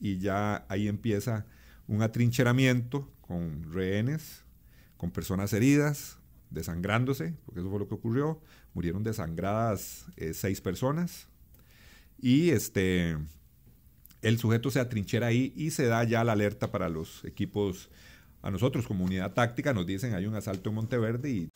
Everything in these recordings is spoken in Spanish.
y ya ahí empieza un atrincheramiento con rehenes, con personas heridas, desangrándose, porque eso fue lo que ocurrió. Murieron desangradas eh, seis personas. Y este, el sujeto se atrinchera ahí y se da ya la alerta para los equipos. A nosotros como unidad táctica nos dicen hay un asalto en Monteverde y...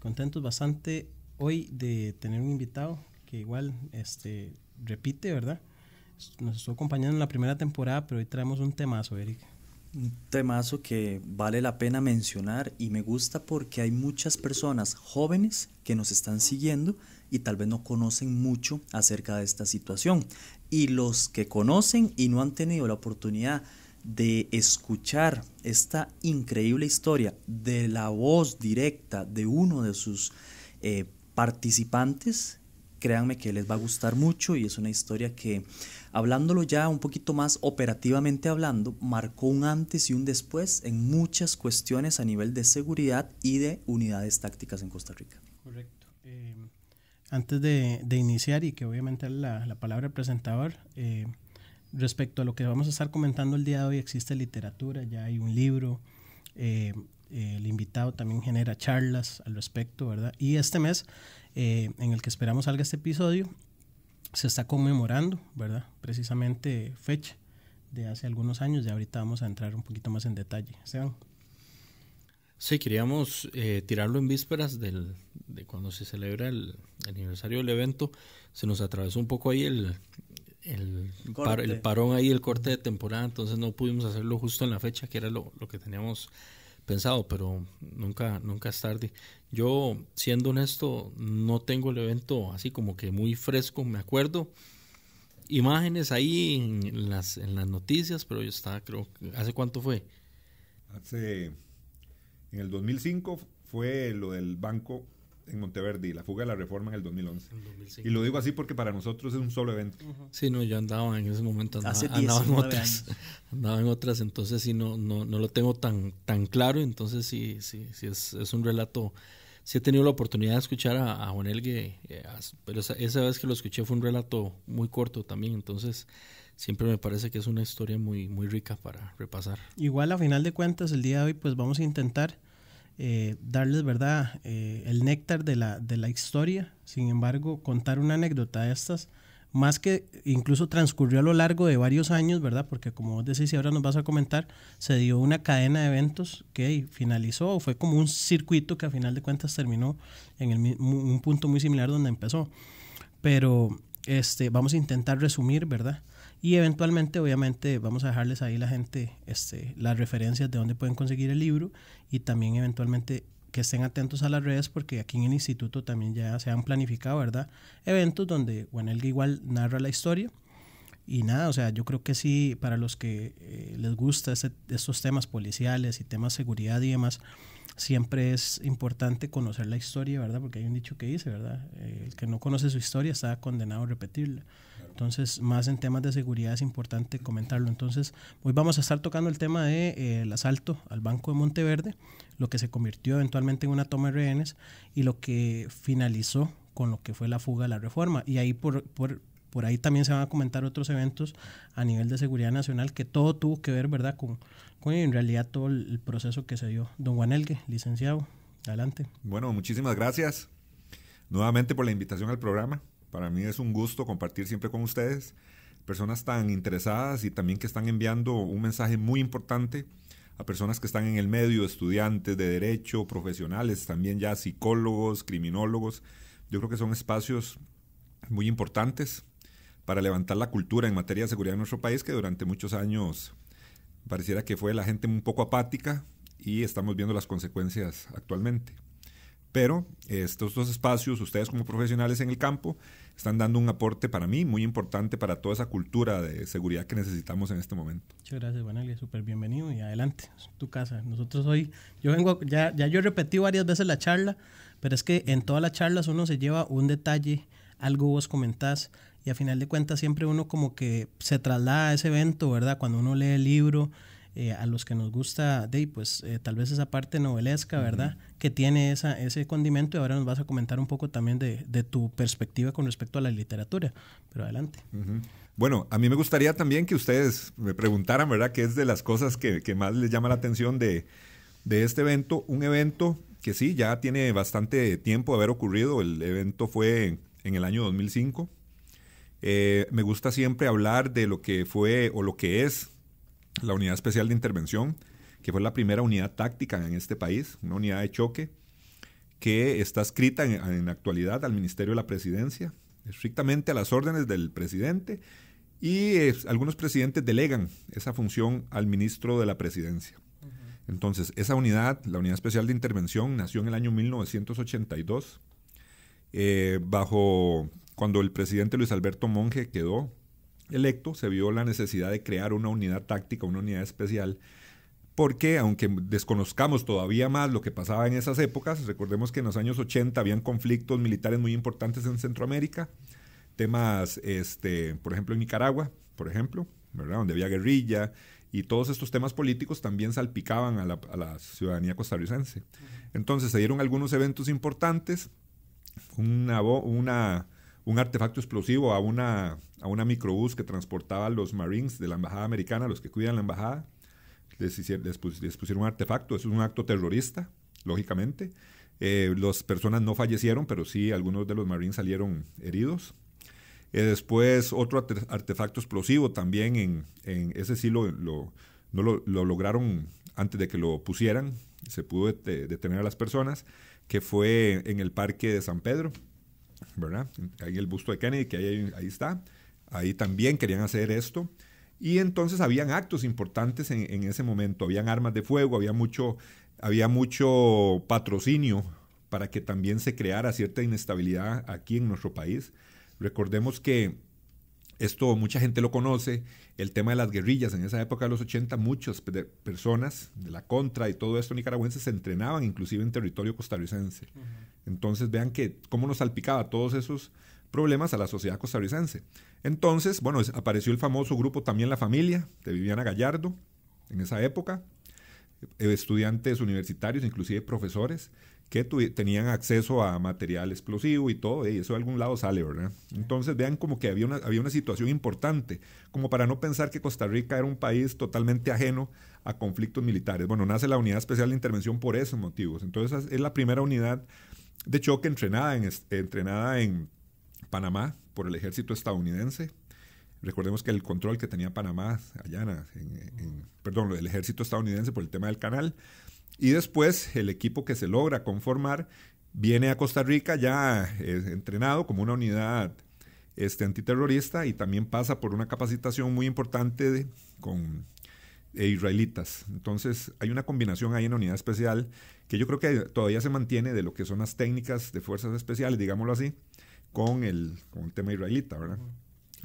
contentos bastante hoy de tener un invitado que igual este, repite, ¿verdad? Nos estuvo acompañando en la primera temporada, pero hoy traemos un temazo, Eric. Un temazo que vale la pena mencionar y me gusta porque hay muchas personas jóvenes que nos están siguiendo y tal vez no conocen mucho acerca de esta situación. Y los que conocen y no han tenido la oportunidad de escuchar esta increíble historia de la voz directa de uno de sus eh, participantes, créanme que les va a gustar mucho y es una historia que, hablándolo ya un poquito más operativamente hablando, marcó un antes y un después en muchas cuestiones a nivel de seguridad y de unidades tácticas en Costa Rica. Correcto. Eh, antes de, iniciar y que obviamente la, la palabra presentador, eh, respecto a lo que vamos a estar comentando el día de hoy, existe literatura, ya hay un libro, eh, eh, el invitado también genera charlas al respecto, ¿verdad? Y este mes, eh, en el que esperamos salga este episodio, se está conmemorando, ¿verdad? Precisamente fecha de hace algunos años, ya ahorita vamos a entrar un poquito más en detalle. Esteban. Sí, queríamos tirarlo en vísperas de cuando se celebra el, aniversario del evento. Se nos atravesó un poco ahí el, el, parón ahí, el corte de temporada, entonces no pudimos hacerlo justo en la fecha, que era lo, que teníamos pensado, pero nunca, nunca es tarde. Yo, siendo honesto, no tengo el evento así como que muy fresco, me acuerdo. Imágenes ahí en las, en las noticias, pero yo estaba, creo, ¿hace cuánto fue? Hace, en el 2005 fue lo del Banco en Monteverdi, la fuga de la reforma en el 2011. Y lo digo así porque para nosotros es un solo evento. Sí, no, yo andaba en ese momento, andaba, en otras, andaba en otras, entonces sí, no, no, lo tengo tan, tan claro, entonces sí, sí, sí, es, un relato sí he tenido la oportunidad de escuchar a, Juan Elgue, eh, pero esa, vez que lo escuché fue un relato muy corto también, entonces siempre me parece que es una historia muy, muy rica para repasar. Igual a final de cuentas el día de hoy pues vamos a intentar eh, darles, ¿verdad?, eh, el néctar de la, de la historia. Sin embargo, contar una anécdota de estas, más que incluso transcurrió a lo largo de varios años, ¿verdad? Porque como decís y ahora nos vas a comentar, se dio una cadena de eventos que finalizó, fue como un circuito que a final de cuentas terminó en un punto muy similar donde empezó. Pero este, vamos a intentar resumir, ¿verdad? Y eventualmente, obviamente, vamos a dejarles ahí la gente este, las referencias de dónde pueden conseguir el libro y también eventualmente que estén atentos a las redes porque aquí en el instituto también ya se han planificado, ¿verdad? Eventos donde el igual narra la historia. Y nada, o sea, yo creo que sí, para los que eh, les gusta estos temas policiales y temas de seguridad y demás, siempre es importante conocer la historia, ¿verdad? Porque hay un dicho que dice, ¿verdad? Eh, el que no conoce su historia está condenado a repetirla. Entonces, más en temas de seguridad es importante comentarlo. Entonces, hoy vamos a estar tocando el tema del de, eh, asalto al Banco de Monteverde, lo que se convirtió eventualmente en una toma de rehenes y lo que finalizó con lo que fue la fuga de la reforma. Y ahí por, ahí también se van a comentar otros eventos a nivel de seguridad nacional que todo tuvo que ver, ¿verdad?, con, en realidad todo el proceso que se dio. Don Juan Elgue, licenciado, adelante. Bueno, muchísimas gracias nuevamente por la invitación al programa. Para mí es un gusto compartir siempre con ustedes, personas tan interesadas y también que están enviando un mensaje muy importante a personas que están en el medio, estudiantes de derecho, profesionales, también ya psicólogos, criminólogos. Yo creo que son espacios muy importantes para levantar la cultura en materia de seguridad en nuestro país, que durante muchos años pareciera que fue la gente un poco apática y estamos viendo las consecuencias actualmente. Pero eh, estos dos espacios, ustedes como profesionales en el campo, están dando un aporte para mí muy importante para toda esa cultura de seguridad que necesitamos en este momento. Muchas gracias, Juanalia, súper bienvenido y adelante, es tu casa. Nosotros hoy, yo vengo, ya, ya yo he repetido varias veces la charla, pero es que en todas las charlas uno se lleva un detalle, algo vos comentás, y a final de cuentas siempre uno como que se traslada a ese evento, ¿verdad? Cuando uno lee el libro eh, a los que nos gusta, de, pues eh, tal vez esa parte novelesca, ¿verdad? Que tiene esa, ese condimento y ahora nos vas a comentar un poco también de, tu perspectiva con respecto a la literatura, pero adelante. Bueno, a mí me gustaría también que ustedes me preguntaran, ¿verdad? ¿Qué es de las cosas que, más les llama la atención de, este evento? Un evento que sí, ya tiene bastante tiempo de haber ocurrido. El evento fue en el año 2005. Eh, me gusta siempre hablar de lo que fue o lo que es la Unidad Especial de Intervención, que fue la primera unidad táctica en este país, una unidad de choque, que está escrita en, actualidad al Ministerio de la Presidencia, estrictamente a las órdenes del presidente, y eh, algunos presidentes delegan esa función al ministro de la Presidencia. Entonces, esa unidad, la Unidad Especial de Intervención, nació en el año 1982, eh, bajo cuando el presidente Luis Alberto Monge quedó electo, se vio la necesidad de crear una unidad táctica, una unidad especial, porque aunque desconozcamos todavía más lo que pasaba en esas épocas, recordemos que en los años 80 habían conflictos militares muy importantes en Centroamérica, temas, este, por ejemplo, en Nicaragua, por ejemplo, ¿verdad? donde había guerrilla, y todos estos temas políticos también salpicaban a la, ciudadanía costarricense. Entonces se dieron algunos eventos importantes, una, una un artefacto explosivo a una, a una microbús que transportaba a los Marines de la Embajada Americana, los que cuidan la Embajada. Les, pusieron un artefacto, es un acto terrorista, lógicamente. Eh, las personas no fallecieron, pero sí algunos de los Marines salieron heridos. Eh, después otro artefacto explosivo también, en, ese sí lo, no lo, lograron antes de que lo pusieran, se pudo detener a las personas, que fue en el parque de San Pedro, ¿verdad? Ahí el busto de Kennedy, que ahí, está. Ahí también querían hacer esto. Y entonces habían actos importantes en, ese momento, habían armas de fuego, había mucho, había mucho patrocinio para que también se creara cierta inestabilidad aquí en nuestro país. Recordemos que esto mucha gente lo conoce, el tema de las guerrillas en esa época de los 80, muchas personas de la contra y todo esto nicaragüenses se entrenaban inclusive en territorio costarricense. Entonces vean que cómo nos salpicaba todos esos problemas a la sociedad costarricense. Entonces, bueno, apareció el famoso grupo también La Familia de Viviana Gallardo en esa época, estudiantes universitarios, inclusive profesores, que tenían acceso a material explosivo y todo, y eso de algún lado sale, ¿verdad? Entonces vean como que había una, había una situación importante, como para no pensar que Costa Rica era un país totalmente ajeno a conflictos militares. Bueno, nace la Unidad Especial de Intervención por esos motivos. Entonces es la primera unidad de choque entrenada entrenada en Panamá por el ejército estadounidense Recordemos que el control que tenía Panamá allá, perdón, el ejército estadounidense por el tema del canal. Y después el equipo que se logra conformar viene a Costa Rica ya eh, entrenado como una unidad este, antiterrorista y también pasa por una capacitación muy importante con e israelitas. Entonces hay una combinación ahí en unidad especial que yo creo que todavía se mantiene de lo que son las técnicas de fuerzas especiales, digámoslo así, con el, tema israelita, ¿verdad?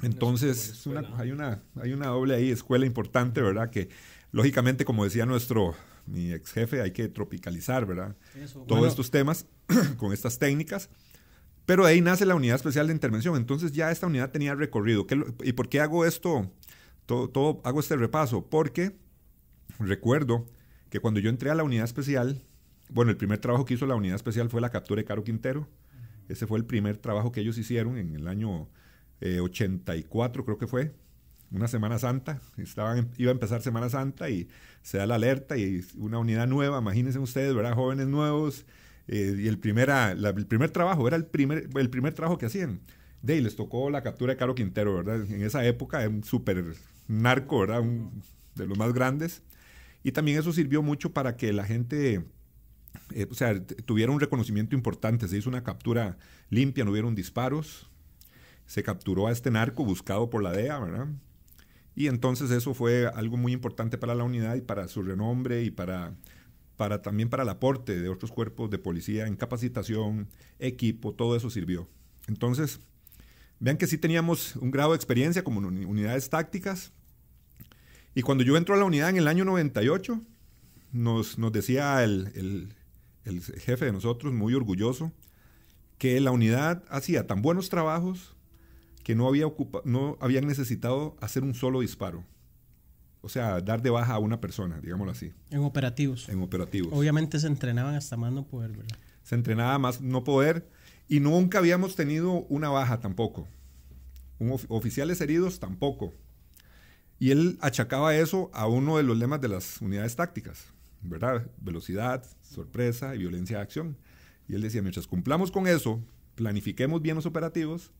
Entonces, hay, una, doble ahí, escuela importante, ¿verdad? Que lógicamente, como decía nuestro, mi ex jefe, hay que tropicalizar, ¿verdad? Todos estos temas con estas técnicas. Pero ahí nace la unidad especial de intervención. Entonces ya esta unidad tenía recorrido. ¿Y por qué hago esto? todo, hago este repaso. Porque recuerdo que cuando yo entré a la unidad especial, bueno, el primer trabajo que hizo la unidad especial fue la captura de Caro Quintero. Ese fue el primer trabajo que ellos hicieron en el año 84 eh, creo que fue, una Semana Santa, estaban, iba a empezar Semana Santa y se da la alerta y una unidad nueva, imagínense ustedes, ¿verdad? Jóvenes nuevos, eh, y el, primera, ah, el primer trabajo, era el primer, el primer trabajo que hacían. De les tocó la captura de Caro Quintero, ¿verdad? En esa época, un súper narco, de los más grandes. Y también eso sirvió mucho para que la gente, eh, o sea, tuviera un reconocimiento importante. Se hizo una captura limpia, no hubieron disparos, se capturó a este narco buscado por la DEA, ¿verdad? Y entonces eso fue algo muy importante para la unidad y para su renombre y para, para también para el aporte de otros cuerpos de policía en capacitación, equipo, todo eso sirvió. Entonces, vean que sí teníamos un grado de experiencia como unidades tácticas. Y cuando yo entro a la unidad en el año 98, nos, nos decía el jefe de nosotros, muy orgulloso, que la unidad hacía tan buenos trabajos que no, había no habían necesitado hacer un solo disparo. O sea, dar de baja a una persona, digámoslo así. En operativos. En operativos. Obviamente se entrenaban hasta más no poder, ¿verdad? Se entrenaba más no poder y nunca habíamos tenido una baja tampoco. Un oficiales heridos tampoco. Y él achacaba eso a uno de los lemas de las unidades tácticas, ¿verdad? Velocidad, sorpresa y violencia de acción. Y él decía, mientras cumplamos con eso, planifiquemos bien los operativos,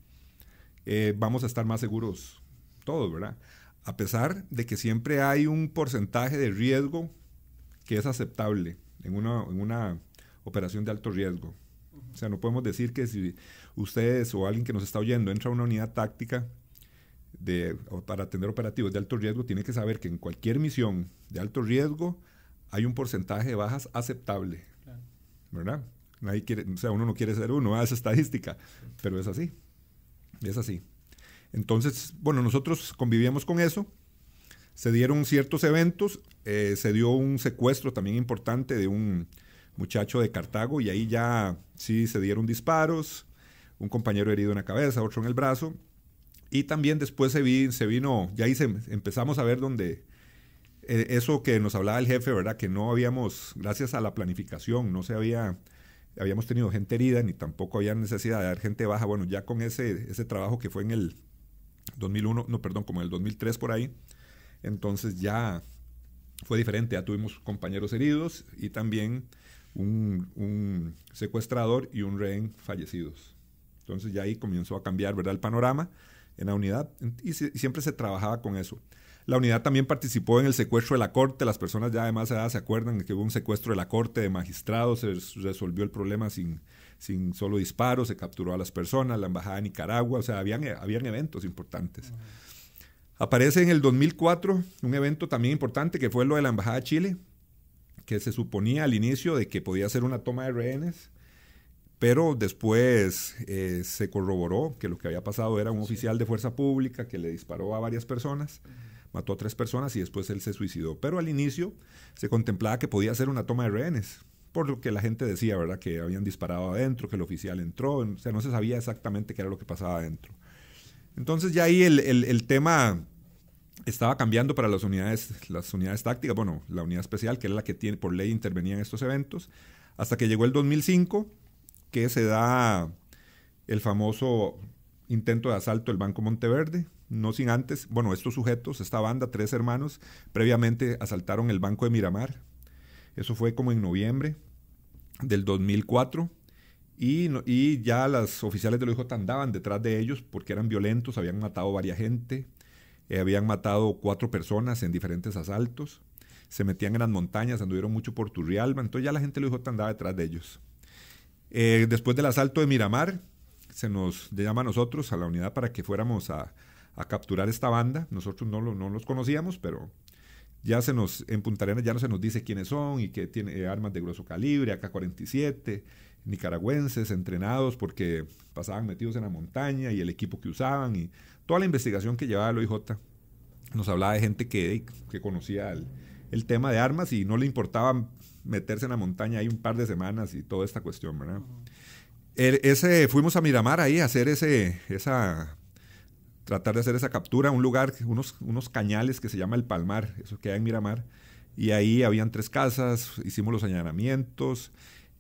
eh, vamos a estar más seguros todos, ¿verdad? A pesar de que siempre hay un porcentaje de riesgo que es aceptable en una, en una operación de alto riesgo. O sea, no podemos decir que si ustedes o alguien que nos está oyendo entra a una unidad táctica de, para atender operativos de alto riesgo, tiene que saber que en cualquier misión de alto riesgo hay un porcentaje de bajas aceptable. ¿Verdad? Nadie quiere, o sea, uno no quiere ser uno, ah, es estadística, pero es así. Es así. Entonces, bueno, nosotros convivíamos con eso. Se dieron ciertos eventos, eh, se dio un secuestro también importante de un muchacho de Cartago y ahí ya sí se dieron disparos, un compañero herido en la cabeza, otro en el brazo. Y también después se, se vino, ya ahí empezamos a ver donde eh, eso que nos hablaba el jefe, ¿verdad? Que no habíamos, gracias a la planificación, no se había habíamos tenido gente herida, ni tampoco había necesidad de dar gente baja. Bueno, ya con ese, ese trabajo que fue en el 2001, no, perdón, como en el 2003 por ahí, entonces ya fue diferente. Ya tuvimos compañeros heridos y también un, secuestrador y un rehén fallecidos. Entonces ya ahí comenzó a cambiar, ¿verdad?, el panorama en la unidad y siempre se trabajaba con eso. La unidad también participó en el secuestro de la corte. Las personas ya además se acuerdan que hubo un secuestro de la corte de magistrados. Se resolvió el problema sin, sin solo disparos. Se capturó a las personas. La embajada de Nicaragua. O sea, habían, eh, habían eventos importantes. Aparece en el 2004 un evento también importante que fue lo de la embajada de Chile que se suponía al inicio de que podía ser una toma de rehenes, pero después eh, se corroboró que lo que había pasado era un oficial de fuerza pública que le disparó a varias personas mató a tres personas y después él se suicidó. Pero al inicio se contemplaba que podía ser una toma de rehenes, por lo que la gente decía, ¿verdad? Que habían disparado adentro, que el oficial entró, o sea, no se sabía exactamente qué era lo que pasaba adentro. Entonces ya ahí el, tema estaba cambiando para las unidades, las unidades tácticas, bueno, la unidad especial, que era la que tiene, por ley intervenía en estos eventos, hasta que llegó el 2005, que se da el famoso intento de asalto del Banco Monteverde, no sin antes, bueno, estos sujetos, esta banda, tres hermanos, previamente asaltaron el Banco de Miramar. Eso fue como en noviembre del 2004. Y, y ya las oficiales de los hijos andaban detrás de ellos porque eran violentos, habían matado a varias gente, eh, habían matado cuatro personas en diferentes asaltos, se metían en las montañas, anduvieron mucho por Turrialba, entonces ya la gente los hijos andaba detrás de ellos. Eh, después del asalto de Miramar, se nos llama a nosotros, a la unidad, para que fuéramos a, a capturar esta banda. Nosotros no, no los conocíamos, pero ya se nos, en Punta ya no se nos dice quiénes son y que tiene eh, armas de grueso calibre, AK-47, nicaragüenses entrenados porque pasaban metidos en la montaña y el equipo que usaban y toda la investigación que llevaba el OIJ nos hablaba de gente que, que conocía el, tema de armas y no le importaba meterse en la montaña ahí un par de semanas y toda esta cuestión, ¿verdad? ese, fuimos a Miramar ahí a hacer ese, esa tratar de hacer esa captura, un lugar, unos, unos cañales que se llama El Palmar, eso queda en Miramar, y ahí habían tres casas, hicimos los allanamientos,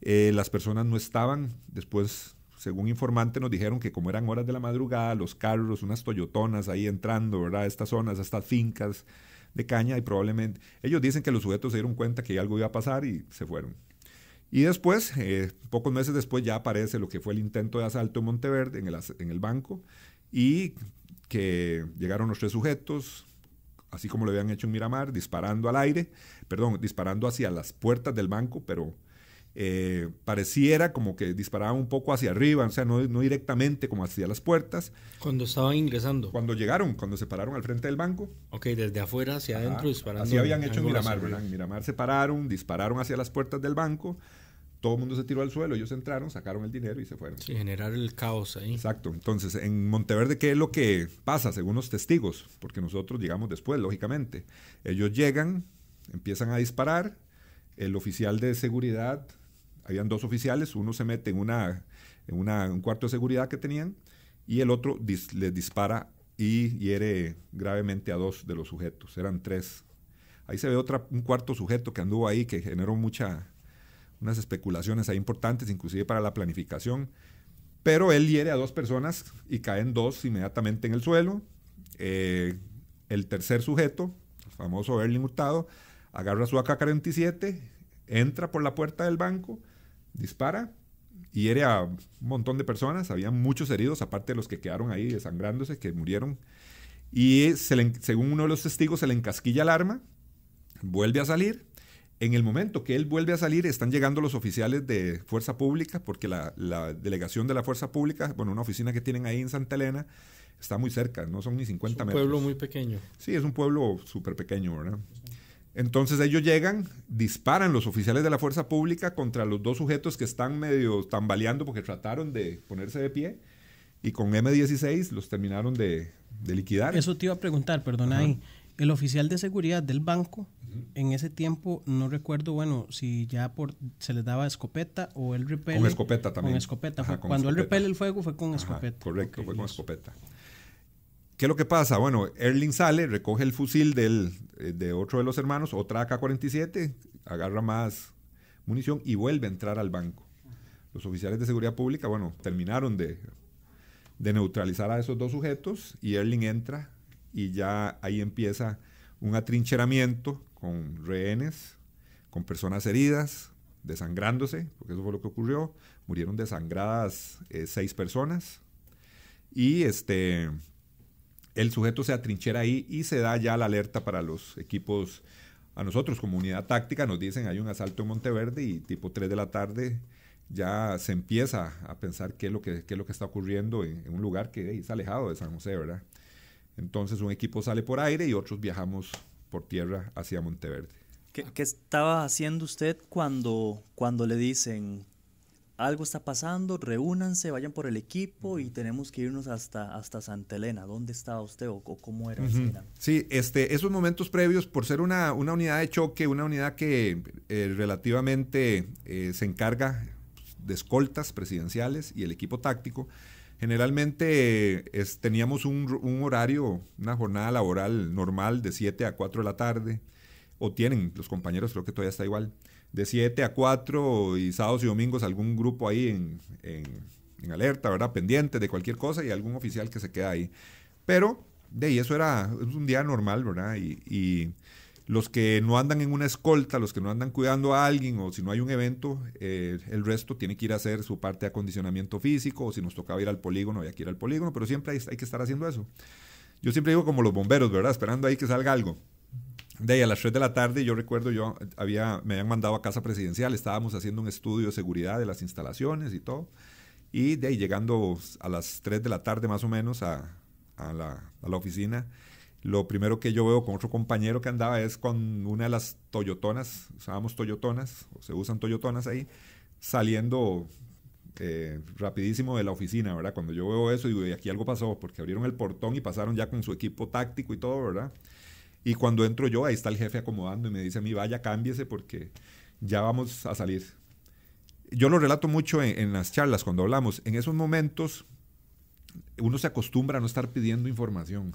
eh, las personas no estaban, después, según informante, nos dijeron que como eran horas de la madrugada, los carros, unas toyotonas ahí entrando, ¿verdad? A estas zonas, a estas fincas de caña, y probablemente, ellos dicen que los sujetos se dieron cuenta que algo iba a pasar y se fueron. Y después, eh, pocos meses después, ya aparece lo que fue el intento de asalto en Monteverde, en el, en el banco, y que llegaron los tres sujetos, así como lo habían hecho en Miramar, disparando al aire, perdón, disparando hacia las puertas del banco, pero eh, pareciera como que disparaban un poco hacia arriba, o sea, no, directamente como hacia las puertas. Cuando estaban ingresando. Cuando llegaron, cuando se pararon al frente del banco. Ok, desde afuera hacia adentro disparando. Así habían hecho en Miramar, ¿verdad? En Miramar se pararon, dispararon hacia las puertas del banco todo el mundo se tiró al suelo, ellos entraron, sacaron el dinero y se fueron. Sí, generar el caos ahí. Exacto. Entonces, en Monteverde, ¿qué es lo que pasa según los testigos? Porque nosotros llegamos después, lógicamente. Ellos llegan, empiezan a disparar, el oficial de seguridad, habían dos oficiales, uno se mete en, una, en un cuarto de seguridad que tenían y el otro les dispara y hiere gravemente a dos de los sujetos, eran tres. Ahí se ve otra, un cuarto sujeto que anduvo ahí, que generó mucha unas especulaciones ahí importantes, inclusive para la planificación. Pero él hiere a dos personas y caen dos inmediatamente en el suelo. Eh, el tercer sujeto, el famoso Erling Hurtado, agarra su AK-47, entra por la puerta del banco, dispara, hiere a un montón de personas. Había muchos heridos, aparte de los que quedaron ahí desangrándose, que murieron. Y según uno de los testigos, se le encasquilla el arma, vuelve a salir en el momento que él vuelve a salir, están llegando los oficiales de Fuerza Pública, porque la, delegación de la Fuerza Pública, bueno, una oficina que tienen ahí en Santa Elena, está muy cerca, no son ni 50 metros. Es un pueblo muy pequeño. Sí, es un pueblo súper pequeño, ¿verdad? Entonces ellos llegan, disparan los oficiales de la Fuerza Pública contra los dos sujetos que están medio tambaleando porque trataron de ponerse de pie y con M16 los terminaron de, de liquidar. Eso te iba a preguntar, perdón ahí. El oficial de seguridad del banco, en ese tiempo, no recuerdo, bueno, si ya por se les daba escopeta o el repele. Con escopeta también. Con escopeta. cuando él el fuego fue con escopeta. correcto, fue con escopeta. ¿Qué es lo que pasa? Bueno, Erling sale, recoge el fusil eh, de otro de los hermanos, otra AK-47, agarra más munición y vuelve a entrar al banco. Los oficiales de seguridad pública, bueno, terminaron de, de neutralizar a esos dos sujetos y Erling entra y ya ahí empieza un atrincheramiento con rehenes, con personas heridas, desangrándose, porque eso fue lo que ocurrió. Murieron desangradas eh, seis personas. Y este, el sujeto se atrinchera ahí y se da ya la alerta para los equipos. A nosotros, como unidad táctica, nos dicen hay un asalto en Monteverde y tipo 3 de la tarde ya se empieza a pensar qué es lo que, lo que está ocurriendo en, en un lugar que es alejado de San José, ¿verdad? Entonces un equipo sale por aire y otros viajamos por tierra hacia Monteverde. ¿Qué, estaba haciendo usted cuando, cuando le dicen algo está pasando, reúnanse, vayan por el equipo y tenemos que irnos hasta, hasta Santa Elena. ¿Dónde estaba usted o, cómo era? Sí, este, esos momentos previos, por ser una, unidad de choque, una unidad que eh, relativamente eh, se encarga de escoltas presidenciales y el equipo táctico, Generalmente teníamos un, horario, una jornada laboral normal de 7 a 4 de la tarde, o tienen, los compañeros creo que todavía está igual, de 7 a 4 y sábados y domingos algún grupo ahí en, alerta, ¿verdad? Pendiente de cualquier cosa y algún oficial que se queda ahí. Pero, de ahí, eso era un día normal, ¿verdad? y los que no andan en una escolta, los que no andan cuidando a alguien o si no hay un evento, eh, el resto tiene que ir a hacer su parte de acondicionamiento físico o si nos tocaba ir al polígono, había que ir al polígono, pero siempre hay, que estar haciendo eso. Yo siempre digo como los bomberos, ¿verdad? Esperando ahí que salga algo. De ahí a las 3 de la tarde, yo recuerdo, yo había, me habían mandado a casa presidencial, estábamos haciendo un estudio de seguridad de las instalaciones y todo. Y de ahí llegando a las 3 de la tarde más o menos a, la, a la oficina, lo primero que yo veo con otro compañero que andaba es con una de las Toyotonas, usábamos Toyotonas, o se usan Toyotonas ahí, saliendo eh, rapidísimo de la oficina, ¿verdad? Cuando yo veo eso, digo, y aquí algo pasó, porque abrieron el portón y pasaron ya con su equipo táctico y todo, ¿verdad? Y cuando entro yo, ahí está el jefe acomodando y me dice a mí, vaya, cámbiese porque ya vamos a salir. Yo lo relato mucho en las charlas cuando hablamos. En esos momentos, uno se acostumbra a no estar pidiendo información.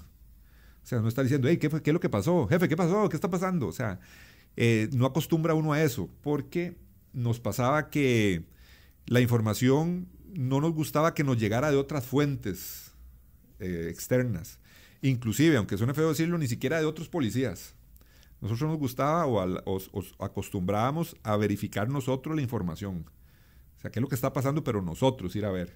O sea, no está diciendo, hey, ¿qué, es lo que pasó? Jefe, ¿qué pasó? ¿Qué está pasando? O sea, eh, no acostumbra uno a eso, porque nos pasaba que la información no nos gustaba que nos llegara de otras fuentes eh, externas. Inclusive, aunque suene feo decirlo, ni siquiera de otros policías. Nosotros nos gustaba o, o acostumbrábamos a verificar nosotros la información. O sea, qué es lo que está pasando, pero nosotros ir a ver.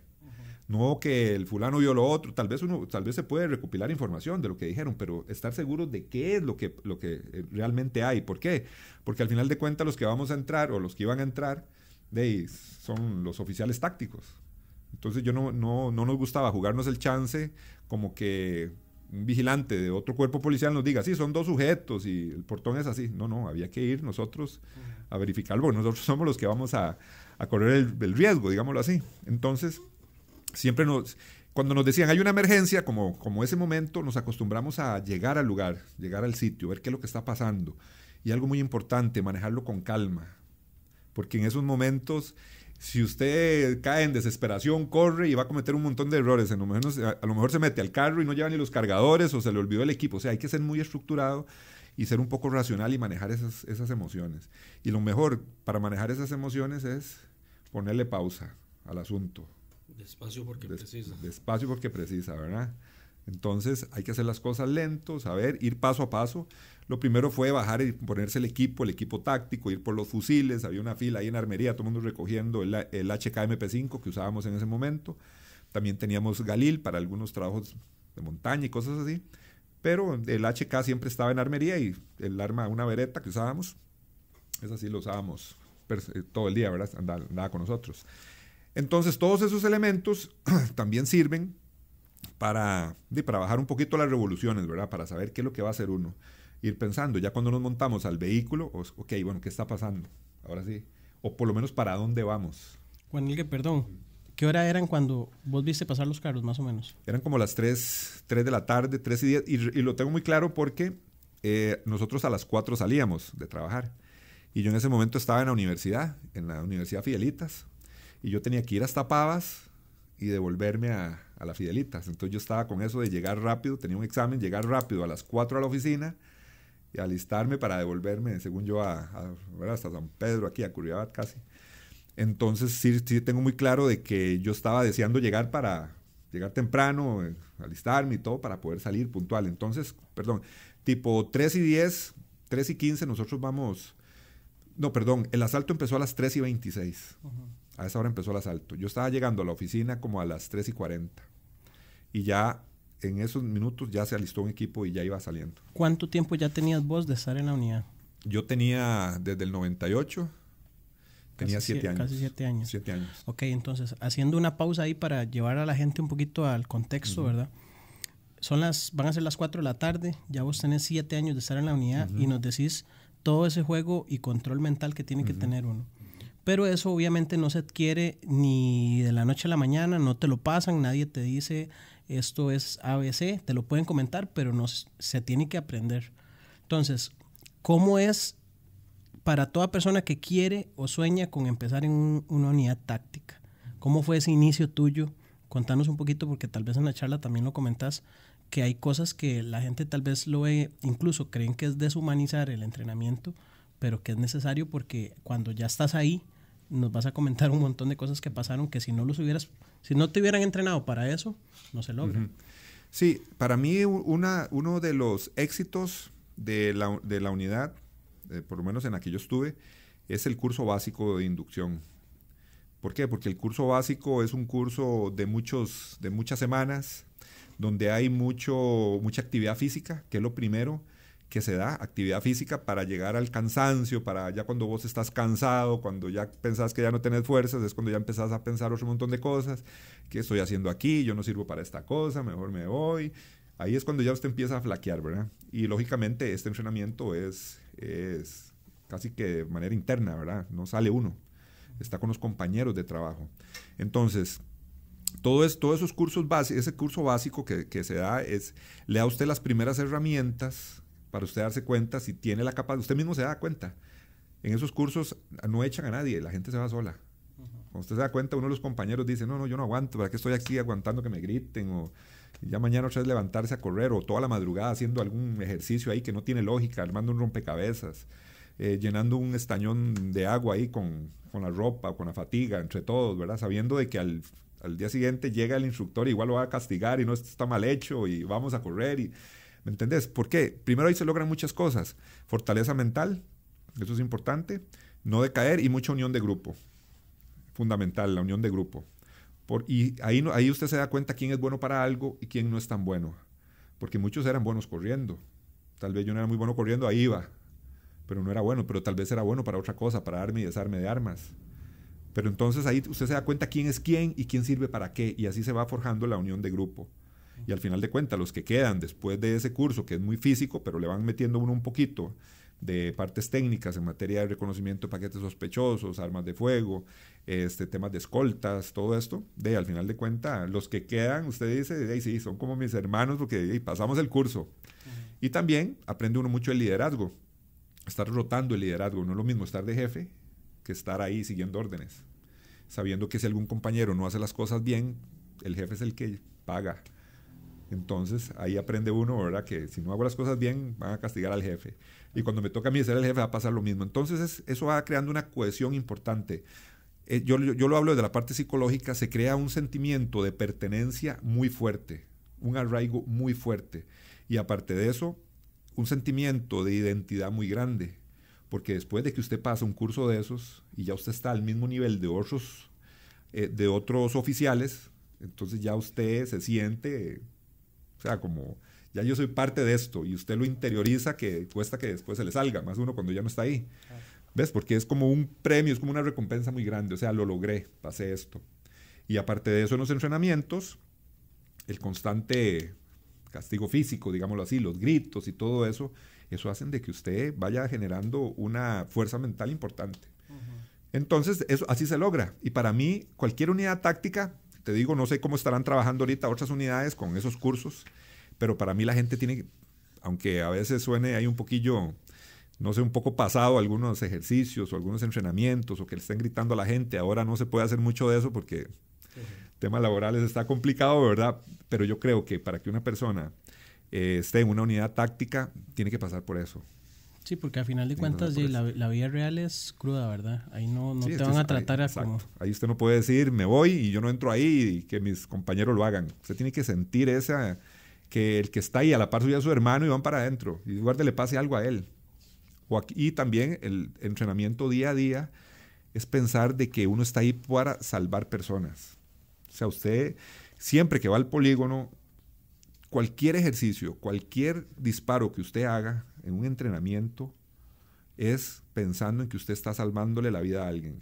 No que el fulano vio lo otro, tal vez uno, tal vez se puede recopilar información de lo que dijeron, pero estar seguros de qué es lo que, lo que eh, realmente hay. ¿Por qué? Porque al final de cuentas los que vamos a entrar o los que iban a entrar son los oficiales tácticos. Entonces yo no, no, nos gustaba jugarnos el chance como que un vigilante de otro cuerpo policial nos diga, sí, son dos sujetos y el portón es así. No, no, había que ir nosotros a verificarlo, porque nosotros somos los que vamos a, correr el, riesgo, digámoslo así. Entonces, siempre nos, cuando nos decían hay una emergencia, como, como ese momento, nos acostumbramos a llegar al lugar, llegar al sitio, ver qué es lo que está pasando. Y algo muy importante, manejarlo con calma. Porque en esos momentos, si usted cae en desesperación, corre y va a cometer un montón de errores. A lo, mejor, se mete al carro y no lleva ni los cargadores o se le olvidó el equipo. O sea, hay que ser muy estructurado y ser un poco racional y manejar esas, esas emociones. Y lo mejor para manejar esas emociones es ponerle pausa al asunto, Despacio porque precisa. Despacio porque precisa, ¿verdad? Entonces hay que hacer las cosas a ver, ir paso a paso. Lo primero fue bajar y ponerse el equipo, el equipo táctico, ir por los fusiles. Había una fila ahí en armería, todo el mundo recogiendo el, HK mp 5 que usábamos en ese momento. También teníamos Galil para algunos trabajos de montaña y cosas así. Pero el HK siempre estaba en armería y el arma, una vereta que usábamos, es así lo usábamos eh, todo el día, ¿verdad? andaba con nosotros. Entonces, todos esos elementos también sirven para, para bajar un poquito las revoluciones, ¿verdad? Para saber qué es lo que va a hacer uno. Ir pensando, ya cuando nos montamos al vehículo, ok, bueno, ¿qué está pasando? Ahora sí. O por lo menos, ¿para dónde vamos? Juan perdón. ¿Qué hora eran cuando vos viste pasar los carros, más o menos? Eran como las 3, 3 de la tarde, 3 y 10. Y, lo tengo muy claro porque eh, nosotros a las 4 salíamos de trabajar. Y yo en ese momento estaba en la universidad, en la Universidad Fidelitas, y yo tenía que ir hasta Pavas y devolverme a, a la Fidelitas. Entonces yo estaba con eso de llegar rápido, tenía un examen, llegar rápido a las 4 a la oficina y alistarme para devolverme, según yo, a, hasta San Pedro, aquí, a Curriabat casi. Entonces sí, sí tengo muy claro de que yo estaba deseando llegar para llegar temprano, eh, alistarme y todo para poder salir puntual. Entonces, perdón, tipo 3 y 10, 3 y 15 nosotros vamos... No, perdón, el asalto empezó a las 3 y 26. A esa hora empezó el asalto. Yo estaba llegando a la oficina como a las 3 y 40. Y ya en esos minutos ya se alistó un equipo y ya iba saliendo. ¿Cuánto tiempo ya tenías vos de estar en la unidad? Yo tenía desde el 98, tenía 7 años. Casi 7 años. 7 años. Ok, entonces, haciendo una pausa ahí para llevar a la gente un poquito al contexto, ¿verdad? Son las, van a ser las 4 de la tarde, ya vos tenés 7 años de estar en la unidad y nos decís todo ese juego y control mental que tiene que tener uno. Pero eso obviamente no se adquiere ni de la noche a la mañana, no te lo pasan, nadie te dice esto es ABC, te lo pueden comentar, pero no se tiene que aprender. Entonces, ¿cómo es para toda persona que quiere o sueña con empezar en una unidad táctica? ¿Cómo fue ese inicio tuyo? Contanos un poquito porque tal vez en la charla también lo comentas que hay cosas que la gente tal vez lo ve, incluso creen que es deshumanizar el entrenamiento, pero que es necesario porque cuando ya estás ahí, nos vas a comentar un montón de cosas que pasaron que si no los hubieras, si no te hubieran entrenado para eso, no se logra. Sí, para mí uno de los éxitos de la, unidad, eh, por lo menos en la que yo estuve, es el curso básico de inducción. ¿Por qué? Porque el curso básico es un curso de, muchos, de muchas semanas, donde hay mucho, mucha actividad física, que es lo primero que se da, actividad física para llegar al cansancio, para ya cuando vos estás cansado, cuando ya pensás que ya no tenés fuerzas, es cuando ya empezás a pensar otro montón de cosas, qué estoy haciendo aquí, yo no sirvo para esta cosa, mejor me voy. Ahí es cuando ya usted empieza a flaquear, ¿verdad? Y lógicamente este entrenamiento es, es casi que de manera interna, ¿verdad? No sale uno, está con los compañeros de trabajo. Entonces, todo todos esos cursos básicos, ese curso básico que, que, se da es, le da a usted las primeras herramientas para usted darse cuenta si tiene la capacidad, usted mismo se da cuenta. En esos cursos no echan a nadie, la gente se va sola. Cuando usted se da cuenta, uno de los compañeros dice, no, no, yo no aguanto, ¿para qué estoy aquí aguantando que me griten? O ya mañana otra vez levantarse a correr o toda la madrugada haciendo algún ejercicio ahí que no tiene lógica, armando un rompecabezas, eh, llenando un estañón de agua ahí con, la ropa con la fatiga, entre todos, ¿verdad? Sabiendo de que al, al día siguiente llega el instructor, y igual lo va a castigar y no está mal hecho y vamos a correr y ¿Me entendés? ¿Por qué? Primero ahí se logran muchas cosas. Fortaleza mental, eso es importante. No decaer y mucha unión de grupo. Fundamental, la unión de grupo. Por, y ahí, ahí usted se da cuenta quién es bueno para algo y quién no es tan bueno. Porque muchos eran buenos corriendo. Tal vez yo no era muy bueno corriendo, ahí iba. Pero no era bueno, pero tal vez era bueno para otra cosa, para darme y desarme de armas. Pero entonces ahí usted se da cuenta quién es quién y quién sirve para qué. Y así se va forjando la unión de grupo. Y al final de cuentas, los que quedan después de ese curso, que es muy físico, pero le van metiendo uno un poquito de partes técnicas en materia de reconocimiento de paquetes sospechosos, armas de fuego, este, temas de escoltas, todo esto, de al final de cuentas, los que quedan, usted dice, hey, sí, son como mis hermanos porque pasamos el curso. Y también aprende uno mucho el liderazgo, estar rotando el liderazgo, no es lo mismo estar de jefe que estar ahí siguiendo órdenes, sabiendo que si algún compañero no hace las cosas bien, el jefe es el que paga entonces ahí aprende uno, ¿verdad? Que si no hago las cosas bien, van a castigar al jefe. Y cuando me toca a mí ser el jefe, va a pasar lo mismo. Entonces eso va creando una cohesión importante. Eh, yo, lo hablo desde la parte psicológica, se crea un sentimiento de pertenencia muy fuerte, un arraigo muy fuerte. Y aparte de eso, un sentimiento de identidad muy grande. Porque después de que usted pasa un curso de esos y ya usted está al mismo nivel de otros, eh, de otros oficiales, entonces ya usted se siente sea, como ya yo soy parte de esto y usted lo interioriza que cuesta que después se le salga, más uno cuando ya no está ahí. ¿Ves? Porque es como un premio, es como una recompensa muy grande, o sea, lo logré, pasé esto. Y aparte de eso, en los entrenamientos, el constante castigo físico, digámoslo así, los gritos y todo eso, eso hacen de que usted vaya generando una fuerza mental importante. Entonces, eso así se logra. Y para mí, cualquier unidad táctica te digo, no sé cómo estarán trabajando ahorita otras unidades con esos cursos, pero para mí la gente tiene, aunque a veces suene ahí un poquillo, no sé, un poco pasado algunos ejercicios o algunos entrenamientos o que le estén gritando a la gente, ahora no se puede hacer mucho de eso porque temas laborales está complicado, ¿verdad? Pero yo creo que para que una persona eh, esté en una unidad táctica, tiene que pasar por eso. Sí, porque al final de cuentas la, vida real es cruda, ¿verdad? Ahí no, te van a tratar a como... Ahí usted no puede decir, me voy y yo no entro ahí y que mis compañeros lo hagan. Usted tiene que sentir esa, que el que está ahí a la par suya su hermano y van para adentro. Y guarde le pase algo a él. O aquí, y también el entrenamiento día a día es pensar de que uno está ahí para salvar personas. O sea, usted siempre que va al polígono, cualquier ejercicio, cualquier disparo que usted haga, en un entrenamiento es pensando en que usted está salvándole la vida a alguien.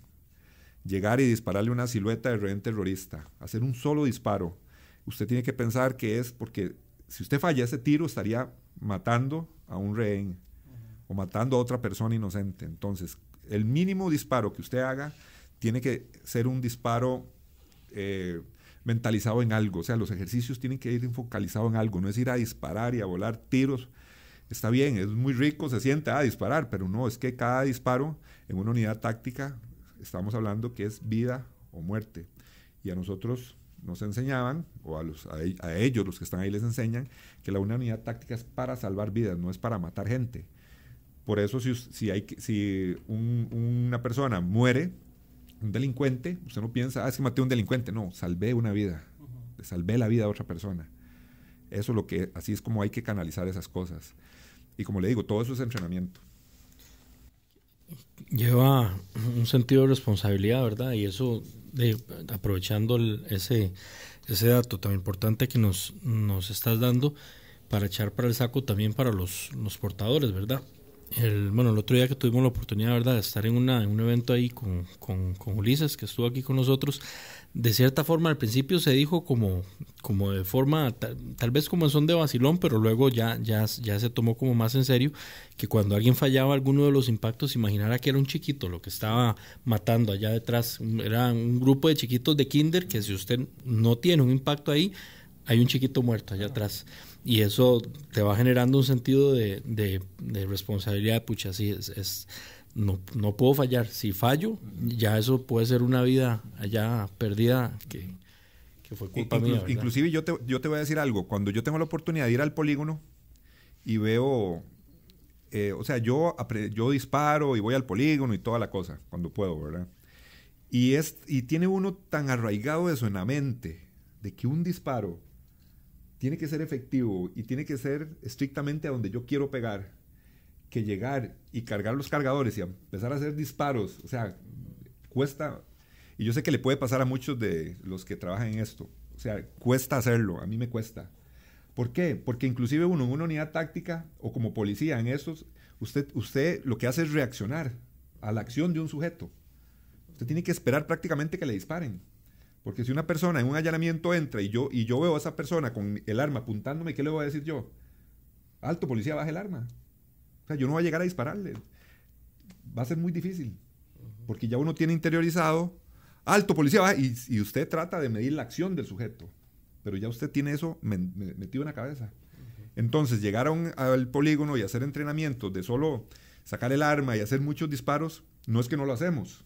Llegar y dispararle una silueta de rehén terrorista, hacer un solo disparo. Usted tiene que pensar que es porque si usted falla ese tiro estaría matando a un rehén o matando a otra persona inocente. Entonces, el mínimo disparo que usted haga tiene que ser un disparo eh, mentalizado en algo. O sea, los ejercicios tienen que ir focalizados en algo. No es ir a disparar y a volar tiros está bien, es muy rico, se sienta a disparar, pero no, es que cada disparo en una unidad táctica estamos hablando que es vida o muerte. Y a nosotros nos enseñaban, o a, e, ellos los que están ahí les enseñan, que la unidad táctica es para salvar vidas, no es para matar gente. Por eso si, una persona muere, un delincuente, usted no piensa, ah, es que maté a un delincuente, no, salvé una vida, salvé la vida a otra persona. Eso es lo que, así es como hay que canalizar esas cosas. Y como le digo, todo eso es entrenamiento. Lleva un sentido de responsabilidad, ¿verdad? Y eso, de, aprovechando ese, ese dato tan importante que nos, nos estás dando, para echar para el saco también para los portadores, ¿verdad? el, bueno, el otro día que tuvimos la oportunidad, ¿verdad?, de estar en, un evento ahí con, con, Ulises, que estuvo aquí con nosotros, de cierta forma al principio se dijo como, como de forma, tal, vez como son de vacilón, pero luego ya, ya, ya se tomó como más en serio, que cuando alguien fallaba alguno de los impactos, imaginara que era un chiquito lo que estaba matando allá detrás, era un grupo de chiquitos de kinder que si usted no tiene un impacto ahí, hay un chiquito muerto allá atrás y eso te va generando un sentido de, responsabilidad, pucha, sí, es, no, puedo fallar, si fallo, ya eso puede ser una vida allá perdida que, fue culpa mía. Inclusive yo te, yo te voy a decir algo, cuando yo tengo la oportunidad de ir al polígono y veo, eh, o sea, yo, yo disparo y voy al polígono y toda la cosa, cuando puedo, ¿verdad? Y, es, y tiene uno tan arraigado eso en la mente, de que un disparo tiene que ser efectivo y tiene que ser estrictamente a donde yo quiero pegar, que llegar y cargar los cargadores y empezar a hacer disparos, o sea, cuesta, y yo sé que le puede pasar a muchos de los que trabajan en esto, o sea, cuesta hacerlo, a mí me cuesta. ¿Por qué? Porque inclusive uno en una unidad táctica o como policía en estos, usted, usted lo que hace es reaccionar a la acción de un sujeto. Usted tiene que esperar prácticamente que le disparen. Porque si una persona en un allanamiento entra y yo, y yo veo a esa persona con el arma apuntándome, ¿qué le voy a decir yo? Alto, policía, baja el arma. O sea, yo no voy a llegar a dispararle. Va a ser muy difícil. Porque ya uno tiene interiorizado, alto, policía, baja, y, usted trata de medir la acción del sujeto. Pero ya usted tiene eso metido en la cabeza. Entonces, llegaron al polígono y hacer entrenamiento de solo sacar el arma y hacer muchos disparos, no es que no lo hacemos.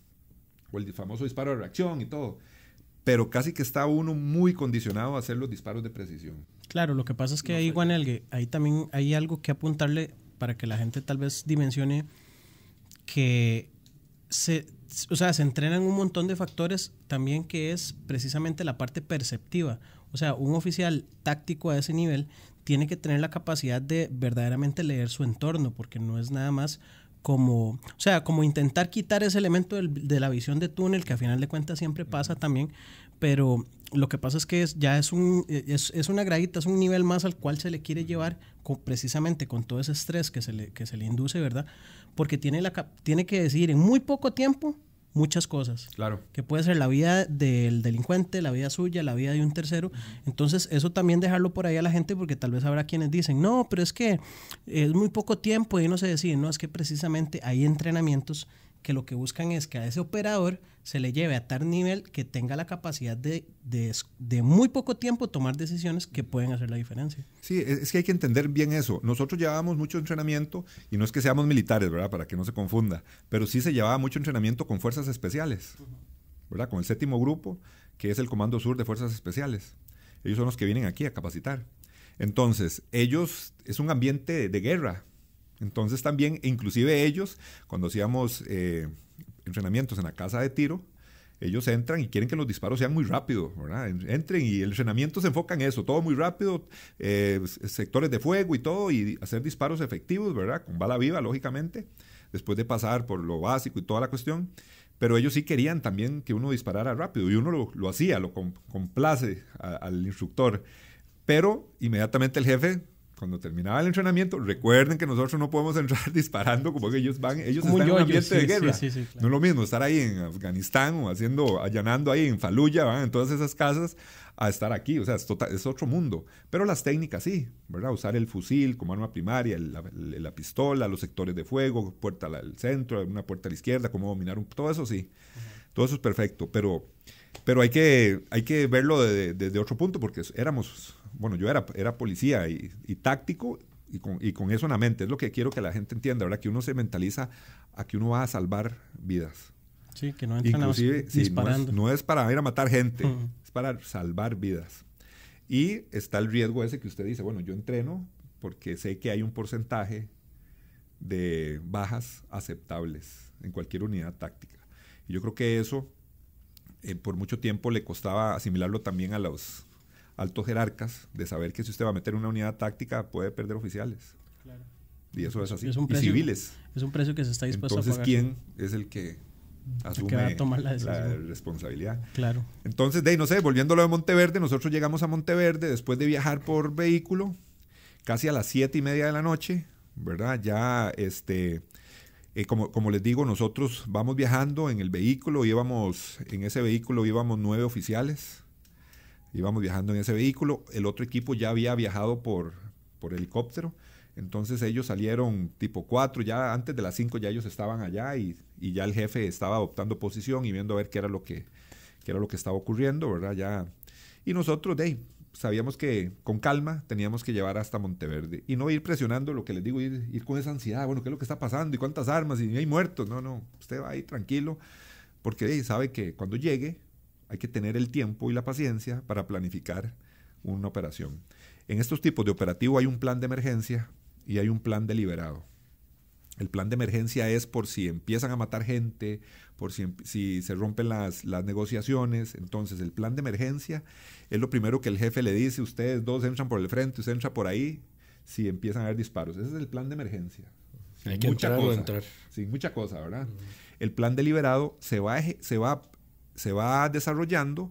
O el famoso disparo de reacción y todo pero casi que está uno muy condicionado a hacer los disparos de precisión. Claro, lo que pasa es que ahí, ahí, Guanelgue, ahí también hay algo que apuntarle para que la gente tal vez dimensione que se, o sea, se entrenan un montón de factores también que es precisamente la parte perceptiva. O sea, un oficial táctico a ese nivel tiene que tener la capacidad de verdaderamente leer su entorno, porque no es nada más como, o sea, como intentar quitar ese elemento del, de la visión de túnel que a final de cuentas siempre pasa también, pero lo que pasa es que ya es, un, eh, es, es, una gradita, es un nivel más al cual se le quiere llevar precisamente con todo ese estrés que se le, que se le induce, ¿verdad? Porque tiene, la, tiene que decidir en muy poco tiempo muchas cosas. Claro. Que puede ser la vida del delincuente, la vida suya, la vida de un tercero. Entonces, eso también dejarlo por ahí a la gente porque tal vez habrá quienes dicen, no, pero es que es muy poco tiempo y no se decide. No, es que precisamente hay entrenamientos que lo que buscan es que a ese operador se le lleve a tal nivel que tenga la capacidad de, de, muy poco tiempo tomar decisiones que pueden hacer la diferencia. Sí, e, es que hay que entender bien eso. Nosotros llevábamos mucho entrenamiento, y no es que seamos militares, ¿verdad? Para que no se confunda, pero sí se llevaba mucho entrenamiento con fuerzas especiales, ¿verdad? Con el séptimo grupo, que es el Comando Sur de Fuerzas Especiales. Ellos son los que vienen aquí a capacitar. Entonces, ellos, es un ambiente de guerra, entonces también, inclusive ellos, cuando hacíamos eh, entrenamientos en la casa de tiro, ellos entran y quieren que los disparos sean muy rápidos, ¿verdad? Entren y el entrenamiento se enfoca en eso, todo muy rápido, eh, sectores de fuego y todo, y hacer disparos efectivos, ¿verdad? Con bala viva, lógicamente, después de pasar por lo básico y toda la cuestión. Pero ellos sí querían también que uno disparara rápido y uno lo hacía, lo complace al instructor. Pero inmediatamente el jefe cuando terminaba el entrenamiento, recuerden que nosotros no podemos entrar disparando como que ellos van, ellos están en un ambiente de guerra. No es lo mismo estar ahí en Afganistán o haciendo, allanando ahí en Faluya, en todas esas casas a estar aquí, o sea, es, tota-, es otro mundo. Pero las técnicas sí, ¿verdad? Usar el fusil como arma primaria, la, pistola, los sectores de fuego, puerta al centro, una puerta a la izquierda, cómo dominar, un, todo eso sí, todo eso es perfecto, pero, pero hay, que, hay que verlo desde otro punto porque éramos bueno, yo era, era policía y, táctico y con, eso en la mente. Es lo que quiero que la gente entienda, ahora Que uno se mentaliza a que uno va a salvar vidas. Sí, que no No es, para ir a matar gente, es para salvar vidas. Y está el riesgo ese que usted dice, bueno, yo entreno porque sé que hay un porcentaje de bajas aceptables en cualquier unidad táctica. Y yo creo que eso eh, por mucho tiempo le costaba asimilarlo también a los altos jerarcas de saber que si usted va a meter una unidad táctica puede perder oficiales. Y eso es así. un precio, y civiles. Es un precio que se está dispuesto a pagar. Entonces, ¿quién es mm, el que asume va a tomar la, responsabilidad. Claro. Entonces, de ahí, no sé, volviéndolo de Monteverde, nosotros llegamos a Monteverde después de viajar por vehículo, casi a las siete y media de la noche, ¿verdad? Ya, este, eh, como, como, les digo, nosotros vamos viajando en el vehículo, llevamos en ese vehículo íbamos nueve oficiales, íbamos viajando en ese vehículo, el otro equipo ya había viajado por, por helicóptero, entonces ellos salieron tipo 4, ya antes de las 5 ya ellos estaban allá y, ya el jefe estaba adoptando posición y viendo a ver qué era lo que, qué era lo que estaba ocurriendo, ¿verdad? Ya. Y nosotros, de sabíamos que con calma teníamos que llevar hasta Monteverde y no ir presionando lo que les digo, ir, con esa ansiedad, bueno, ¿qué es lo que está pasando? ¿Y cuántas armas? ¿Y hay muertos? No, no, usted va ahí tranquilo porque ahí sabe que cuando llegue hay que tener el tiempo y la paciencia para planificar una operación. En estos tipos de operativo hay un plan de emergencia y hay un plan deliberado. El plan de emergencia es por si empiezan a matar gente, por si, se rompen las, negociaciones. Entonces, el plan de emergencia es lo primero que el jefe le dice, ustedes dos entran por el frente, usted entra por ahí, si empiezan a haber disparos. Ese es el plan de emergencia. Hay mucha cosa, Sí, mucha cosa, ¿verdad? El plan deliberado se va, se va se va desarrollando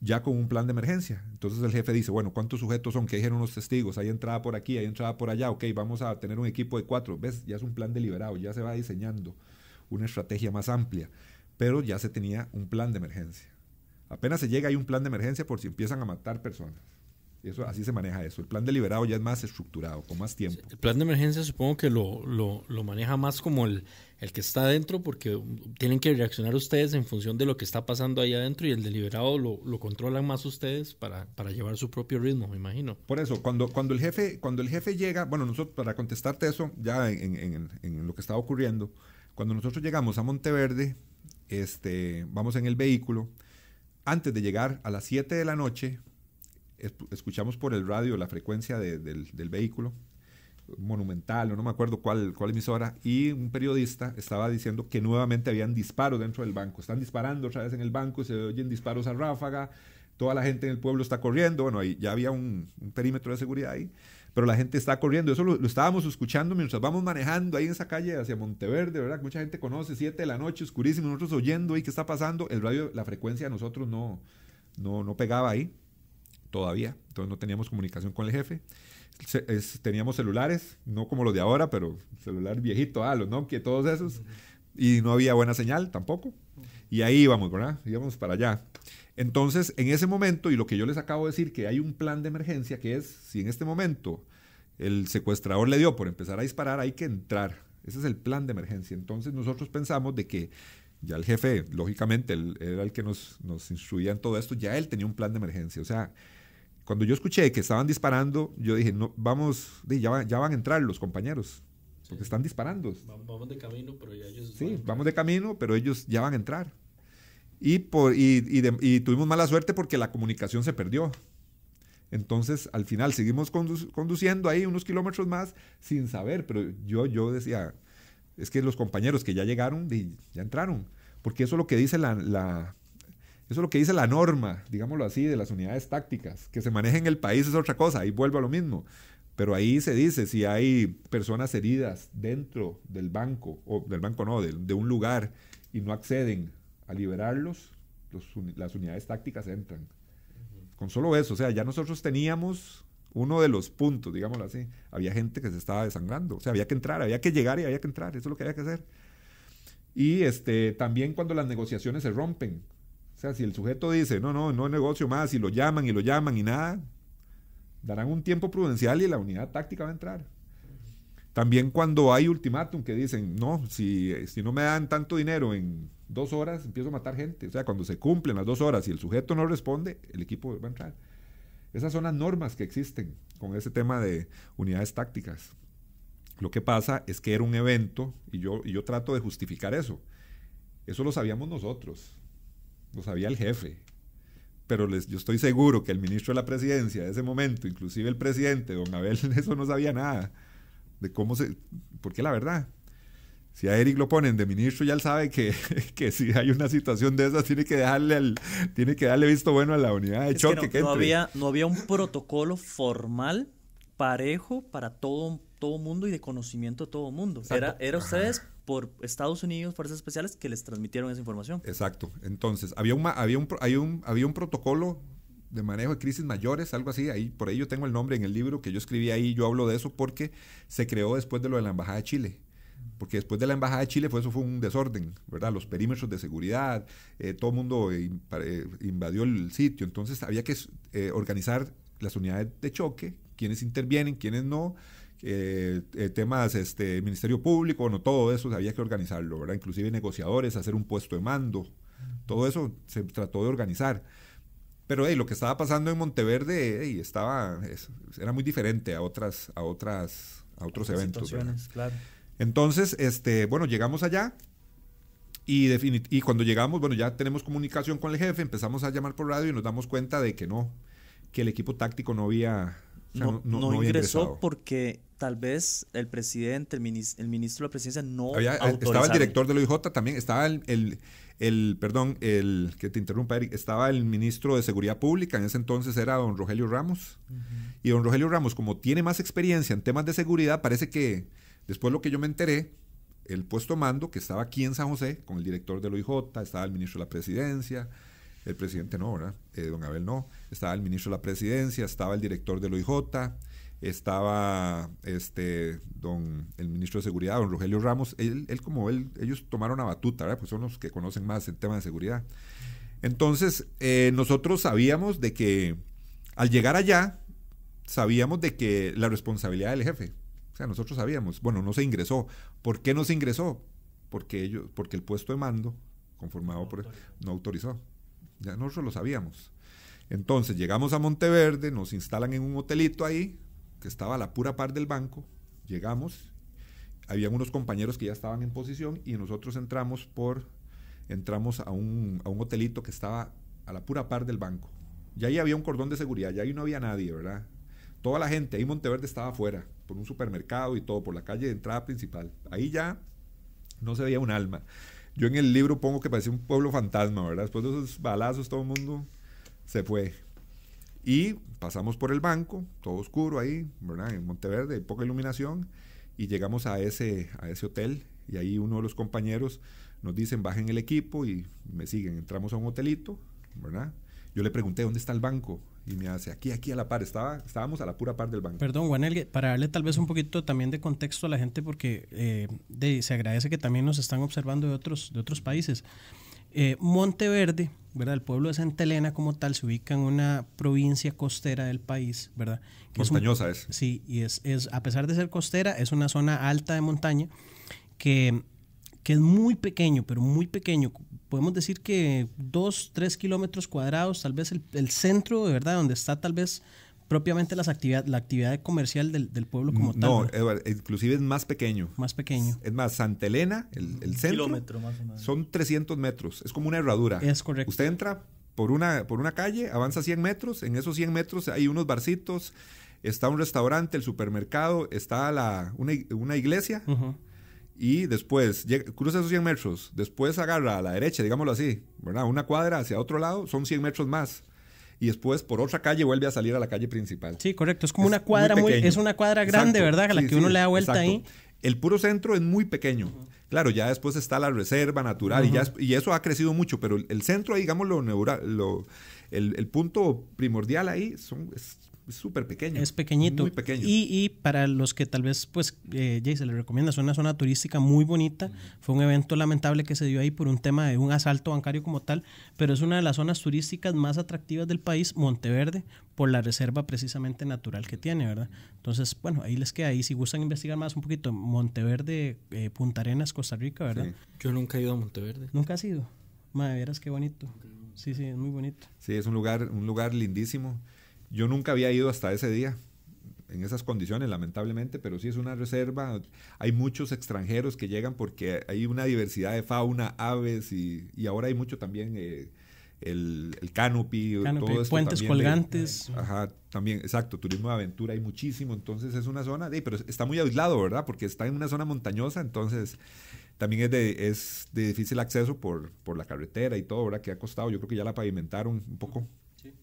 ya con un plan de emergencia. Entonces el jefe dice, bueno, ¿cuántos sujetos son? que dijeron los testigos? Hay entrada por aquí, hay entrada por allá, ok, vamos a tener un equipo de cuatro. ¿Ves? Ya es un plan deliberado, ya se va diseñando una estrategia más amplia, pero ya se tenía un plan de emergencia. Apenas se llega, hay un plan de emergencia por si empiezan a matar personas. Eso, así se maneja eso. El plan deliberado ya es más estructurado, con más tiempo. El plan de emergencia supongo que lo, maneja más como el, el, que está adentro, porque tienen que reaccionar ustedes en función de lo que está pasando ahí adentro y el deliberado lo, controlan más ustedes para, para, llevar su propio ritmo, me imagino. Por eso, cuando, cuando, el, jefe, cuando el jefe llega, bueno, nosotros para contestarte eso, ya en, lo que está ocurriendo, cuando nosotros llegamos a Monteverde, este, vamos en el vehículo, antes de llegar a las 7 de la noche, escuchamos por el radio la frecuencia del, vehículo, monumental, no me acuerdo cuál, cuál emisora, y un periodista estaba diciendo que nuevamente habían disparos dentro del banco. Están disparando otra vez en el banco, se oyen disparos a ráfaga, toda la gente en el pueblo está corriendo, bueno, ahí ya había un, perímetro de seguridad ahí, pero la gente está corriendo. Eso lo, estábamos escuchando mientras vamos manejando ahí en esa calle hacia Monteverde, ¿verdad? mucha gente conoce, 7 de la noche, oscurísimo, nosotros oyendo ahí qué está pasando, el radio, la frecuencia de nosotros no, no, no pegaba ahí todavía, entonces no teníamos comunicación con el jefe. teníamos celulares, no como los de ahora, pero celular viejito, ah, los Nokia, todos esos. Y no había buena señal tampoco. Y ahí íbamos, ¿verdad? Íbamos para allá. Entonces, en ese momento, y lo que yo les acabo de decir, que hay un plan de emergencia, que es, si en este momento el secuestrador le dio por empezar a disparar, hay que entrar. Ese es el plan de emergencia. Entonces, nosotros pensamos de que ya el jefe, lógicamente, él, era el que nos, nos instruía en todo esto, ya él tenía un plan de emergencia. O sea, cuando yo escuché que estaban disparando, yo dije, no, vamos, ya, ya van a entrar los compañeros, porque están disparando. Vamos de camino, pero ya ellos... Sí, vamos de camino, pero ellos ya van a entrar. Y, por, y, y, tuvimos mala suerte porque la comunicación se perdió. Entonces, al final seguimos conduciendo ahí unos kilómetros más sin saber, pero yo, yo decía, es que los compañeros que ya llegaron, ya entraron, porque eso es lo que dice la, la, eso es lo que dice la norma, digámoslo así, de las unidades tácticas. Que se maneje en el país es otra cosa, ahí vuelvo a lo mismo. Pero ahí se dice si hay personas heridas dentro del banco, o del banco no, de, un lugar, y no acceden a liberarlos, las unidades tácticas entran. Con solo eso, o sea, ya nosotros teníamos uno de los puntos, digámoslo así. Había gente que se estaba desangrando, o sea, había que entrar, había que llegar y había que entrar, eso es lo que había que hacer. Y este, también cuando las negociaciones se rompen, o sea, si el sujeto dice, no, no, no negocio más, y lo llaman y lo llaman y nada, darán un tiempo prudencial y la unidad táctica va a entrar. También cuando hay ultimátum que dicen, no, si, si no me dan tanto dinero en dos horas, empiezo a matar gente. O sea, cuando se cumplen las dos horas y el sujeto no responde, el equipo va a entrar. Esas son las normas que existen con ese tema de unidades tácticas. Lo que pasa es que era un evento y yo, y yo trato de justificar eso. Eso lo sabíamos nosotros lo sabía el jefe. Pero les, yo estoy seguro que el ministro de la presidencia de ese momento, inclusive el presidente, don Abel, eso no sabía nada. De cómo se. Porque la verdad, si a Eric lo ponen de ministro, ya él sabe que, si hay una situación de esas, tiene que darle, tiene que darle visto bueno a la unidad de choque. Que no, había, un protocolo formal, parejo, para todo, todo mundo y de conocimiento de todo mundo. Era, era ustedes por Estados Unidos, Fuerzas Especiales, que les transmitieron esa información. Exacto. Entonces, había un, había un, un, había un protocolo de manejo de crisis mayores, algo así, ahí, por ahí yo tengo el nombre en el libro que yo escribí ahí, yo hablo de eso porque se creó después de lo de la Embajada de Chile porque después de la Embajada de Chile, pues, eso fue un desorden, ¿verdad? Los perímetros de seguridad, eh, todo el mundo invadió el sitio, entonces había que eh, organizar las unidades de choque, quienes intervienen, quienes no, eh, eh, temas, este, Ministerio Público, no todo eso había que organizarlo, ¿verdad? Inclusive negociadores, hacer un puesto de mando, todo eso se trató de organizar. Pero hey, lo que estaba pasando en Monteverde hey, estaba, era muy diferente a otras, a otras, a otros eventos. Claro. Entonces, este, bueno, llegamos allá, y, y, cuando llegamos, bueno, ya tenemos comunicación con el jefe, empezamos a llamar por radio y nos damos cuenta de que no, que el equipo táctico no había, no, ingresó porque tal vez el presidente, el, ministro, de la presidencia no eh, Estaba el director de OIJ, también estaba el, perdón, el, que te interrumpa Eric, estaba el ministro de Seguridad Pública, en ese entonces era don Rogelio Ramos. Y don Rogelio Ramos, como tiene más experiencia en temas de seguridad, parece que, después de lo que yo me enteré, el puesto mando que estaba aquí en San José, con el director de OIJ, estaba el ministro de la presidencia, el presidente no, ¿verdad? Eh, don Abel no. Estaba el ministro de la presidencia, estaba el director de OIJ, estaba este don el ministro de seguridad don Rogelio Ramos él, como él ellos tomaron la batuta ¿verdad? pues son los que conocen más el tema de seguridad entonces eh, nosotros sabíamos de que al llegar allá sabíamos de que la responsabilidad del jefe o sea nosotros sabíamos bueno no se ingresó por qué no se ingresó porque ellos porque el puesto de mando conformado por por no autorizó ya nosotros lo sabíamos. Entonces llegamos a Monteverde, nos instalan en un hotelito ahí, que estaba a la pura par del banco. Llegamos, había unos compañeros que ya estaban en posición y nosotros entramos por entramos a un, a un hotelito que estaba a la pura par del banco. Ya ahí había un cordón de seguridad, ya ahí no había nadie, ¿verdad? Toda la gente, ahí Monteverde estaba afuera, por un supermercado y todo, por la calle de entrada principal. Ahí ya no se veía un alma. Yo en el libro pongo que parecía un pueblo fantasma, ¿verdad? Después de esos balazos todo el mundo se fue. Y pasamos por el banco, todo oscuro ahí, ¿verdad? En Monteverde, poca iluminación, y llegamos a ese, a ese hotel y ahí uno de los compañeros nos dice bajen el equipo y me siguen. Entramos a un hotelito, ¿verdad? Yo le pregunté, ¿dónde está el banco? y me hace aquí, aquí a la par, Estaba, estábamos a la pura par del banco. Perdón, Juanel, para darle tal vez un poquito también de contexto a la gente, porque eh, se agradece que también nos están observando de otros, de otros países. Eh, Monteverde, ¿verdad? El pueblo de Santa Elena como tal se ubica en una provincia costera del país, ¿verdad? Montañosa es, Sí, y es, es, a pesar de ser costera, es una zona alta de montaña que que es muy pequeño, pero muy pequeño. Podemos decir que dos, tres kilómetros cuadrados, tal vez el, centro, de verdad, donde está tal vez propiamente las la actividad comercial del, del pueblo como mm, tal. No, inclusive es más pequeño. Más pequeño. Es más, Santa Elena, el, mm, centro, son 300 metros, es como una herradura. Es correcto. Usted entra por una, por una calle, avanza 100 metros, en esos 100 metros hay unos barcitos, está un restaurante, el supermercado, está la, una, iglesia y después cruza esos 100 metros, después agarra a la derecha, digámoslo así, ¿verdad? Una cuadra hacia otro lado, son 100 metros más. Y después por otra calle vuelve a salir a la calle principal. Sí, correcto. Es como una cuadra muy, es una cuadra grande, ¿verdad? A la que uno le da vuelta ahí. El puro centro es muy pequeño. Claro, ya después está la reserva natural y, eso ha crecido mucho, pero el, centro, digamos, lo, el, el, punto primordial ahí son, súper pequeño. Es pequeñito. Y, para los que tal vez, pues, eh, Jay se le recomienda, es una zona turística muy bonita. Fue un evento lamentable que se dio ahí por un tema de un asalto bancario como tal, pero es una de las zonas turísticas más atractivas del país, Monteverde, por la reserva precisamente natural que tiene, ¿verdad? Entonces, bueno, ahí les queda. ahí si gustan investigar más un poquito, Monteverde, eh, Punta Arenas, Costa Rica, ¿verdad? Yo nunca he ido a Monteverde. Nunca has ido. Madre, verás qué bonito. Sí, sí, es muy bonito. Sí, es un lugar, un lugar lindísimo. Yo nunca había ido hasta ese día en esas condiciones, lamentablemente, pero sí es una reserva. Hay muchos extranjeros que llegan porque hay una diversidad de fauna, aves y, y ahora hay mucho también eh, el, el, canopy, todo puentes colgantes. ajá, también, exacto, turismo de aventura hay muchísimo, entonces es una zona, de, pero está muy aislado, ¿verdad? Porque está en una zona montañosa, entonces también es de, es de difícil acceso por, por la carretera y todo, ¿verdad? Que ha costado, yo creo que ya la pavimentaron un poco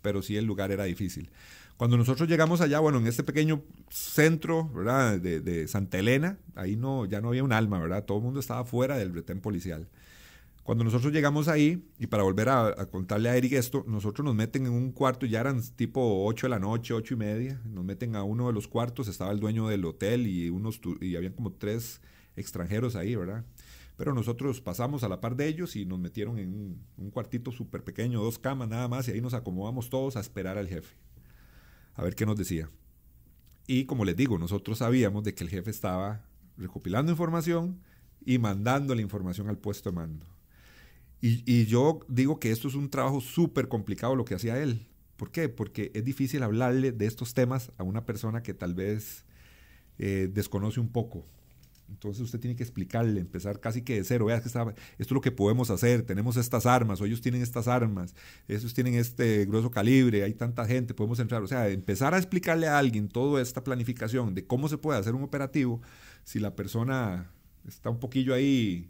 pero sí el lugar era difícil. Cuando nosotros llegamos allá, bueno, en este pequeño centro, ¿verdad? De, de, Santa Elena, ahí no, ya no había un alma, ¿verdad? Todo el mundo estaba fuera del retén policial. Cuando nosotros llegamos ahí, y para volver a, contarle a Eric esto, nosotros nos meten en un cuarto, ya eran tipo 8 de la noche, ocho y media, nos meten a uno de los cuartos, estaba el dueño del hotel y, unos y habían como tres extranjeros ahí, ¿verdad? Pero nosotros pasamos a la par de ellos y nos metieron en un, cuartito súper pequeño, dos camas nada más, y ahí nos acomodamos todos a esperar al jefe, a ver qué nos decía. Y como les digo, nosotros sabíamos de que el jefe estaba recopilando información y mandando la información al puesto de mando. Y, yo digo que esto es un trabajo súper complicado lo que hacía él. ¿Por qué? Porque es difícil hablarle de estos temas a una persona que tal vez eh, desconoce un poco entonces usted tiene que explicarle, empezar casi que de cero. Vea, que está, esto es lo que podemos hacer. Tenemos estas armas, o ellos tienen estas armas, esos tienen este grueso calibre, hay tanta gente, podemos entrar. O sea, empezar a explicarle a alguien toda esta planificación de cómo se puede hacer un operativo si la persona está un poquillo ahí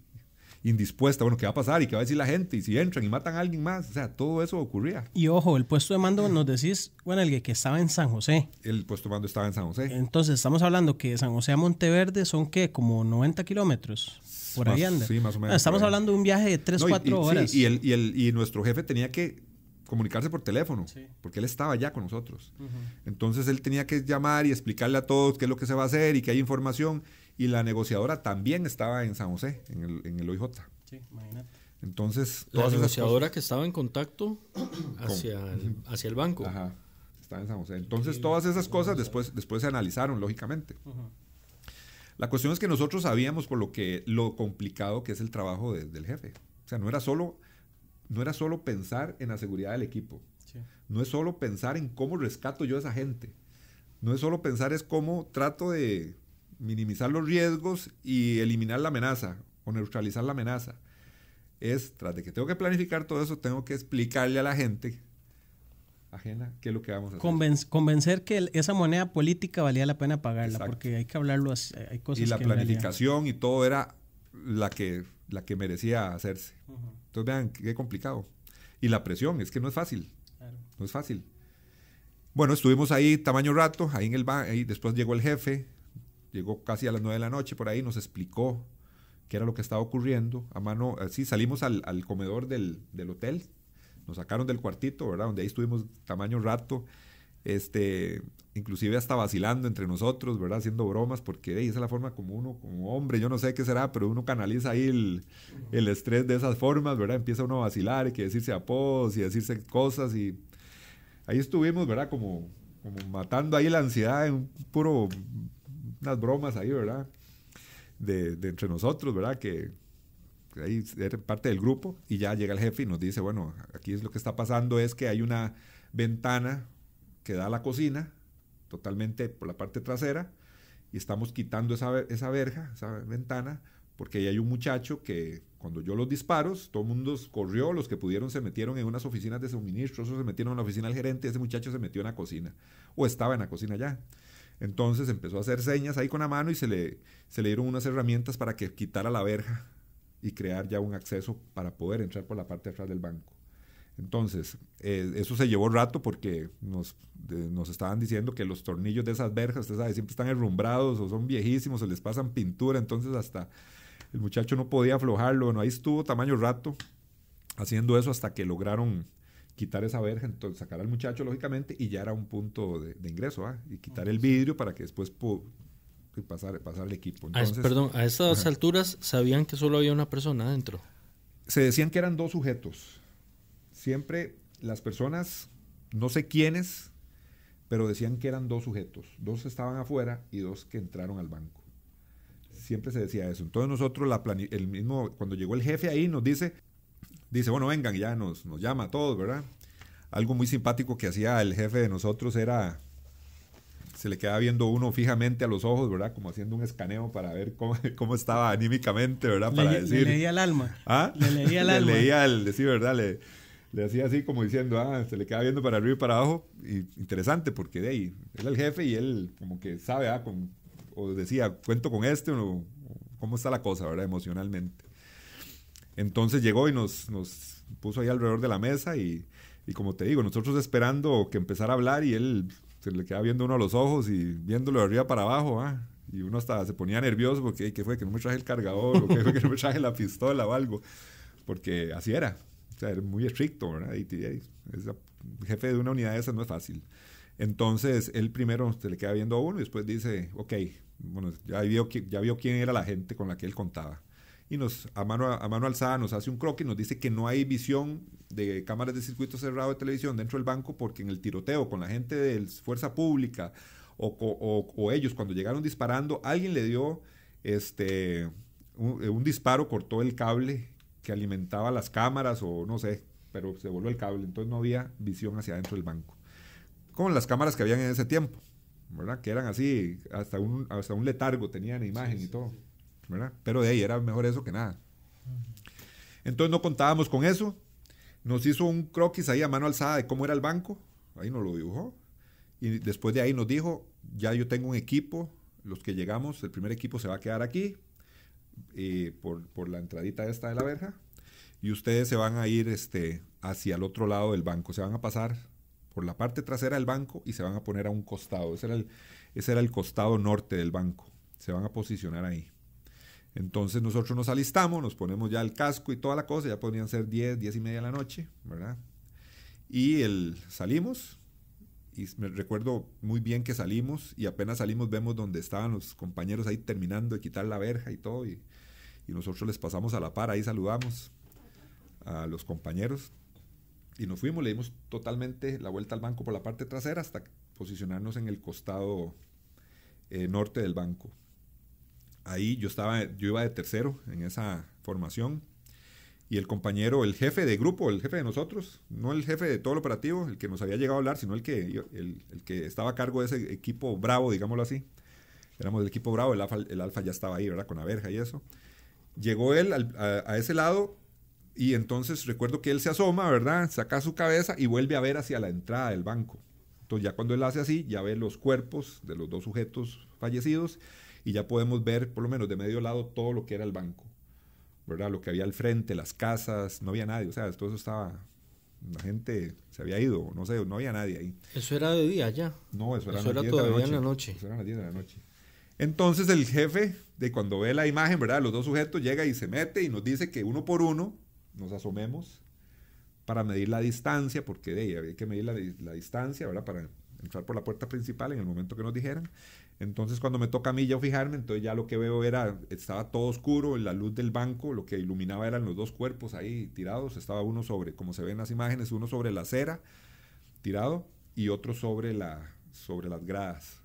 indispuesta, bueno, ¿qué va a pasar? ¿Y qué va a decir la gente? ¿Y si entran y matan a alguien más? O sea, todo eso ocurría. Y ojo, el puesto de mando nos decís, bueno, el que estaba en San José. El puesto de mando estaba en San José. Entonces, estamos hablando que San José a Monteverde son, ¿qué? Como 90 kilómetros. Por ahí anda. Sí, más o menos. Ah, estamos hablando de un viaje de 3, 4 horas. Sí, y, y, nuestro jefe tenía que comunicarse por teléfono, porque él estaba ya con nosotros. Entonces él tenía que llamar y explicarle a todos qué es lo que se va a hacer y que hay información y la negociadora también estaba en San José, en el, en el OIJ. Sí, imagínate. Entonces, la negociadora que estaba en contacto hacia, el, banco. Ajá, estaba en San José. Entonces, todas esas cosas después, después se analizaron, lógicamente. La cuestión es que nosotros sabíamos por lo que lo complicado que es el trabajo del jefe. O sea, no era solo no era solo pensar en la seguridad del equipo. No es solo pensar en cómo rescato yo a esa gente. No es solo pensar es cómo trato de minimizar los riesgos y eliminar la amenaza o neutralizar la amenaza. Es, tras de que tengo que planificar todo eso, tengo que explicarle a la gente ajena qué es lo que vamos a hacer. convencer que esa moneda política valía la pena pagarla, porque hay que hablarlo, hay cosas Y la planificación y todo era la que, la que merecía hacerse. Entonces vean qué complicado. Y la presión, es que no es fácil. No es fácil. Bueno, estuvimos ahí tamaño rato, ahí en el y después llegó el jefe, llegó casi a las 9 de la noche por ahí, nos explicó qué era lo que estaba ocurriendo. A mano, eh, sí, salimos al, comedor del, hotel, nos sacaron del cuartito, ¿verdad? Donde ahí estuvimos tamaño rato, este, inclusive hasta vacilando entre nosotros, ¿verdad? Haciendo bromas, porque esa es la forma como uno, como hombre, yo no sé qué será, pero uno canaliza ahí el, estrés de esas formas, ¿verdad? Empieza uno a vacilar, y que decirse apodos y decirse cosas y... Ahí estuvimos, ¿verdad? Como, como matando ahí la ansiedad en un puro unas bromas ahí, ¿verdad? De, entre nosotros, ¿verdad? Que, ahí parte del grupo y ya llega el jefe y nos dice, bueno, aquí es lo que está pasando es que hay una ventana que da a la cocina, totalmente por la parte trasera, y estamos quitando esa, esa verja, esa ventana, porque ahí hay un muchacho que cuando yo los disparos, todo el mundo corrió, los que pudieron se metieron en unas oficinas de suministro, otros se metieron en la oficina del gerente, ese muchacho se metió en la cocina, o estaba en la cocina ya. Entonces empezó a hacer señas ahí con la mano y se le, se le dieron unas herramientas para que quitara la verja y crear ya un acceso para poder entrar por la parte de atrás del banco. Entonces, eh, eso se llevó rato porque nos, nos, estaban diciendo que los tornillos de esas verjas, usted sabe, siempre están herrumbrados o son viejísimos, se les pasan pintura, entonces hasta el muchacho no podía aflojarlo. Bueno, ahí estuvo tamaño rato haciendo eso hasta que lograron quitar esa verja, entonces sacar al muchacho, lógicamente, y ya era un punto de, ingreso, ¿ah? y quitar el vidrio para que después pasar, pasar el equipo. perdón, a estas alturas sabían que solo había una persona adentro. Se decían que eran dos sujetos. Siempre las personas, no sé quiénes, pero decían que eran dos sujetos. Dos estaban afuera y dos que entraron al banco. Siempre se decía eso. Entonces nosotros, la el mismo, cuando llegó el jefe ahí, nos dice, dice, bueno, vengan, ya nos, nos llama a todos, ¿verdad? Algo muy simpático que hacía el jefe de nosotros era, se le quedaba viendo uno fijamente a los ojos, ¿verdad? Como haciendo un escaneo para ver cómo, estaba anímicamente, ¿verdad? Para decir. leía el alma. ¿Ah? Le leía el alma. le leía el, sí, ¿verdad? Le, le hacía así como diciendo, ah, se le queda viendo para arriba y para abajo. interesante, porque de ahí, él el jefe y él como que sabe, ah, o decía, cuento con este, cómo está la cosa, ¿verdad? Emocionalmente. Entonces llegó y nos, puso ahí alrededor de la mesa y, como te digo, nosotros esperando que empezara a hablar y él se le queda viendo uno a los ojos y viéndolo de arriba para abajo, ah, y uno hasta se ponía nervioso porque ¿qué fue? Que no me traje el cargador, o ¿qué fue? Que no me traje la pistola o algo, porque así era, o sea, era muy estricto, ¿verdad? Y, jefe de una unidad de no es fácil. Entonces, él primero se le queda viendo a uno y después dice, ok, bueno, ya vio, ya vio quién era la gente con la que él contaba y nos a mano, a mano alzada nos hace un croquis, nos dice que no hay visión de cámaras de circuito cerrado de televisión dentro del banco porque en el tiroteo con la gente de Fuerza Pública o, ellos cuando llegaron disparando, alguien le dio este, eh, un, disparo, cortó el cable que alimentaba las cámaras o no sé, pero se volvió el cable, entonces no había visión hacia adentro del banco. como las cámaras que habían en ese tiempo, ¿verdad? Que eran así, hasta un, hasta un letargo tenían imagen y todo. Pero de ahí era mejor eso que nada. Entonces no contábamos con eso. Nos hizo un croquis ahí a mano alzada de cómo era el banco. Ahí nos lo dibujó. Y después de ahí nos dijo, ya yo tengo un equipo, los que llegamos, el primer equipo se va a quedar aquí, eh, por, la entradita esta de la verja, y ustedes se van a ir este, hacia el otro lado del banco, se van a pasar por la parte trasera del banco y se van a poner a un costado. ese era el costado norte del banco. Se van a posicionar ahí. Entonces nosotros nos alistamos, nos ponemos ya el casco y toda la cosa, ya podrían ser 10, 10 y media de la noche, ¿verdad? Y el, salimos, y me recuerdo muy bien que salimos y apenas salimos vemos donde estaban los compañeros ahí terminando de quitar la verja y todo, y, nosotros les pasamos a la par, ahí saludamos a los compañeros y nos fuimos, le dimos totalmente la vuelta al banco por la parte trasera hasta posicionarnos en el costado eh, norte del banco ahí yo estaba, yo iba de tercero en esa formación. Y el compañero, el jefe de grupo, el jefe de nosotros, no el jefe de todo el operativo, el que nos había llegado a hablar, sino el que, el, que estaba a cargo de ese equipo bravo, digámoslo así. Éramos el equipo bravo, el alfa, ya estaba ahí, ¿verdad? Con la verja y eso. Llegó él a, a ese lado y entonces recuerdo que él se asoma, ¿verdad? Saca su cabeza y vuelve a ver hacia la entrada del banco. Entonces ya cuando él hace así, ya ve los cuerpos de los dos sujetos fallecidos y ya podemos ver, por lo menos de medio lado, todo lo que era el banco, ¿verdad? Lo que había al frente, las casas, no había nadie, o sea, todo eso estaba la gente se había ido, no sé, no había nadie ahí. Eso era de día ya. No, eso era, eso era todavía en la noche. Eso era las 10 de la noche. Entonces el jefe, de cuando ve la imagen, ¿verdad? Los dos sujetos llega y se mete y nos dice que uno por uno nos asomemos para medir la distancia, porque de ahí había que medir la, distancia, ¿verdad? Para entrar por la puerta principal en el momento que nos dijeran. Entonces cuando me toca a mí ya fijarme, entonces ya lo que veo era, estaba todo oscuro, en la luz del banco, lo que iluminaba eran los dos cuerpos ahí tirados, estaba uno sobre, como se ven las imágenes, uno sobre la acera tirado y otro sobre, la, sobre las gradas.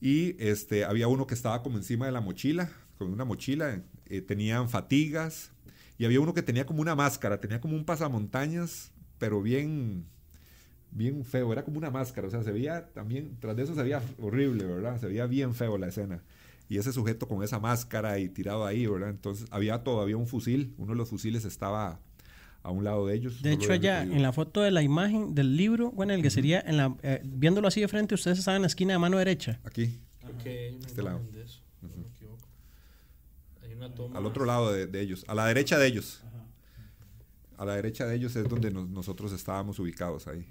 Y este, había uno que estaba como encima de la mochila, con una mochila, eh, tenían fatigas y había uno que tenía como una máscara, tenía como un pasamontañas, pero bien bien feo, era como una máscara, o sea, se veía también, tras de eso se veía horrible, ¿verdad? Se veía bien feo la escena. Y ese sujeto con esa máscara y tirado ahí, ¿verdad? Entonces había todavía un fusil, uno de los fusiles estaba a un lado de ellos. De hecho, allá en la foto de la imagen del libro, bueno, el que sería, en la, eh, viéndolo así de frente, ustedes estaban en la esquina de mano derecha. Aquí. este lado. Al otro lado de, ellos, a la derecha de ellos. A la derecha de ellos es donde nosotros estábamos ubicados ahí.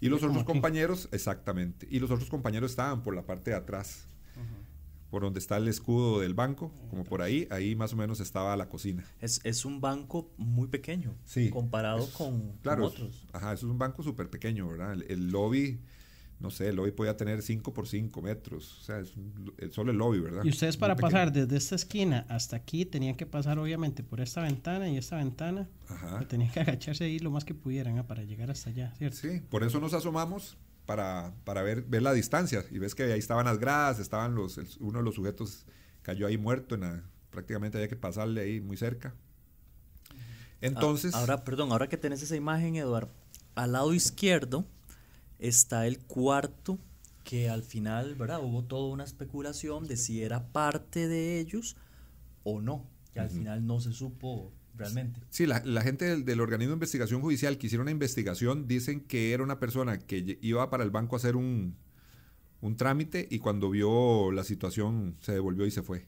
Y los otros compañeros, exactamente, y los otros compañeros estaban por la parte de atrás, por donde está el escudo del banco, como por ahí, ahí más o menos estaba la cocina. Es, es un banco muy pequeño, comparado con, otros. Es, ajá, es un banco súper pequeño, ¿verdad? el lobby no sé, el lobby podía tener 5 por 5 metros, o sea, es solo el lobby, ¿verdad? Y ustedes para pasar desde esta esquina hasta aquí tenían que pasar obviamente por esta ventana y esta ventana, Ajá. Pues tenían que agacharse ahí lo más que pudieran para llegar hasta allá, ¿cierto? Sí, por eso nos asomamos para, ver, ver la distancia y ves que ahí estaban las gradas, estaban los, uno de los sujetos cayó ahí muerto, prácticamente había que pasarle ahí muy cerca. Entonces... Ah, ahora, perdón, ahora que tenés esa imagen, Eduardo, al lado izquierdo Está el cuarto, que al final, ¿verdad? Hubo toda una especulación de si era parte de ellos o no, que al final no se supo realmente. Sí, la, gente del, organismo de investigación judicial que hicieron una investigación dicen que era una persona que iba para el banco a hacer un, trámite y cuando vio la situación se devolvió y se fue.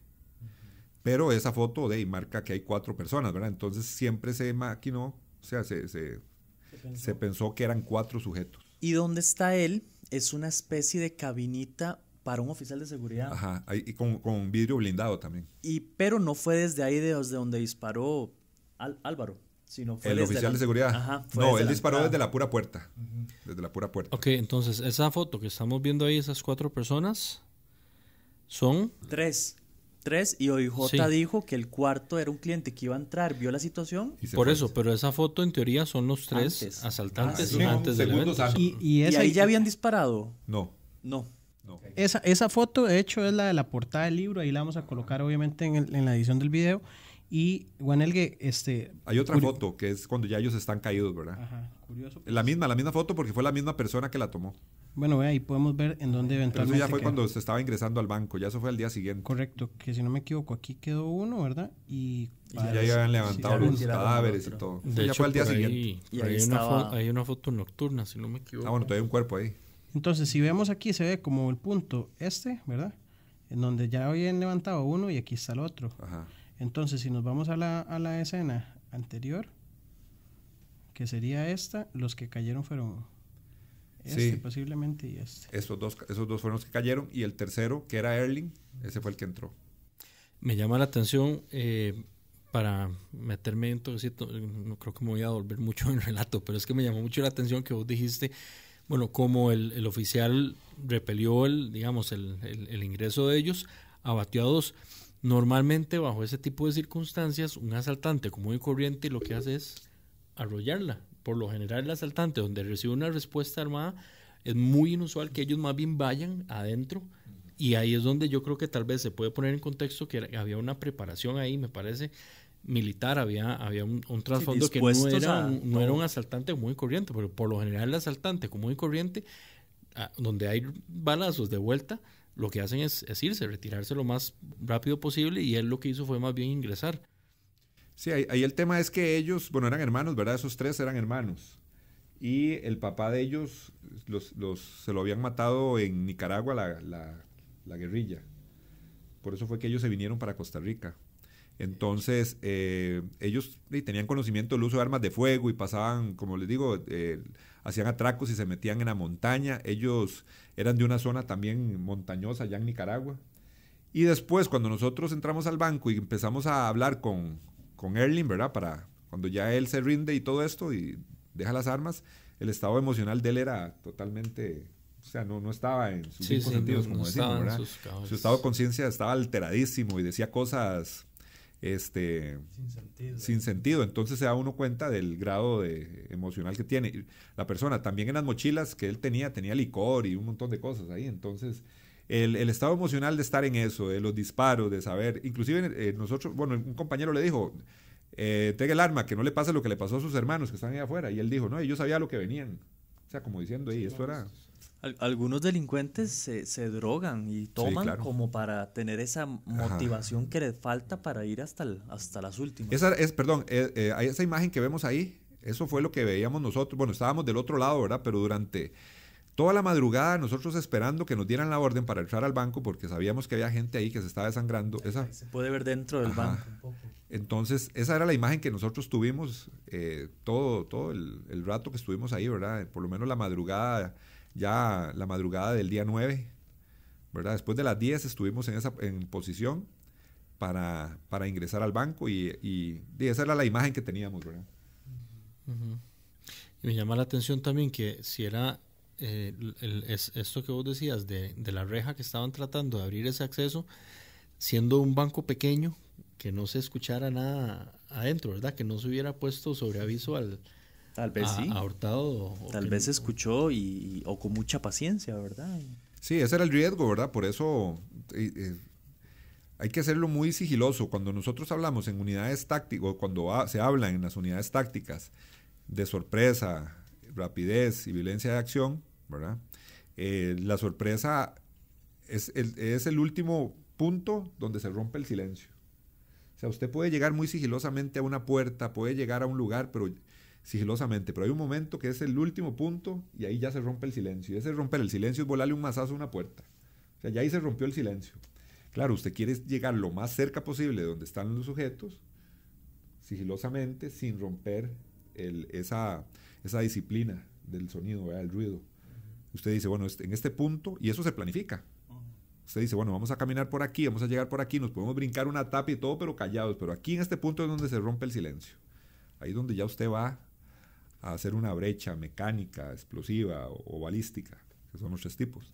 Pero esa foto de marca que hay cuatro personas, ¿verdad? Entonces siempre se maquinó, o sea, se, se pensó que eran cuatro sujetos. Y dónde está él es una especie de cabinita para un oficial de seguridad. Ajá, y con, con, vidrio blindado también. Y, pero no fue desde ahí de, desde donde disparó Álvaro, sino fue El oficial de seguridad. Ajá, no, él disparó desde la pura puerta. Desde la pura puerta. Ok, entonces esa foto que estamos viendo ahí, esas cuatro personas, son... Tres tres y hoy dijo que el cuarto era un cliente que iba a entrar, vio la situación. Por eso, pero esa foto en teoría son los tres asaltantes ¿Y, ahí ya habían disparado? No. No. Esa, esa, foto, de hecho, es la de la portada del libro. Ahí la vamos a colocar, obviamente, en, en la edición del video. Y, que este... Hay otra foto que es cuando ya ellos están caídos, ¿verdad? Ajá, curioso. La misma, la misma foto porque fue la misma persona que la tomó. Bueno, ahí podemos ver en dónde eventualmente. Pero eso ya fue cuando se estaba ingresando al banco, ya eso fue al día siguiente. Correcto, que si no me equivoco, aquí quedó uno, ¿verdad? Y, ya, habían levantado los cadáveres y todo. ya fue al día siguiente. Y ahí hay, una foto, hay una foto nocturna, si no me equivoco. Ah, bueno, todavía hay un cuerpo ahí. Entonces, si vemos aquí, se ve como el punto este, ¿verdad? En donde ya habían levantado uno y aquí está el otro. Ajá. Entonces, si nos vamos a la, a la escena anterior, que sería esta, los que cayeron fueron sí. Este, posiblemente y este. Esos dos, esos dos fueron los que cayeron y el tercero, que era Erling, ese fue el que entró. Me llama la atención, eh, para meterme en esto, no creo que me voy a volver mucho en relato, pero es que me llamó mucho la atención que vos dijiste, bueno, como el, oficial repelió el, digamos, el, ingreso de ellos, abatió a dos. Normalmente, bajo ese tipo de circunstancias, un asaltante Como muy corriente lo que hace es arrollarla por lo general el asaltante, donde recibe una respuesta armada, es muy inusual que ellos más bien vayan adentro. Y ahí es donde yo creo que tal vez se puede poner en contexto que había una preparación ahí, me parece, militar, había, había un, trasfondo que no era, un, no asaltante muy corriente, pero por lo general el asaltante como muy corriente, ah, donde hay balazos de vuelta, lo que hacen es, es, irse, retirarse lo más rápido posible y él lo que hizo fue más bien ingresar. Sí, ahí, el tema es que ellos, bueno, eran hermanos, ¿verdad? Esos tres eran hermanos. Y el papá de ellos los, se lo habían matado en Nicaragua la, guerrilla. Por eso fue que ellos se vinieron para Costa Rica. Entonces, eh, ellos tenían conocimiento del uso de armas de fuego y pasaban, como les digo, eh, hacían atracos y se metían en la montaña. Ellos eran de una zona también montañosa allá en Nicaragua. Y después, cuando nosotros entramos al banco y empezamos a hablar con, con Erling, ¿verdad? Para cuando ya él se rinde y todo esto y deja las armas, el estado emocional de él era totalmente, o sea, no, no estaba en sus sentidos, como decimos, ¿verdad? Su estado de conciencia estaba alteradísimo y decía cosas este sin sentido. Entonces se da uno cuenta del grado de emocional que tiene la persona. También en las mochilas que él tenía, tenía licor y un montón de cosas ahí. Entonces, el, estado emocional de estar en eso, de los disparos, de saber, inclusive eh, nosotros, bueno, un compañero le dijo, eh, tenga el arma, que no le pase lo que le pasó a sus hermanos que están ahí afuera, y él dijo, no, yo sabía lo que venían. O sea, como diciendo, ahí, esto era... Algunos delincuentes se, drogan y toman como para tener esa motivación que les falta para ir hasta, hasta las últimas. es, perdón, eh, eh, esa imagen que vemos ahí, eso fue lo que veíamos nosotros. Bueno, estábamos del otro lado, ¿verdad? Pero durante Toda la madrugada nosotros esperando que nos dieran la orden para entrar al banco porque sabíamos que había gente ahí que se estaba desangrando. Esa... Se puede ver dentro del banco. Un poco. Entonces, esa era la imagen que nosotros tuvimos eh, todo, todo el, rato que estuvimos ahí, ¿verdad? Por lo menos la madrugada, ya la madrugada del día 9, ¿verdad? Después de las 10 estuvimos en esa posición para, para ingresar al banco y, esa era la imagen que teníamos, ¿verdad? Y me llama la atención también que si era eh, esto que vos decías de, la reja que estaban tratando de abrir ese acceso, siendo un banco pequeño, que no se escuchara nada adentro, ¿verdad? Que no se hubiera puesto sobre aviso al... Tal vez a, sí. Tal vez escuchó y, o con mucha paciencia, ¿verdad? Sí, ese era el riesgo, ¿verdad? Por eso... hay que hacerlo muy sigiloso. Cuando nosotros hablamos en unidades tácticas, cuando se hablan en las unidades tácticas de sorpresa, rapidez y violencia de acción, eh, la sorpresa es el, último punto donde se rompe el silencio. O sea, usted puede llegar muy sigilosamente a una puerta, puede llegar a un lugar, pero sigilosamente, pero hay un momento que es el último punto y ahí ya se rompe el silencio. Y ese romper el silencio es volarle un mazazo a una puerta. O sea, ya ahí se rompió el silencio. Claro, usted quiere llegar lo más cerca posible de donde están los sujetos, sigilosamente, sin romper esa, disciplina del sonido, del el ruido. Usted dice, bueno, este, en este punto, y eso se planifica. Usted dice, bueno, vamos a caminar por aquí, vamos a llegar por aquí, nos podemos brincar una tapa y todo, pero callados. Pero aquí en este punto es donde se rompe el silencio. Ahí es donde ya usted va a hacer una brecha mecánica, explosiva o, balística, que son los tres tipos.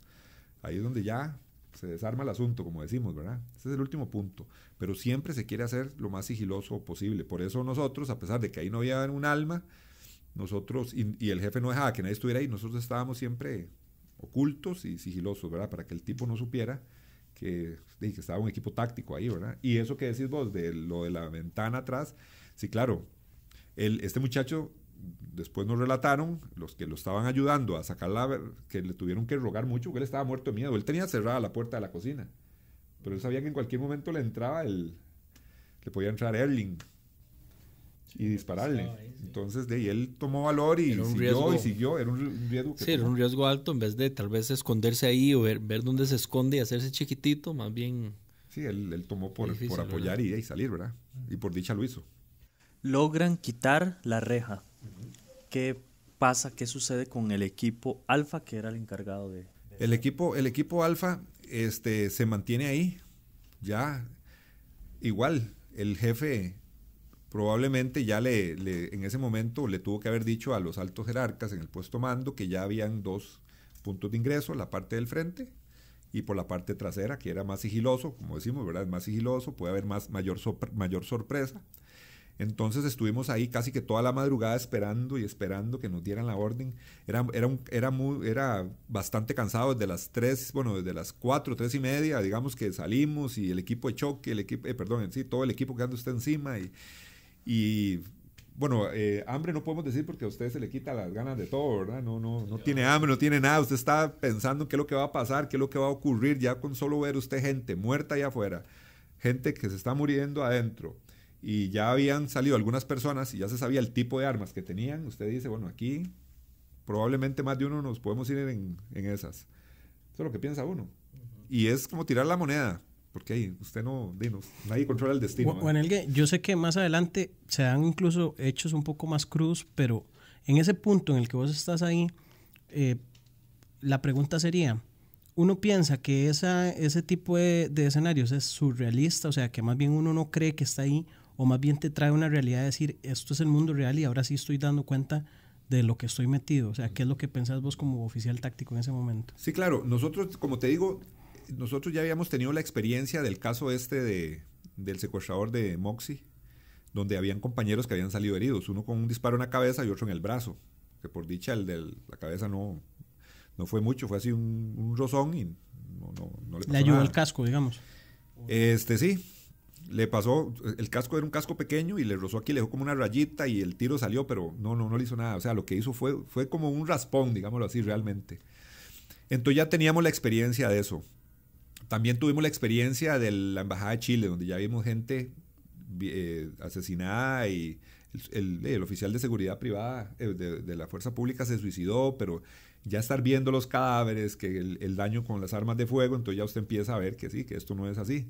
Ahí es donde ya se desarma el asunto, como decimos, ¿verdad? Ese es el último punto. Pero siempre se quiere hacer lo más sigiloso posible. Por eso nosotros, a pesar de que ahí no había un alma, nosotros, y, el jefe no dejaba que nadie estuviera ahí, nosotros estábamos siempre ocultos y sigilosos, ¿verdad? Para que el tipo no supiera que, estaba un equipo táctico ahí, ¿verdad? Y eso que decís vos, de lo de la ventana atrás, sí, claro, el, este muchacho después nos relataron los que lo estaban ayudando a sacarla, que le tuvieron que rogar mucho, que él estaba muerto de miedo. Él tenía cerrada la puerta de la cocina, pero él sabía que en cualquier momento le entraba el. le podía entrar Erling y dispararle. Entonces, de ahí él tomó valor y siguió Era un riesgo. sí, era un riesgo alto en vez de tal vez esconderse ahí o ver, dónde se esconde y hacerse chiquitito, más bien. Sí, él, tomó por, por apoyar y, salir, ¿verdad? Y por dicha lo hizo. Logran quitar la reja. ¿Qué pasa? ¿Qué sucede con el equipo Alfa que era el encargado de.? el equipo, el equipo Alfa este, se mantiene ahí, ya. Igual, el jefe probablemente ya le, en ese momento le tuvo que haber dicho a los altos jerarcas en el puesto mando que ya habían dos puntos de ingreso, la parte del frente y por la parte trasera, que era más sigiloso, como decimos, ¿verdad? más sigiloso, puede haber más, mayor, mayor sorpresa. Entonces estuvimos ahí casi que toda la madrugada esperando y esperando que nos dieran la orden. Era, era, era, muy, era bastante cansado desde las 3, bueno, desde las 4, 3 y media, digamos que salimos y el equipo de choque, el equipo, eh, perdón, sí, todo el equipo que quedando usted encima y y bueno, eh, hambre no podemos decir porque a usted se le quita las ganas de todo, ¿verdad? No, no, no tiene hambre, no tiene nada. Usted está pensando qué es lo que va a pasar, qué es lo que va a ocurrir, ya con solo ver usted gente muerta allá afuera, gente que se está muriendo adentro. Y ya habían salido algunas personas y ya se sabía el tipo de armas que tenían. Usted dice, bueno, aquí probablemente más de uno nos podemos ir en, en esas. Eso es lo que piensa uno. Y es como tirar la moneda porque ahí usted no, dinos, nadie controla el destino. Bueno, yo sé que más adelante se dan incluso hechos un poco más crudos, pero en ese punto en el que vos estás ahí, eh, la pregunta sería, uno piensa que esa, ese tipo de, de, escenarios es surrealista, o sea, que más bien uno no cree que está ahí, o más bien te trae una realidad de decir, esto es el mundo real y ahora sí estoy dando cuenta de lo que estoy metido, o sea, ¿qué es lo que pensás vos como oficial táctico en ese momento? Sí, claro, nosotros, como te digo, nosotros ya habíamos tenido la experiencia del caso este de, del secuestrador de Moxie, donde habían compañeros que habían salido heridos, uno con un disparo en la cabeza y otro en el brazo, que por dicha el de la cabeza no, no fue mucho, fue así un, rozón y no, le pasó Le ayudó el casco, digamos. Este sí, le pasó, el casco era un casco pequeño y le rozó aquí, le dejó como una rayita y el tiro salió, pero no, no, no le hizo nada. O sea, lo que hizo fue, fue como un raspón, digámoslo así, realmente. Entonces ya teníamos la experiencia de eso. También tuvimos la experiencia de la Embajada de Chile, donde ya vimos gente eh, asesinada y el, oficial de seguridad privada eh, de, la fuerza pública se suicidó, pero ya estar viendo los cadáveres, que el, daño con las armas de fuego, entonces ya usted empieza a ver que sí, que esto no es así.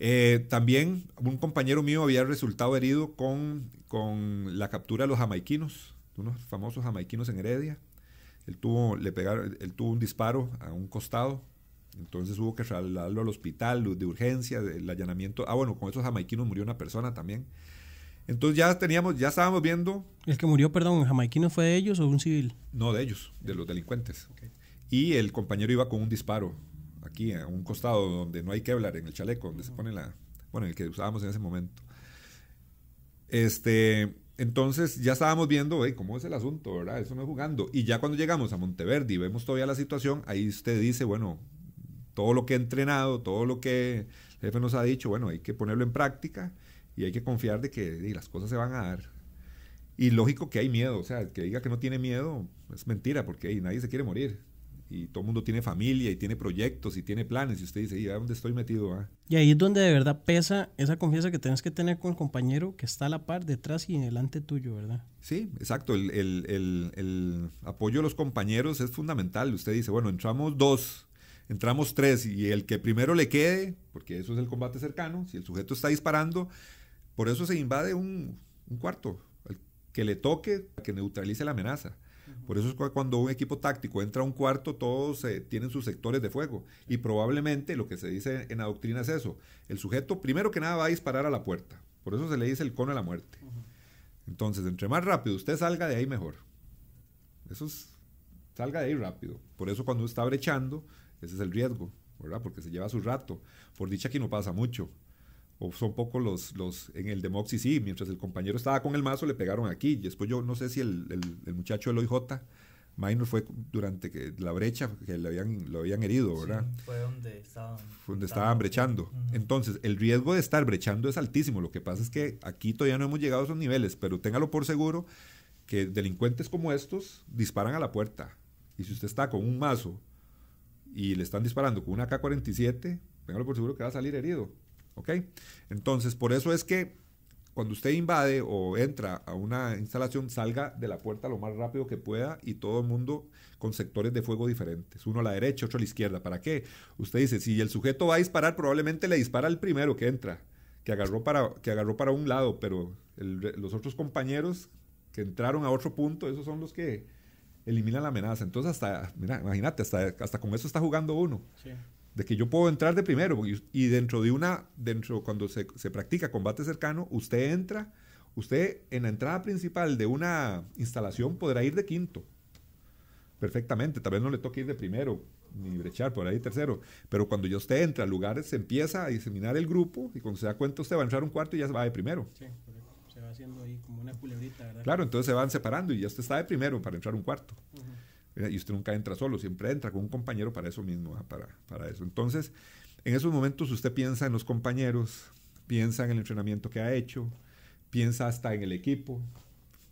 Eh, también un compañero mío había resultado herido con, con la captura de los jamaiquinos, unos famosos jamaiquinos en Heredia. Él tuvo, le él tuvo un disparo a un costado entonces hubo que trasladarlo al hospital de urgencia, del allanamiento. Ah, bueno, con esos jamaiquinos murió una persona también. Entonces ya teníamos, ya estábamos viendo. ¿El que murió, perdón, el jamaiquino fue de ellos o un civil? No, de ellos, de los delincuentes. Y el compañero iba con un disparo aquí, a un costado donde no hay que hablar en el chaleco, donde se pone la. Bueno, el que usábamos en ese momento. Este. Entonces ya estábamos viendo eh cómo es el asunto, ¿verdad? Eso no es jugando. Y ya cuando llegamos a Monteverdi y vemos todavía la situación, ahí usted dice, bueno, todo lo que he entrenado, todo lo que el jefe nos ha dicho, bueno, hay que ponerlo en práctica y hay que confiar de que las cosas se van a dar. Y lógico que hay miedo, o sea, que diga que no tiene miedo es mentira, porque ahí nadie se quiere morir. Y todo el mundo tiene familia y tiene proyectos y tiene planes. Y usted dice, ¿y a dónde estoy metido? Ah? Y ahí es donde de verdad pesa esa confianza que tienes que tener con el compañero que está a la par, detrás y delante tuyo, ¿verdad? Sí, exacto. El, el, el, el apoyo de los compañeros es fundamental. Usted dice, bueno, entramos dos entramos tres y el que primero le quede, porque eso es el combate cercano, si el sujeto está disparando, por eso se invade un, cuarto, el que le toque, que neutralice la amenaza. Por eso es cuando un equipo táctico entra a un cuarto, todos eh, tienen sus sectores de fuego. Y probablemente lo que se dice en la doctrina es eso. El sujeto primero que nada va a disparar a la puerta. Por eso se le dice el cono de la muerte. Entonces, entre más rápido usted salga de ahí, mejor. Eso es, salga de ahí rápido. Por eso cuando está brechando, ese es el riesgo, ¿verdad? Porque se lleva su rato. Por dicha que no pasa mucho. O son pocos los, los, en el de sí, mientras el compañero estaba con el mazo le pegaron aquí. Y después yo no sé si el, el, el muchacho del OIJ, Minor fue durante que, la brecha que le habían, lo habían herido, ¿verdad? fue donde estaban. Fue donde estaban, brechando. Entonces, el riesgo de estar brechando es altísimo. Lo que pasa es que aquí todavía no hemos llegado a esos niveles, pero téngalo por seguro que delincuentes como estos disparan a la puerta. Y si usted está con un mazo y le están disparando con una K-47, véngalo por seguro que va a salir herido. ¿Ok? Entonces, por eso es que cuando usted invade o entra a una instalación, salga de la puerta lo más rápido que pueda y todo el mundo con sectores de fuego diferentes, uno a la derecha, otro a la izquierda. ¿Para qué? Usted dice, si el sujeto va a disparar, probablemente le dispara el primero que entra, que agarró para, que agarró para un lado, pero los otros compañeros que entraron a otro punto, esos son los que elimina la amenaza. Entonces, hasta, mira, imagínate, hasta, hasta con eso está jugando uno. De que yo puedo entrar de primero y, dentro de una, dentro, cuando se, practica combate cercano, usted entra, usted en la entrada principal de una instalación podrá ir de quinto. Perfectamente, tal vez no le toque ir de primero ni brechar por ahí tercero, pero cuando ya usted entra a lugares se empieza a diseminar el grupo y cuando se da cuenta usted va a entrar un cuarto y ya se va de primero. Sí, haciendo ahí como una culebrita, ¿verdad? Claro, entonces se van separando y ya usted está de primero para entrar a un cuarto. Eh, y usted nunca entra solo, siempre entra con un compañero para eso mismo, para, para eso. Entonces, en esos momentos usted piensa en los compañeros, piensa en el entrenamiento que ha hecho, piensa hasta en el equipo,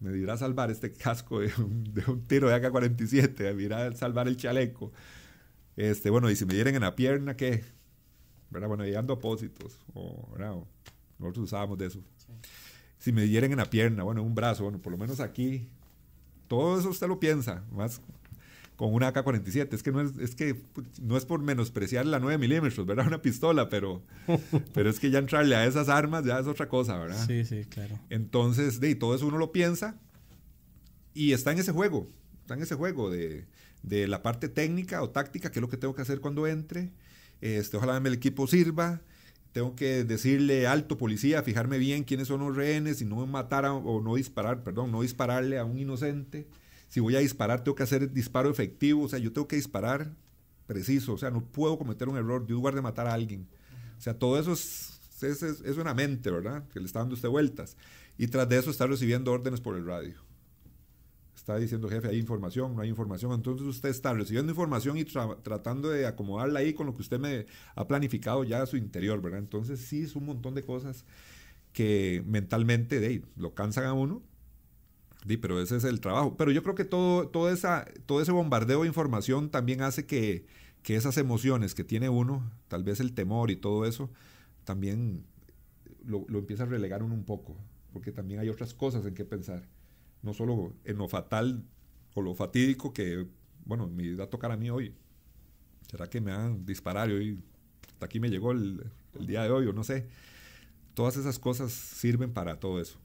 me dirá salvar este casco de un, tiro de AK-47, me dirá salvar el chaleco. Este, bueno, y si me dieren en la pierna, ¿qué? Bueno, llegando a apósitos. nosotros usábamos de eso. Sí si me hieren en la pierna, bueno, un brazo, bueno, por lo menos aquí. Todo eso usted lo piensa, más con una AK-47. Es que, no es, que pues, no es por menospreciar la 9 milímetros, ¿verdad? Una pistola, pero, pero es que ya entrarle a esas armas ya es otra cosa, ¿verdad? Sí, sí, claro. Entonces, de todo eso uno lo piensa y está en ese juego, está en ese juego de, la parte técnica o táctica, qué es lo que tengo que hacer cuando entre. Este, ojalá el equipo sirva tengo que decirle alto policía, fijarme bien quiénes son los rehenes y no matar o no disparar, perdón, no dispararle a un inocente. Si voy a disparar, tengo que hacer disparo efectivo, o sea, yo tengo que disparar preciso, o sea, no puedo cometer un error de lugar de matar a alguien. O sea, todo eso es, es, una mente, ¿verdad? Que le está dando usted vueltas. Y tras de eso está recibiendo órdenes por el radio está diciendo, jefe, hay información, no hay información. Entonces usted está recibiendo información y tratando de acomodarla ahí con lo que usted me ha planificado ya a su interior, ¿verdad? Entonces sí es un montón de cosas que mentalmente de, lo cansan a uno. Sí, pero ese es el trabajo. Pero yo creo que todo, todo, esa, todo ese bombardeo de información también hace que, esas emociones que tiene uno, tal vez el temor y todo eso, también lo, lo empieza a relegar uno un poco, porque también hay otras cosas en que pensar no solo en lo fatal o lo fatídico que, bueno, me va a tocar a mí hoy. ¿Será que me van a disparar hoy, hasta aquí me llegó el, día de hoy o no sé? Todas esas cosas sirven para todo eso.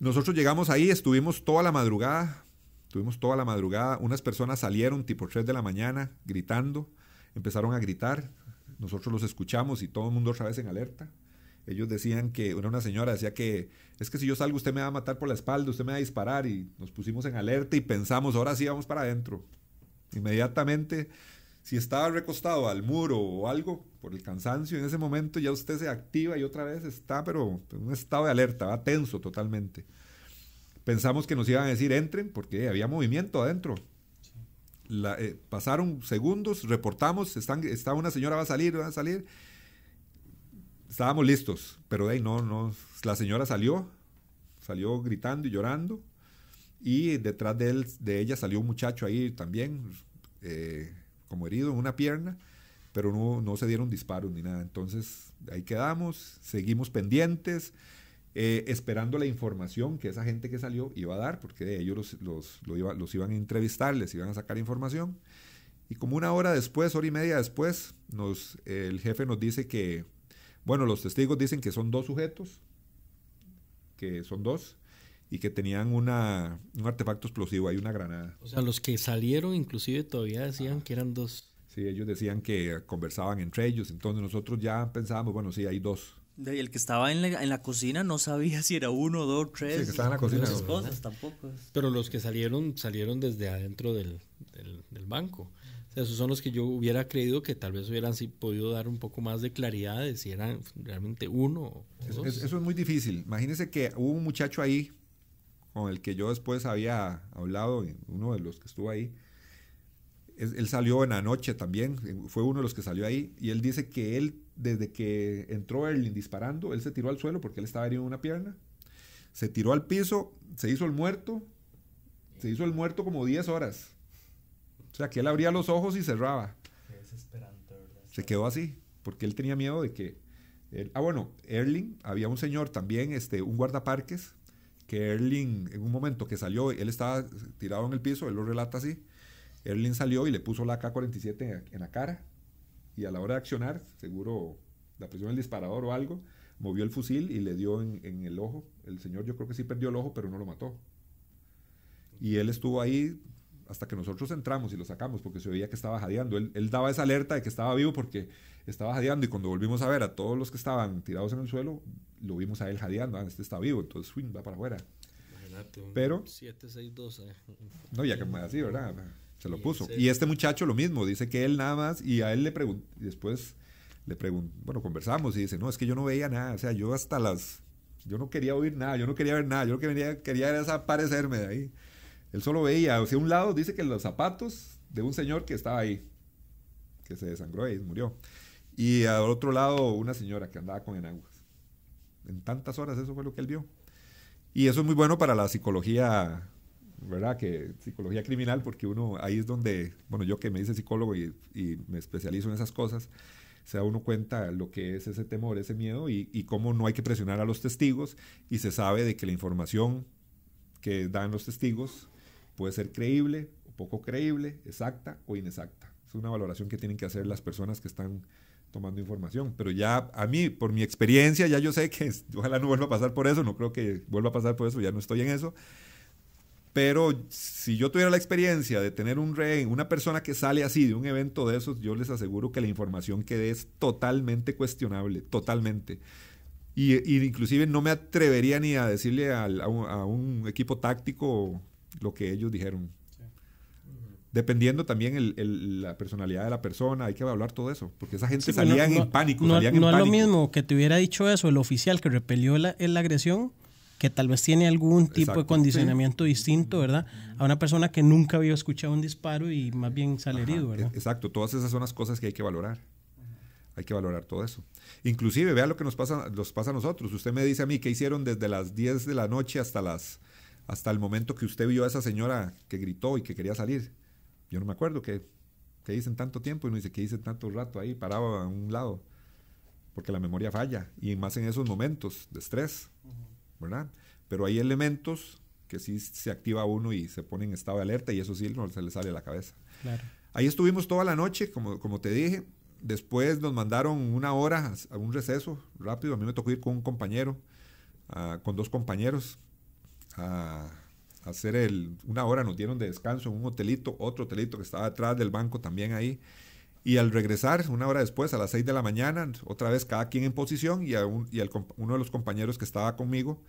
Nosotros llegamos ahí, estuvimos toda la madrugada, estuvimos toda la madrugada, unas personas salieron tipo 3 de la mañana gritando, empezaron a gritar, nosotros los escuchamos y todo el mundo otra vez en alerta, ellos decían que, una, señora decía que, es que si yo salgo usted me va a matar por la espalda, usted me va a disparar y nos pusimos en alerta y pensamos, ahora sí vamos para adentro. Inmediatamente, si estaba recostado al muro o algo por el cansancio, en ese momento ya usted se activa y otra vez está, pero en un estado de alerta, va tenso totalmente. Pensamos que nos iban a decir entren porque había movimiento adentro. Eh, pasaron segundos, reportamos, están, está una señora va a salir, va a salir Estábamos listos, pero de ahí no, no. La señora salió, salió gritando y llorando. Y detrás de, de ella salió un muchacho ahí también, eh, como herido en una pierna, pero no, se dieron disparos ni nada. Entonces ahí quedamos, seguimos pendientes, eh, esperando la información que esa gente que salió iba a dar, porque ellos los, iban a entrevistar, les iban a sacar información. Y como una hora después, hora y media después, nos, el jefe nos dice que bueno, los testigos dicen que son dos sujetos, que son dos, y que tenían un artefacto explosivo, hay una granada. O sea, los que salieron inclusive todavía decían que eran dos. Sí, ellos decían que conversaban entre ellos, entonces nosotros ya pensábamos, bueno, sí, hay dos. el que estaba en la, cocina no sabía si era uno, dos, tres. Sí, que estaba en la cocina. cosas tampoco. Pero los que salieron, salieron desde adentro del, del banco esos son los que yo hubiera creído que tal vez hubieran podido dar un poco más de claridad de si eran realmente uno o dos. Eso, es muy difícil. Imagínense que hubo un muchacho ahí con el que yo después había hablado, uno de los que estuvo ahí. él salió en la noche también, fue uno de los que salió ahí, y él dice que él, desde que entró Erling disparando, él se tiró al suelo porque él estaba herido en una pierna, se tiró al piso, se hizo el muerto, se hizo el muerto como 10 horas o sea, que él abría los ojos y cerraba. desesperante, ¿verdad? Se quedó así, porque él tenía miedo de que... ah, bueno, Erling, había un señor también, este, un guardaparques, que Erling, en un momento que salió, él estaba tirado en el piso, él lo relata así, Erling salió y le puso la K-47 en, la cara, y a la hora de accionar, seguro la presión del disparador o algo, movió el fusil y le dio en, en el ojo. El señor yo creo que sí perdió el ojo, pero no lo mató. Y él estuvo ahí hasta que nosotros entramos y lo sacamos porque se veía que estaba jadeando. Él, daba esa alerta de que estaba vivo porque estaba jadeando y cuando volvimos a ver a todos los que estaban tirados en el suelo, lo vimos a él jadeando. Ah, este está vivo, entonces swing va para afuera. Pero... Eh. No, ya que me así, ¿verdad? Se lo puso. Y este muchacho lo mismo, dice que él nada más y a él le preguntó, después le preguntó, bueno, conversamos y dice, no, es que yo no veía nada, o sea, yo hasta las... Yo no quería oír nada, yo no quería ver nada, yo lo que quería, quería era desaparecerme de ahí. Él solo veía, hacia un lado dice que los zapatos de un señor que estaba ahí, que se desangró y murió. Y al otro lado una señora que andaba con enaguas. En tantas horas eso fue lo que él vio. Y eso es muy bueno para la psicología, ¿verdad? Que psicología criminal, porque uno ahí es donde, bueno, yo que me hice psicólogo y, me especializo en esas cosas, se da uno cuenta lo que es ese temor, ese miedo y, cómo no hay que presionar a los testigos y se sabe de que la información que dan los testigos Puede ser creíble o poco creíble, exacta o inexacta. Es una valoración que tienen que hacer las personas que están tomando información. Pero ya a mí, por mi experiencia, ya yo sé que ojalá no vuelva a pasar por eso, no creo que vuelva a pasar por eso, ya no estoy en eso. Pero si yo tuviera la experiencia de tener un rey, una persona que sale así de un evento de esos, yo les aseguro que la información que dé es totalmente cuestionable, totalmente. Y, inclusive no me atrevería ni a decirle a un equipo táctico lo que ellos dijeron. Dependiendo también el, la personalidad de la persona, hay que hablar todo eso, porque esa gente salía en pánico. No, es lo mismo que te hubiera dicho eso el oficial que repelió la, la agresión, que tal vez tiene algún tipo de condicionamiento distinto, ¿verdad? A una persona que nunca había escuchado un disparo y más bien sale herido, ¿verdad? E, exacto, todas esas son las cosas que hay que valorar. Hay que valorar todo eso. Inclusive, vea lo que nos pasa, nos pasa a nosotros. Usted me dice a mí que hicieron desde las 10 de la noche hasta las hasta el momento que usted vio a esa señora que gritó y que quería salir. Yo no me acuerdo que, que hice tanto tiempo y no dice que hice tanto rato ahí, paraba a un lado, porque la memoria falla, y más en esos momentos de estrés, ¿verdad? Pero hay elementos que sí se activa uno y se pone en estado de alerta y eso sí no se le sale a la cabeza. Ahí estuvimos toda la noche, como, como te dije. Después nos mandaron una hora a un receso rápido. A mí me tocó ir con un compañero, ah, con dos compañeros a hacer el, una hora nos dieron de descanso en un hotelito, otro hotelito que estaba atrás del banco también ahí. Y al regresar, una hora después, a las 6 de la mañana, otra vez cada quien en posición y, uno de los compañeros que estaba conmigo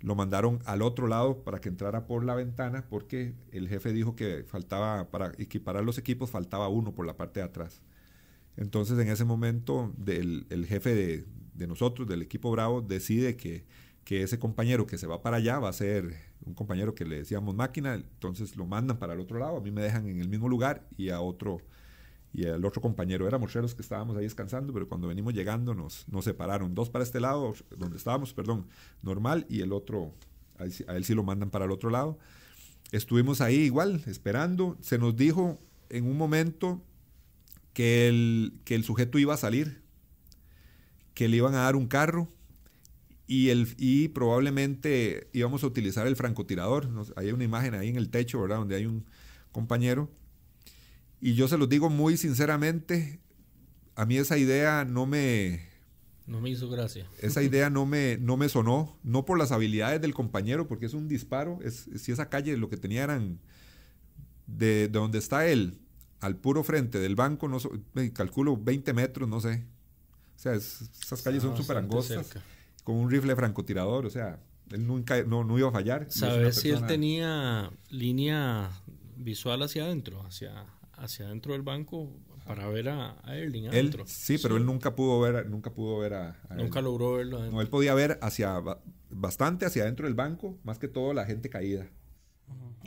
lo mandaron al otro lado para que entrara por la ventana porque el jefe dijo que faltaba, para equiparar los equipos, faltaba uno por la parte de atrás. Entonces en ese momento del, el jefe de, de nosotros, del equipo Bravo, decide que que ese compañero que se va para allá va a ser un compañero que le decíamos máquina, entonces lo mandan para el otro lado, a mí me dejan en el mismo lugar y a otro y al otro compañero. Éramos los que estábamos ahí descansando, pero cuando venimos llegando nos, nos separaron. Dos para este lado, donde estábamos, perdón, normal, y el otro, a él, sí lo mandan para el otro lado. Estuvimos ahí igual, esperando. Se nos dijo en un momento que el, que el sujeto iba a salir, que le iban a dar un carro y, el, y probablemente íbamos a utilizar el francotirador. hay una imagen ahí en el techo, ¿verdad? Donde hay un compañero. Y yo se los digo muy sinceramente, a mí esa idea no me... No me hizo gracia. Esa idea no me, no me sonó, no por las habilidades del compañero, porque es un disparo. Es, si esa calle lo que tenía eran de, de donde está él al puro frente del banco, no, calculo 20 metros, no sé. O sea, esas calles son súper angostas con un rifle francotirador, o sea, él nunca, no, no iba a fallar. ¿Sabes si él tenía línea visual hacia adentro, hacia, hacia adentro del banco para ver a, a adentro? sí, pero él nunca pudo ver, nunca pudo ver a, Nunca logró verlo adentro. No, él podía ver hacia bastante hacia adentro del banco, más que todo la gente caída.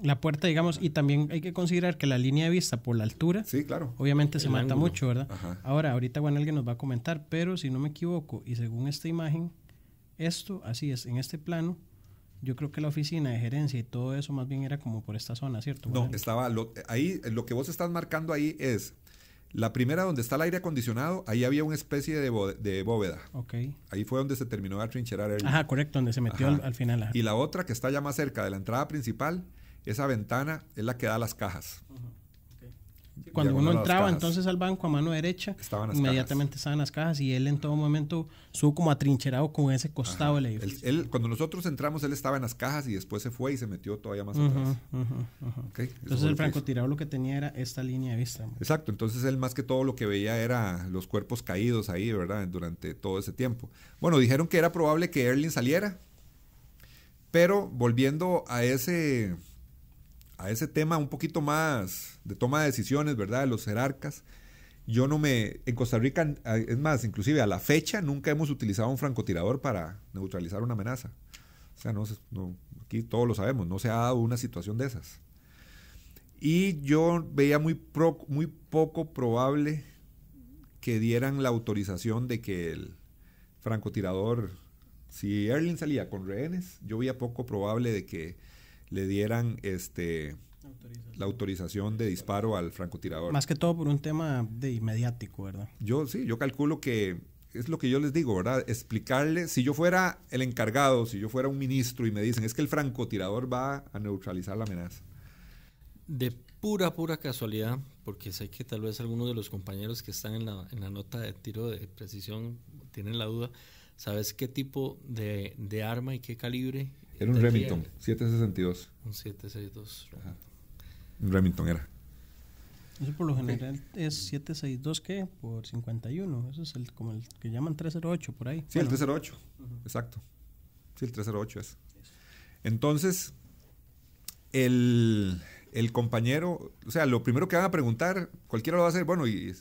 La puerta, digamos, y también hay que considerar que la línea de vista por la altura, sí, claro. obviamente se mata mucho, ¿verdad? Ahora, ahorita Juan alguien nos va a comentar, pero si no me equivoco, y según esta imagen, esto, así es, en este plano, yo creo que la oficina de gerencia y todo eso más bien era como por esta zona, ¿cierto? No, estaba ahí, lo que vos estás marcando ahí es la primera donde está el aire acondicionado, ahí había una especie de, bóveda. Ok. Ahí fue donde se terminó de atrincherar el... Ajá, correcto, donde se metió al, final. Y la otra que está ya más cerca de la entrada principal, esa ventana es la que da las cajas. Cuando uno entraba entonces al banco a mano derecha, inmediatamente estaban las cajas y él en todo momento estuvo como atrincherado con ese costado del edificio. cuando nosotros entramos, él estaba en las cajas y después se fue y se metió todavía más atrás. entonces el francotirador lo que tenía era esta línea de vista. Exacto, entonces él más que todo lo que veía era los cuerpos caídos ahí, ¿verdad? Durante todo ese tiempo. Bueno, dijeron que era probable que Erling saliera, pero volviendo a ese a ese tema un poquito más de toma de decisiones, ¿verdad? De los jerarcas. Yo no me, en Costa Rica, es más, inclusive a la fecha nunca hemos utilizado un francotirador para neutralizar una amenaza. O sea, no, aquí todos lo sabemos, no se ha dado una situación de esas. Y yo veía muy, muy poco probable que dieran la autorización de que el francotirador, si Erling salía con rehenes, yo veía poco probable de que le dieran este la autorización de disparo al francotirador. Más que todo por un tema de inmediático, ¿verdad? Yo sí, yo calculo que es lo que yo les digo, ¿verdad? Explicarle, si yo fuera el encargado, si yo fuera un ministro y me dicen, es que el francotirador va a neutralizar la amenaza. De pura, pura casualidad, porque sé que tal vez algunos de los compañeros que están en la, en la nota de tiro de precisión tienen la duda, ¿sabes qué tipo de, de arma y qué calibre era un Remington, 762. Un 762. Un Remington era. Eso por lo general es 762 qué por 51, eso es el como el que llaman 308 por ahí. Sí, el 308. Exacto. Sí, el 308 es. Entonces, el, el, compañero, o sea, lo primero que van a preguntar, cualquiera lo va a hacer, bueno, y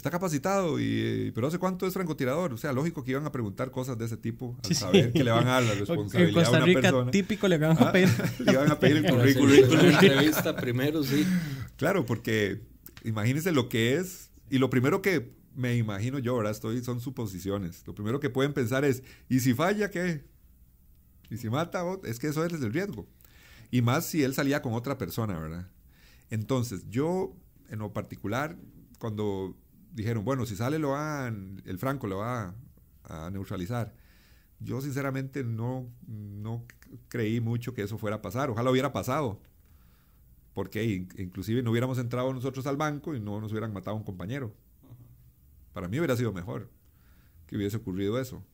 está capacitado, y, eh, pero ¿hace cuánto es francotirador? O sea, lógico que iban a preguntar cosas de ese tipo al saber que le van a dar la responsabilidad en Costa Rica, a una persona. típico le van a ah, pedir. le van a pedir el currículum. La entrevista primero, sí. Claro, porque imagínense lo que es y lo primero que me imagino yo, ahora Estoy, son suposiciones. Lo primero que pueden pensar es, ¿y si falla qué? ¿Y si mata? es que eso es el riesgo. Y más si él salía con otra persona, ¿verdad? Entonces, yo, en lo particular, cuando dijeron, bueno, si sale lo va, el franco lo va a, neutralizar. Yo sinceramente no, no creí mucho que eso fuera a pasar. Ojalá hubiera pasado. Porque inclusive no hubiéramos entrado nosotros al banco y no nos hubieran matado un compañero. Para mí hubiera sido mejor que hubiese ocurrido eso.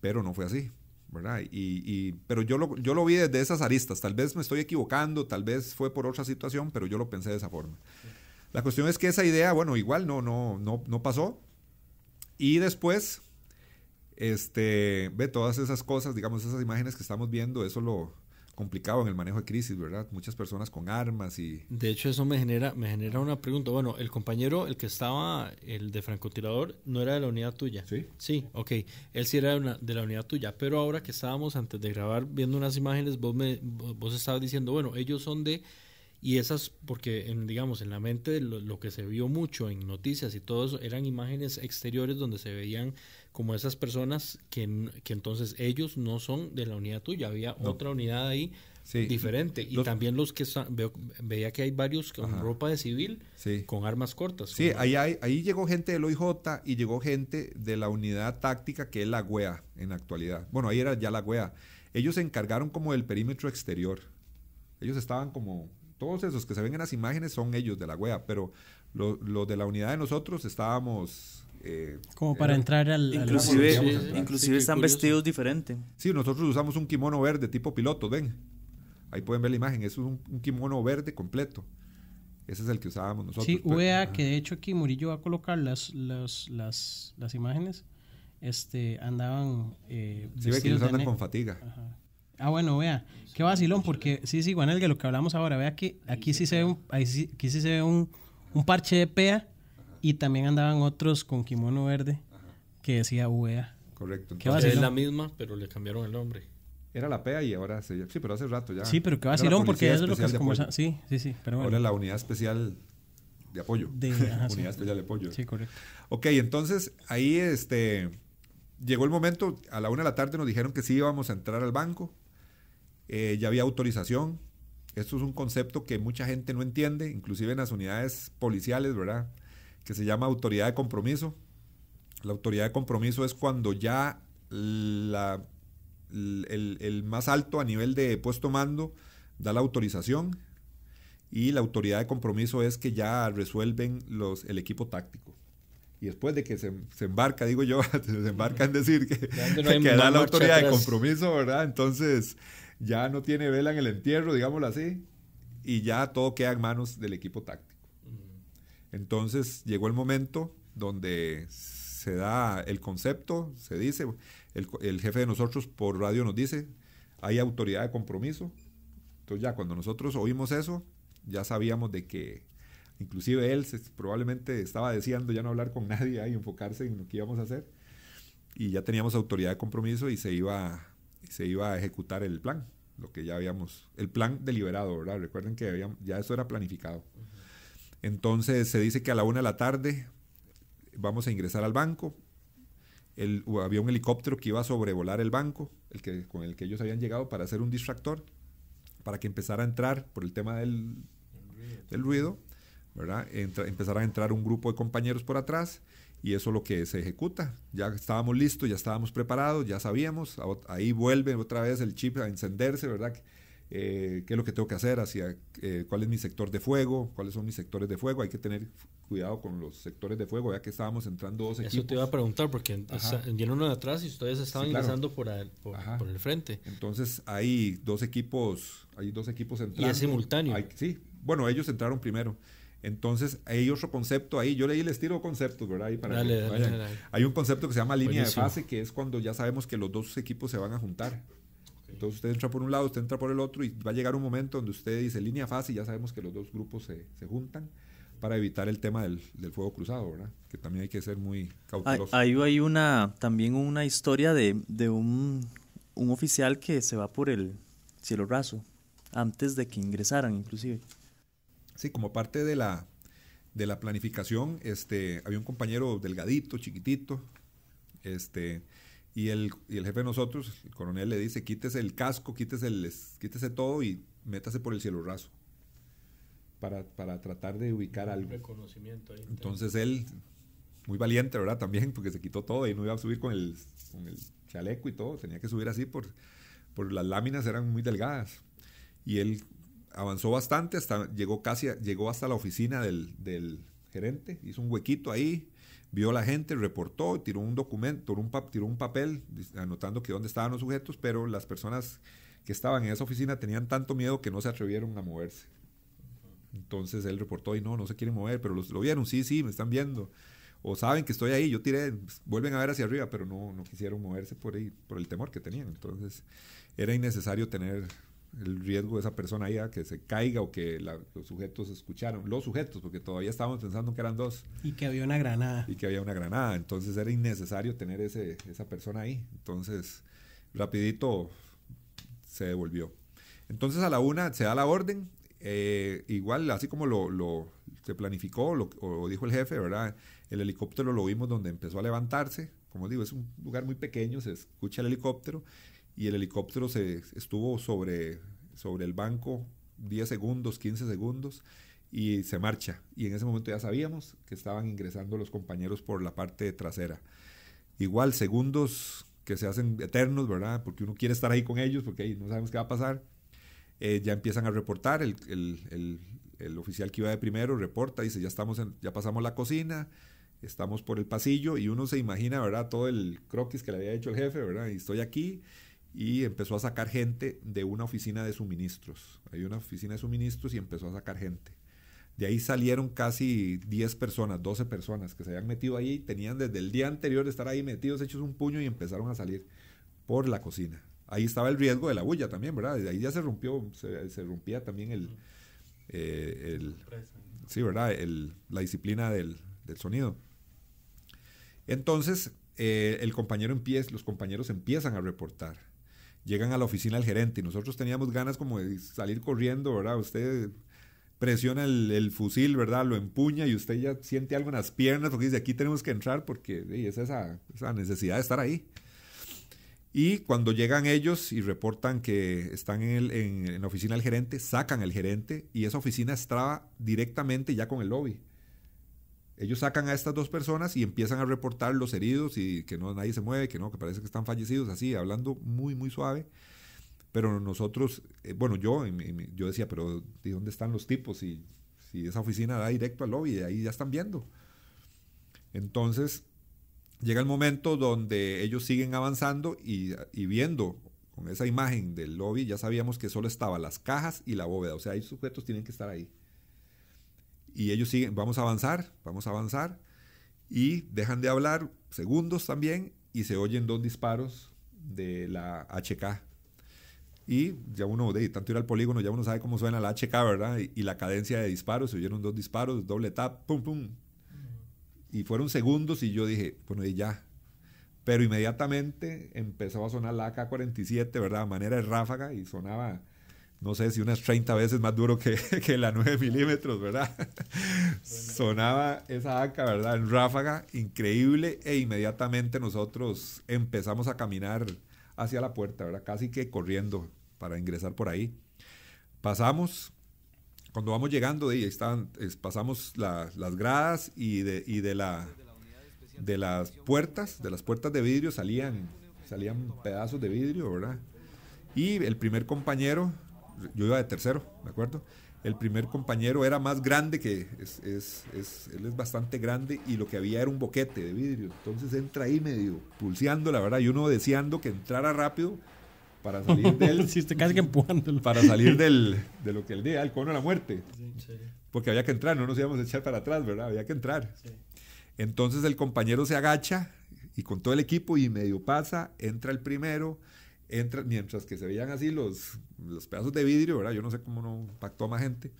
Pero no fue así, ¿verdad? Y, pero yo lo, yo lo vi desde esas aristas. Tal vez me estoy equivocando, tal vez fue por otra situación, pero yo lo pensé de esa forma. La cuestión es que esa idea, bueno, igual no, no, no, no pasó. Y después, este, ve todas esas cosas, digamos, esas imágenes que estamos viendo, eso lo complicaba en el manejo de crisis, ¿verdad? Muchas personas con armas y... De hecho, eso me genera, me genera una pregunta. Bueno, el compañero, el que estaba, el de francotirador, no era de la unidad tuya. Sí. Sí, ok. Él sí era de, la unidad tuya, pero ahora que estábamos antes de grabar viendo unas imágenes, vos, vos estabas diciendo, bueno, ellos son de y esas, porque en, digamos, en la mente lo, que se vio mucho en noticias y todo eso eran imágenes exteriores donde se veían como esas personas que, entonces ellos no son de la unidad tuya, había otra unidad ahí diferente. Y también los que veía que hay varios con ropa de civil, con armas cortas. Sí, ahí, ahí, llegó gente del OIJ y llegó gente de la unidad táctica que es la GUEA en la actualidad. Bueno, ahí era ya la GUEA. Ellos se encargaron como del perímetro exterior. Ellos estaban como todos esos que se ven en las imágenes son ellos de la wea, pero los lo de la unidad de nosotros estábamos... Eh, Como para entrar al... Inclusive, están vestidos diferente. Sí, nosotros usamos un kimono verde tipo piloto, ven. Ahí pueden ver la imagen, es un, kimono verde completo. Ese es el que usábamos nosotros. Sí, UEA, que de hecho aquí Murillo va a colocar las, las, las, las imágenes, este, andaban... Eh, sí, ve que ellos andan con fatiga. Ajá. Ah, bueno, vea. Qué vacilón, porque sí, sí, de lo que hablamos ahora, vea que aquí sí se ve un, aquí sí se ve un, parche de pea y también andaban otros con kimono verde que decía UEA. Correcto. Que va es la misma, pero le cambiaron el nombre. Era la PEA y ahora se Sí, pero hace rato ya. Sí, pero qué vacilón, porque eso es lo que Sí, sí, sí. Pero Ahora es la unidad especial de apoyo. De- unidad especial de apoyo. Sí, correcto. Ok, entonces ahí este, llegó el momento, a la una de la tarde nos dijeron que sí íbamos a entrar al banco. Eh, ya había autorización. Esto es un concepto que mucha gente no entiende, inclusive en las unidades policiales, ¿verdad? Que se llama autoridad de compromiso. La autoridad de compromiso es cuando ya la, el, más alto a nivel de puesto mando da la autorización y la autoridad de compromiso es que ya resuelven los, el equipo táctico y después de que se, embarca, digo yo, se embarca en decir que, que da la autoridad de compromiso, ¿verdad? Entonces, ya no tiene vela en el entierro, digámoslo así, y ya todo queda en manos del equipo táctico. Entonces llegó el momento donde se da el concepto, se dice, el, jefe de nosotros por radio nos dice, hay autoridad de compromiso. Entonces ya cuando nosotros oímos eso, ya sabíamos de que inclusive él probablemente estaba deseando ya no hablar con nadie ¿eh? y enfocarse en lo que íbamos a hacer. Y ya teníamos autoridad de compromiso y se iba, se iba a ejecutar el plan lo que ya habíamos, el plan deliberado, ¿verdad? Recuerden que ya eso era planificado. Entonces se dice que a la una de la tarde vamos a ingresar al banco. El, había un helicóptero que iba a sobrevolar el banco, el que, con el que ellos habían llegado para hacer un distractor, para que empezara a entrar por el tema Del ruido ¿verdad? empezar a entrar un grupo de compañeros por atrás y eso es lo que se ejecuta. Ya estábamos listos, ya estábamos preparados, ya sabíamos, ahí vuelve otra vez el chip a encenderse, ¿verdad? Eh, ¿Qué es lo que tengo que hacer? Hacia, eh, ¿Cuál es mi sector de fuego? ¿Cuáles son mis sectores de fuego? Hay que tener cuidado con los sectores de fuego, ya que estábamos entrando dos equipos. Eso te iba a preguntar, porque vinieron uno de atrás y ustedes estaban ingresando por el, por, el, frente. Entonces hay dos equipos, hay dos equipos entrando. Y es simultáneo. sí, bueno, ellos entraron primero. Entonces, hay otro concepto ahí. Yo leí, el estilo conceptos, ¿verdad? Ahí para Hay un concepto que se llama línea de fase que es cuando ya sabemos que los dos equipos se van a juntar. Entonces, usted entra por un lado, usted entra por el otro, y va a llegar un momento donde usted dice línea de fase, y ya sabemos que los dos grupos se, juntan para evitar el tema del, fuego cruzado, ¿verdad? Que también hay que ser muy cauteloso. Ahí hay, una, también una historia de, un, un oficial que se va por el cielo raso, antes de que ingresaran, inclusive. Sí, como parte de la, de la planificación, este, había un compañero delgadito, chiquitito, este, y el, y el jefe de nosotros, el coronel, le dice, quítese el casco, quítese, el, quítese todo y métase por el cielo raso. Para, para tratar de ubicar algo. Reconocimiento Entonces él, muy valiente, ¿verdad? También, porque se quitó todo y no iba a subir con el, con el chaleco y todo, tenía que subir así por, por las láminas, eran muy delgadas. Y él avanzó bastante, hasta llegó casi, llegó hasta la oficina del, gerente, hizo un huequito ahí, vio a la gente, reportó, tiró un documento, tiró un papel anotando que dónde estaban los sujetos, pero las personas que estaban en esa oficina tenían tanto miedo que no se atrevieron a moverse. Entonces él reportó y no, no se quieren mover, pero los, lo vieron, sí, sí, me están viendo. O saben que estoy ahí, yo tiré, pues, vuelven a ver hacia arriba, pero no, no quisieron moverse por, ahí, por el temor que tenían. Entonces era innecesario tener el riesgo de esa persona ahí a que se caiga o que los sujetos escucharon, los sujetos, porque todavía estábamos pensando que eran dos. Y que había una granada. Y que había una granada, entonces era innecesario tener ese, esa persona ahí. Entonces, rapidito se devolvió. Entonces a la una se da la orden, eh, igual así como lo, se planificó lo, dijo el jefe, ¿verdad? El helicóptero lo vimos donde empezó a levantarse, como digo, es un lugar muy pequeño, se escucha el helicóptero, y el helicóptero se estuvo sobre, sobre el banco 10 segundos, 15 segundos y se marcha. Y en ese momento ya sabíamos que estaban ingresando los compañeros por la parte trasera. Igual, segundos que se hacen eternos, ¿verdad? Porque uno quiere estar ahí con ellos, porque ahí no sabemos qué va a pasar. Eh, ya empiezan a reportar, el, el, el, oficial que iba de primero reporta, dice, ya, estamos ya pasamos la cocina, estamos por el pasillo, y uno se imagina, ¿verdad? Todo el croquis que le había hecho el jefe, ¿verdad? Y estoy aquí, y empezó a sacar gente de una oficina de suministros. Hay una oficina de suministros y empezó a sacar gente. De ahí salieron casi 10 personas, 12 personas que se habían metido ahí tenían desde el día anterior de estar ahí metidos, hechos un puño y empezaron a salir por la cocina. Ahí estaba el riesgo de la bulla también, ¿verdad? ahí ya se rompió, se, rompía también el, mm. eh, sí, ¿verdad? El, la disciplina del, sonido. Entonces, eh, el compañero empieza, los compañeros empiezan a reportar llegan a la oficina del gerente y nosotros teníamos ganas como de salir corriendo, ¿verdad? Usted presiona el, fusil, ¿verdad? Lo empuña y usted ya siente algunas piernas porque dice, aquí tenemos que entrar porque es esa, necesidad de estar ahí. Y cuando llegan ellos y reportan que están en, la oficina del gerente, sacan al gerente y esa oficina estaba directamente ya con el lobby. Ellos sacan a estas dos personas y empiezan a reportar los heridos y que no nadie se mueve, que no, que parece que están fallecidos, así, hablando muy, muy suave. Pero nosotros, eh, bueno, yo, yo decía, pero de dónde están los tipos? Y si esa oficina da directo al lobby, de ahí ya están viendo. Entonces, llega el momento donde ellos siguen avanzando y, viendo con esa imagen del lobby, ya sabíamos que solo estaban las cajas y la bóveda. O sea, hay sujetos tienen que estar ahí y ellos siguen, vamos a avanzar, vamos a avanzar, y dejan de hablar segundos también y se oyen dos disparos de la HK. Y ya uno, de tanto ir al polígono, ya uno sabe cómo suena la HK, ¿verdad? Y, la cadencia de disparos, se oyeron dos disparos, doble tap, pum, pum. Y fueron segundos y yo dije, bueno, y ya. Pero inmediatamente empezó a sonar la AK-47, ¿verdad? A manera de ráfaga y sonaba no sé si unas 30 veces más duro que, que la 9 milímetros, ¿verdad? Sonaba esa aca, ¿verdad? En ráfaga, increíble, e inmediatamente nosotros empezamos a caminar hacia la puerta, ¿verdad? Casi que corriendo para ingresar por ahí. Pasamos, cuando vamos llegando, de ahí estaban, pasamos las gradas y de, de, la, de las puertas, de las puertas de vidrio salían, salían pedazos de vidrio, ¿verdad? Y el primer compañero yo iba de tercero, ¿de acuerdo? El primer compañero era más grande que, es, es, él es bastante grande y lo que había era un boquete de vidrio. Entonces entra ahí medio pulseando, la verdad, y uno deseando que entrara rápido para salir del... sí, casi que empujándolo. Para salir del, de lo que él día, el cono de la muerte. Porque había que entrar, no nos íbamos a echar para atrás, ¿verdad? Había que entrar. Entonces el compañero se agacha y con todo el equipo y medio pasa, entra el primero, mientras que se veían así los, los pedazos de vidrio, ¿verdad? Yo no sé cómo no impactó a más gente.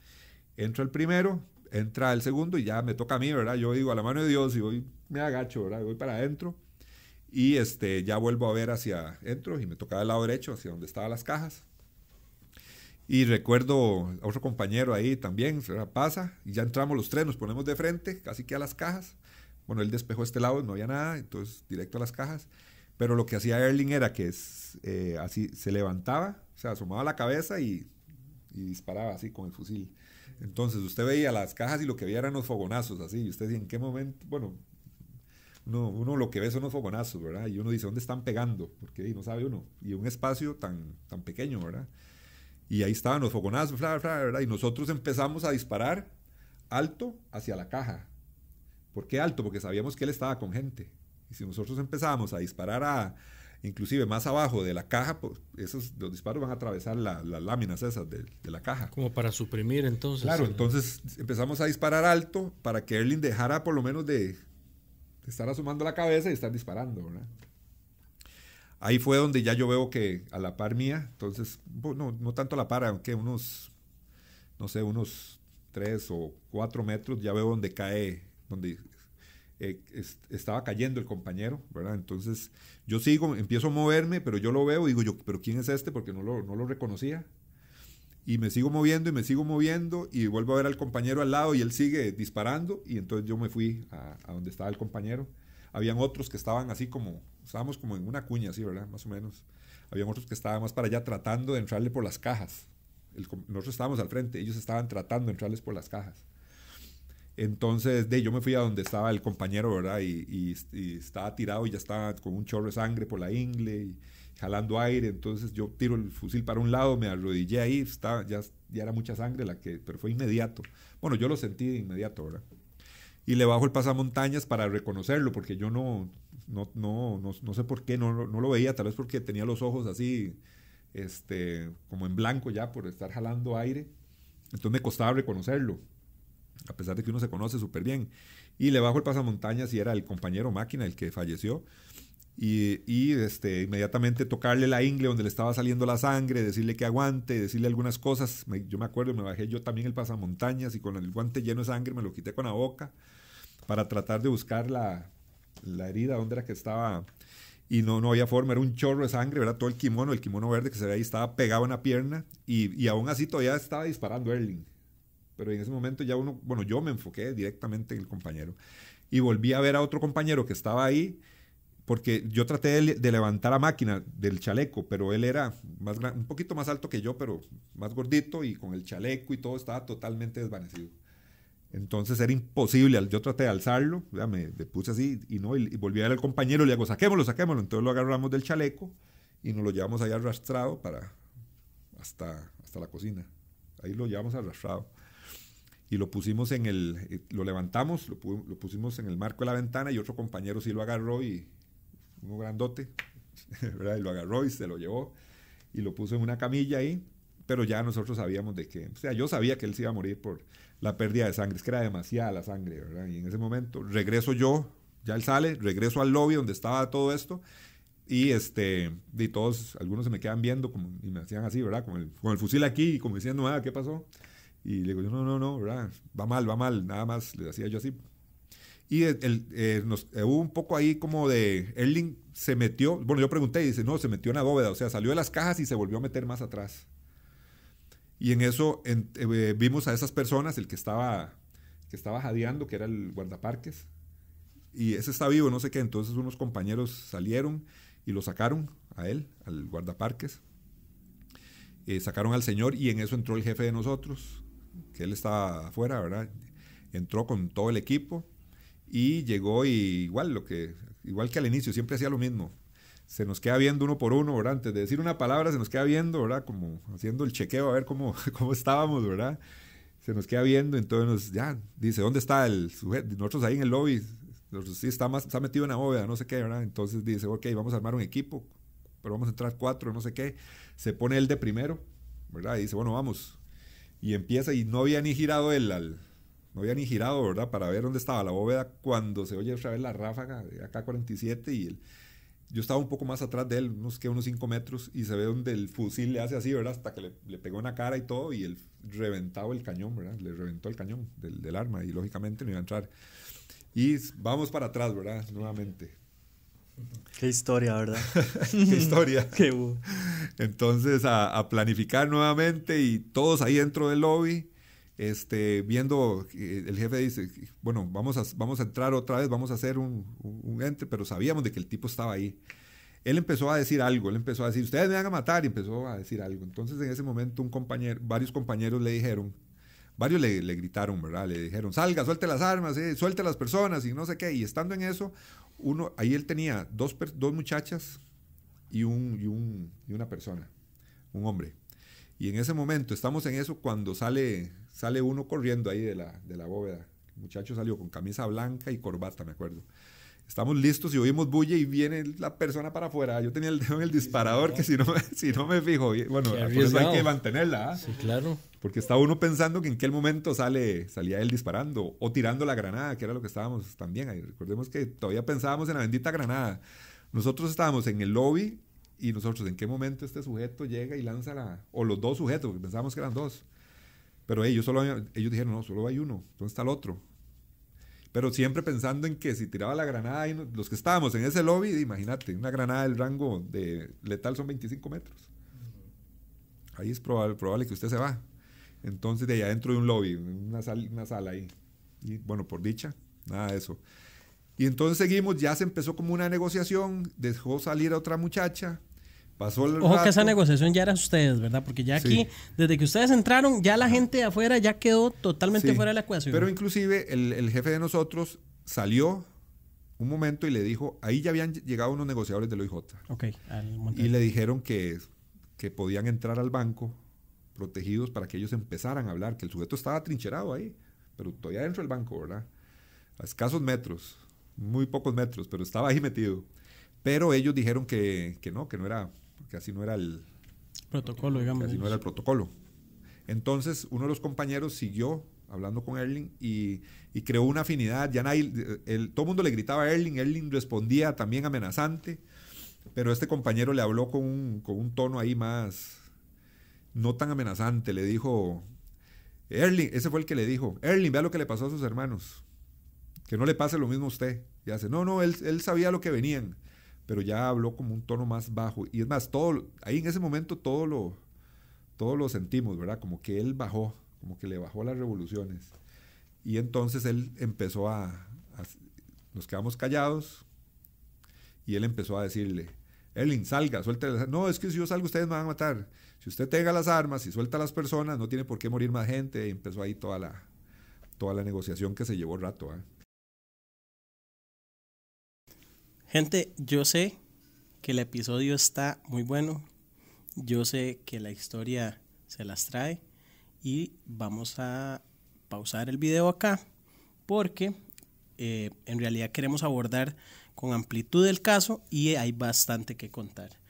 Entra el primero, entra el segundo y ya me toca a mí, ¿verdad? Yo digo a la mano de Dios y voy, me agacho, ¿verdad? Voy para adentro y este, ya vuelvo a ver hacia adentro y me toca del lado derecho, hacia donde estaban las cajas. Y recuerdo a otro compañero ahí también, pasa, y ya entramos los tres, nos ponemos de frente, casi que a las cajas. Bueno, él despejó este lado, no había nada, entonces directo a las cajas. Pero lo que hacía Erling era que eh, así se levantaba, se asomaba la cabeza y, disparaba así con el fusil. Entonces usted veía las cajas y lo que veía eran los fogonazos, así. Y usted decía, ¿en qué momento? Bueno, uno, uno lo que ve son los fogonazos, ¿verdad? Y uno dice, ¿dónde están pegando? Porque no sabe uno. Y un espacio tan, tan pequeño, ¿verdad? Y ahí estaban los fogonazos, Y nosotros empezamos a disparar alto hacia la caja. ¿Por qué alto? Porque sabíamos que él estaba con gente. Y si nosotros empezamos a disparar a, inclusive más abajo de la caja, pues esos, los disparos van a atravesar las láminas esas de, la caja. Como para suprimir entonces. Claro, entonces empezamos a disparar alto para que Erling dejara por lo menos de, estar asomando la cabeza y estar disparando, Ahí fue donde ya yo veo que a la par mía, entonces, no, no tanto a la par, aunque unos, no sé, unos tres o cuatro metros, ya veo donde cae, donde eh, estaba cayendo el compañero, ¿verdad? Entonces yo sigo, empiezo a moverme, pero yo lo veo y digo yo, pero ¿quién es este? Porque no lo, no lo reconocía. Y me sigo moviendo y me sigo moviendo y vuelvo a ver al compañero al lado y él sigue disparando y entonces yo me fui a, donde estaba el compañero. Habían otros que estaban así como, estábamos como en una cuña así, ¿verdad? Más o menos. Habían otros que estaban más para allá tratando de entrarle por las cajas. nosotros estábamos al frente, ellos estaban tratando de entrarles por las cajas. Entonces, de, yo me fui a donde estaba el compañero, ¿verdad? Y, y, estaba tirado y ya estaba con un chorro de sangre por la ingle y jalando aire. Entonces, yo tiro el fusil para un lado, me arrodillé ahí, estaba, ya, era mucha sangre, la que, pero fue inmediato. Bueno, yo lo sentí de inmediato, ¿verdad? Y le bajo el pasamontañas para reconocerlo, porque yo no, no, no, no, sé por qué, no, no lo veía, tal vez porque tenía los ojos así, este, como en blanco ya por estar jalando aire. Entonces me costaba reconocerlo a pesar de que uno se conoce súper bien. Y le bajo el pasamontañas y era el compañero máquina el que falleció. Y, y, este, inmediatamente tocarle la ingle donde le estaba saliendo la sangre, decirle que aguante, decirle algunas cosas. yo me acuerdo, me bajé yo también el pasamontañas y con el guante lleno de sangre me lo quité con la boca para tratar de buscar la, la herida, donde era que estaba. Y no, no había forma, era un chorro de sangre, era todo el kimono, el kimono verde que se ve ahí estaba pegado en la pierna y, y aún así todavía estaba disparando Erling. Pero en ese momento ya uno, bueno, yo me enfoqué directamente en el compañero. Y volví a ver a otro compañero que estaba ahí, porque yo traté de, levantar la máquina del chaleco, pero él era más un poquito más alto que yo, pero más gordito y con el chaleco y todo estaba totalmente desvanecido. Entonces era imposible, yo traté de alzarlo, me, puse así y no y, volví a ver al compañero y le digo, saquémoslo, saquémoslo. Entonces lo agarramos del chaleco y nos lo llevamos ahí arrastrado para hasta, hasta la cocina. Ahí lo llevamos arrastrado y lo pusimos en el, eh, lo levantamos, lo, pusimos en el marco de la ventana y otro compañero sí lo agarró y uno grandote, ¿verdad? Y lo agarró y se lo llevó y lo puso en una camilla ahí, pero ya nosotros sabíamos de que, o sea, yo sabía que él se iba a morir por la pérdida de sangre, es que era demasiada la sangre, ¿verdad? Y en ese momento regreso yo, ya él sale, regreso al lobby donde estaba todo esto y este, de todos, algunos se me quedan viendo como, y me hacían así, ¿verdad? Con el, con el fusil aquí y como diciendo, ah, ¿qué pasó? Y le digo, no, no, no, va mal, va mal, nada más, le decía yo así. Y eh, eh, hubo un poco ahí como de, Erling se metió, bueno, yo pregunté y dice, no, se metió en la bóveda, o sea, salió de las cajas y se volvió a meter más atrás. Y en eso eh, vimos a esas personas, el que estaba, que estaba jadeando, que era el guardaparques, y ese está vivo, no sé qué, entonces unos compañeros salieron y lo sacaron a él, al guardaparques. sacaron al señor y en eso entró el jefe de nosotros, que él estaba afuera, ¿verdad? Entró con todo el equipo y llegó y igual lo que igual que al inicio siempre hacía lo mismo. Se nos queda viendo uno por uno, ¿verdad? Antes de decir una palabra se nos queda viendo, ¿verdad? Como haciendo el chequeo a ver cómo, cómo estábamos, ¿verdad? Se nos queda viendo, entonces ya dice, "¿Dónde está el sujeto?" Nosotros ahí en el lobby, nosotros, sí está más está metido en la bóveda, no sé qué, ¿verdad? Entonces dice, ok, vamos a armar un equipo, pero vamos a entrar cuatro, no sé qué." Se pone él de primero, ¿verdad? Y dice, "Bueno, vamos." Y empieza, y no había ni girado él no había ni girado, ¿verdad? Para ver dónde estaba la bóveda cuando se oye otra vez la ráfaga de acá 47 y yo estaba un poco más atrás de él, unos que unos 5 metros, y se ve donde el fusil le hace así, ¿verdad? Hasta que le, pegó en la cara y todo, y él reventado el cañón, ¿verdad? Le reventó el cañón del, del arma y lógicamente no iba a entrar. Y vamos para atrás, ¿verdad? Nuevamente. Qué historia, ¿verdad? Qué historia. Qué Entonces, a, planificar nuevamente y todos ahí dentro del lobby, este, viendo, eh, el jefe dice, bueno, vamos a, vamos a entrar otra vez, vamos a hacer un, entre, pero sabíamos de que el tipo estaba ahí. Él empezó a decir algo, él empezó a decir, ustedes me van a matar, y empezó a decir algo. Entonces, en ese momento, un compañero, varios compañeros le dijeron, varios le, gritaron, ¿verdad? Le dijeron, salga, suelte las armas, eh, suelte las personas y no sé qué. Y estando en eso, uno, ahí él tenía dos, dos muchachas y, un, y, una persona, un hombre. Y en ese momento, estamos en eso cuando sale, sale uno corriendo ahí de la, de la bóveda. El muchacho salió con camisa blanca y corbata, me acuerdo. Estamos listos y oímos bulla y viene la persona para afuera. Yo tenía el dedo en el disparador que si no, si no me fijo, bueno, por hay que mantenerla. ¿ah? Sí, claro. Porque estaba uno pensando que en qué momento sale, salía él disparando o tirando la granada, que era lo que estábamos también ahí. Recordemos que todavía pensábamos en la bendita granada. Nosotros estábamos en el lobby y nosotros en qué momento este sujeto llega y lanza la... O los dos sujetos, porque pensábamos que eran dos. Pero ellos, solo, ellos dijeron, no, solo hay uno, entonces está el otro? Pero siempre pensando en que si tiraba la granada, y los que estábamos en ese lobby, imagínate, una granada del rango de letal son 25 metros. Ahí es probable, probable que usted se va. Entonces, de allá dentro de un lobby, una, una sala ahí. Y bueno, por dicha, nada de eso. Y entonces seguimos, ya se empezó como una negociación, dejó salir a otra muchacha, Pasó el Ojo que esa negociación ya era ustedes, ¿verdad? Porque ya aquí, desde que ustedes entraron, ya la gente de afuera ya quedó totalmente fuera de la ecuación. Pero inclusive el, jefe de nosotros salió un momento y le dijo, ahí ya habían llegado unos negociadores de OIJ. Ok, al Y le dijeron que, que podían entrar al banco protegidos para que ellos empezaran a hablar, que el sujeto estaba trincherado ahí, pero todavía dentro del banco, ¿verdad? A escasos metros, muy pocos metros, pero estaba ahí metido. Pero ellos dijeron que, no, que no era, que así no era el protocolo, digamos. así no era el protocolo. Entonces, uno de los compañeros siguió hablando con Erling y, y creó una afinidad. Ya nadie, el, todo el mundo le gritaba a Erling, Erling respondía también amenazante, pero este compañero le habló con con un tono ahí más, no tan amenazante, le dijo, Erling, ese fue el que le dijo, Erling, vea lo que le pasó a sus hermanos, que no le pase lo mismo a usted. Y hace, no, no, él, él sabía lo que venían, pero ya habló como un tono más bajo. Y es más, todo, ahí en ese momento todo lo, lo sentimos, ¿verdad? Como que él bajó, como que le bajó las revoluciones. Y entonces él empezó a, nos quedamos callados, y él empezó a decirle, Erling, salga, suéltale. No, es que si yo salgo ustedes me van a matar. Si usted tenga las armas y suelta a las personas, no tiene por qué morir más gente. empezó ahí toda la, toda la negociación que se llevó rato. ¿ah? Gente, yo sé que el episodio está muy bueno. Yo sé que la historia se las trae. Y vamos a pausar el video acá porque eh, en realidad queremos abordar con amplitud el caso y hay bastante que contar.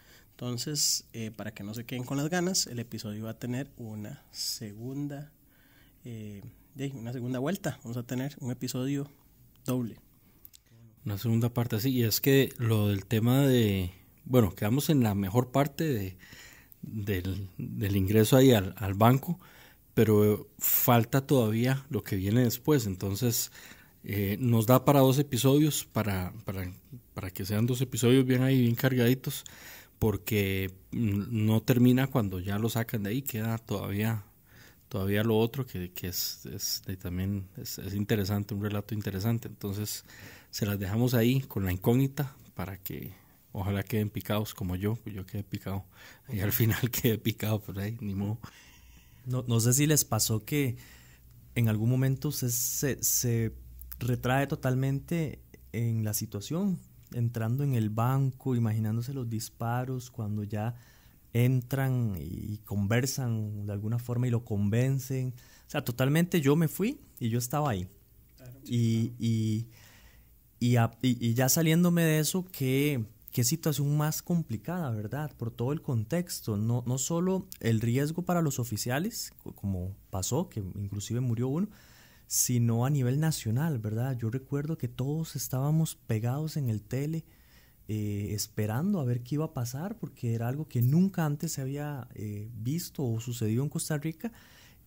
Entonces, eh, para que no se queden con las ganas, el episodio va a tener una segunda, eh, una segunda vuelta. Vamos a tener un episodio doble. Una segunda parte, así. Y es que lo del tema de, bueno, quedamos en la mejor parte de, del, ingreso ahí al, al banco, pero falta todavía lo que viene después. Entonces, eh, nos da para dos episodios, para, para, para, que sean dos episodios bien ahí, bien cargaditos porque no termina cuando ya lo sacan de ahí, queda todavía, todavía lo otro que, es, también es, interesante, un relato interesante. Entonces se las dejamos ahí con la incógnita para que ojalá queden picados como yo, pues yo quedé picado y al final quedé picado por pues ahí, ni modo. No, sé si les pasó que en algún momento se, se retrae totalmente en la situación entrando en el banco, imaginándose los disparos, cuando ya entran y conversan de alguna forma y lo convencen. O sea, totalmente yo me fui y yo estaba ahí. y, Y, ya saliéndome de eso, qué, qué situación más complicada, ¿verdad? Por todo el contexto, no, no solo el riesgo para los oficiales, como pasó, que inclusive murió uno, sino a nivel nacional, ¿verdad? Yo recuerdo que todos estábamos pegados en el tele eh, esperando a ver qué iba a pasar, porque era algo que nunca antes se había eh, visto o sucedido en Costa Rica.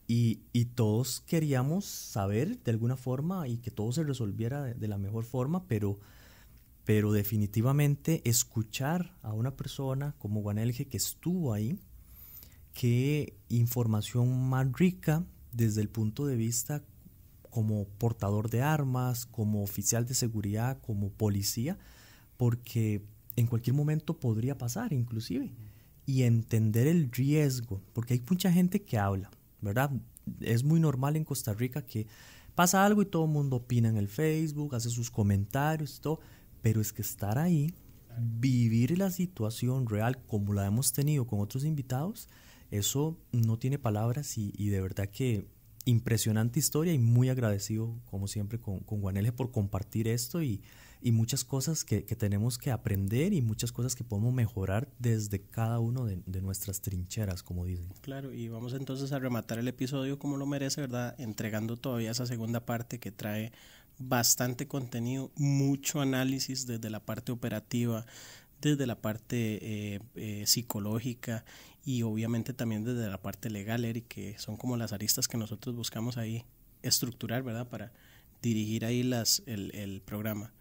Y, todos queríamos saber de alguna forma y que todo se resolviera de, la mejor forma, pero, pero definitivamente escuchar a una persona como Guanelje que estuvo ahí, qué información más rica desde el punto de vista como portador de armas, como oficial de seguridad, como policía, porque en cualquier momento podría pasar inclusive. Y entender el riesgo, porque hay mucha gente que habla, ¿verdad? Es muy normal en Costa Rica que pasa algo y todo el mundo opina en el Facebook, hace sus comentarios y todo, pero es que estar ahí, vivir la situación real como la hemos tenido con otros invitados, eso no tiene palabras y, y de verdad que impresionante historia y muy agradecido, como siempre, con, con por compartir esto y, muchas cosas que, tenemos que aprender y muchas cosas que podemos mejorar desde cada uno de, de, nuestras trincheras, como dicen. Claro, y vamos entonces a rematar el episodio como lo merece, ¿verdad? Entregando todavía esa segunda parte que trae bastante contenido, mucho análisis desde la parte operativa, desde la parte eh, eh, psicológica y obviamente también desde la parte legal, Eric, que son como las aristas que nosotros buscamos ahí estructurar, ¿verdad? Para dirigir ahí las, el, programa.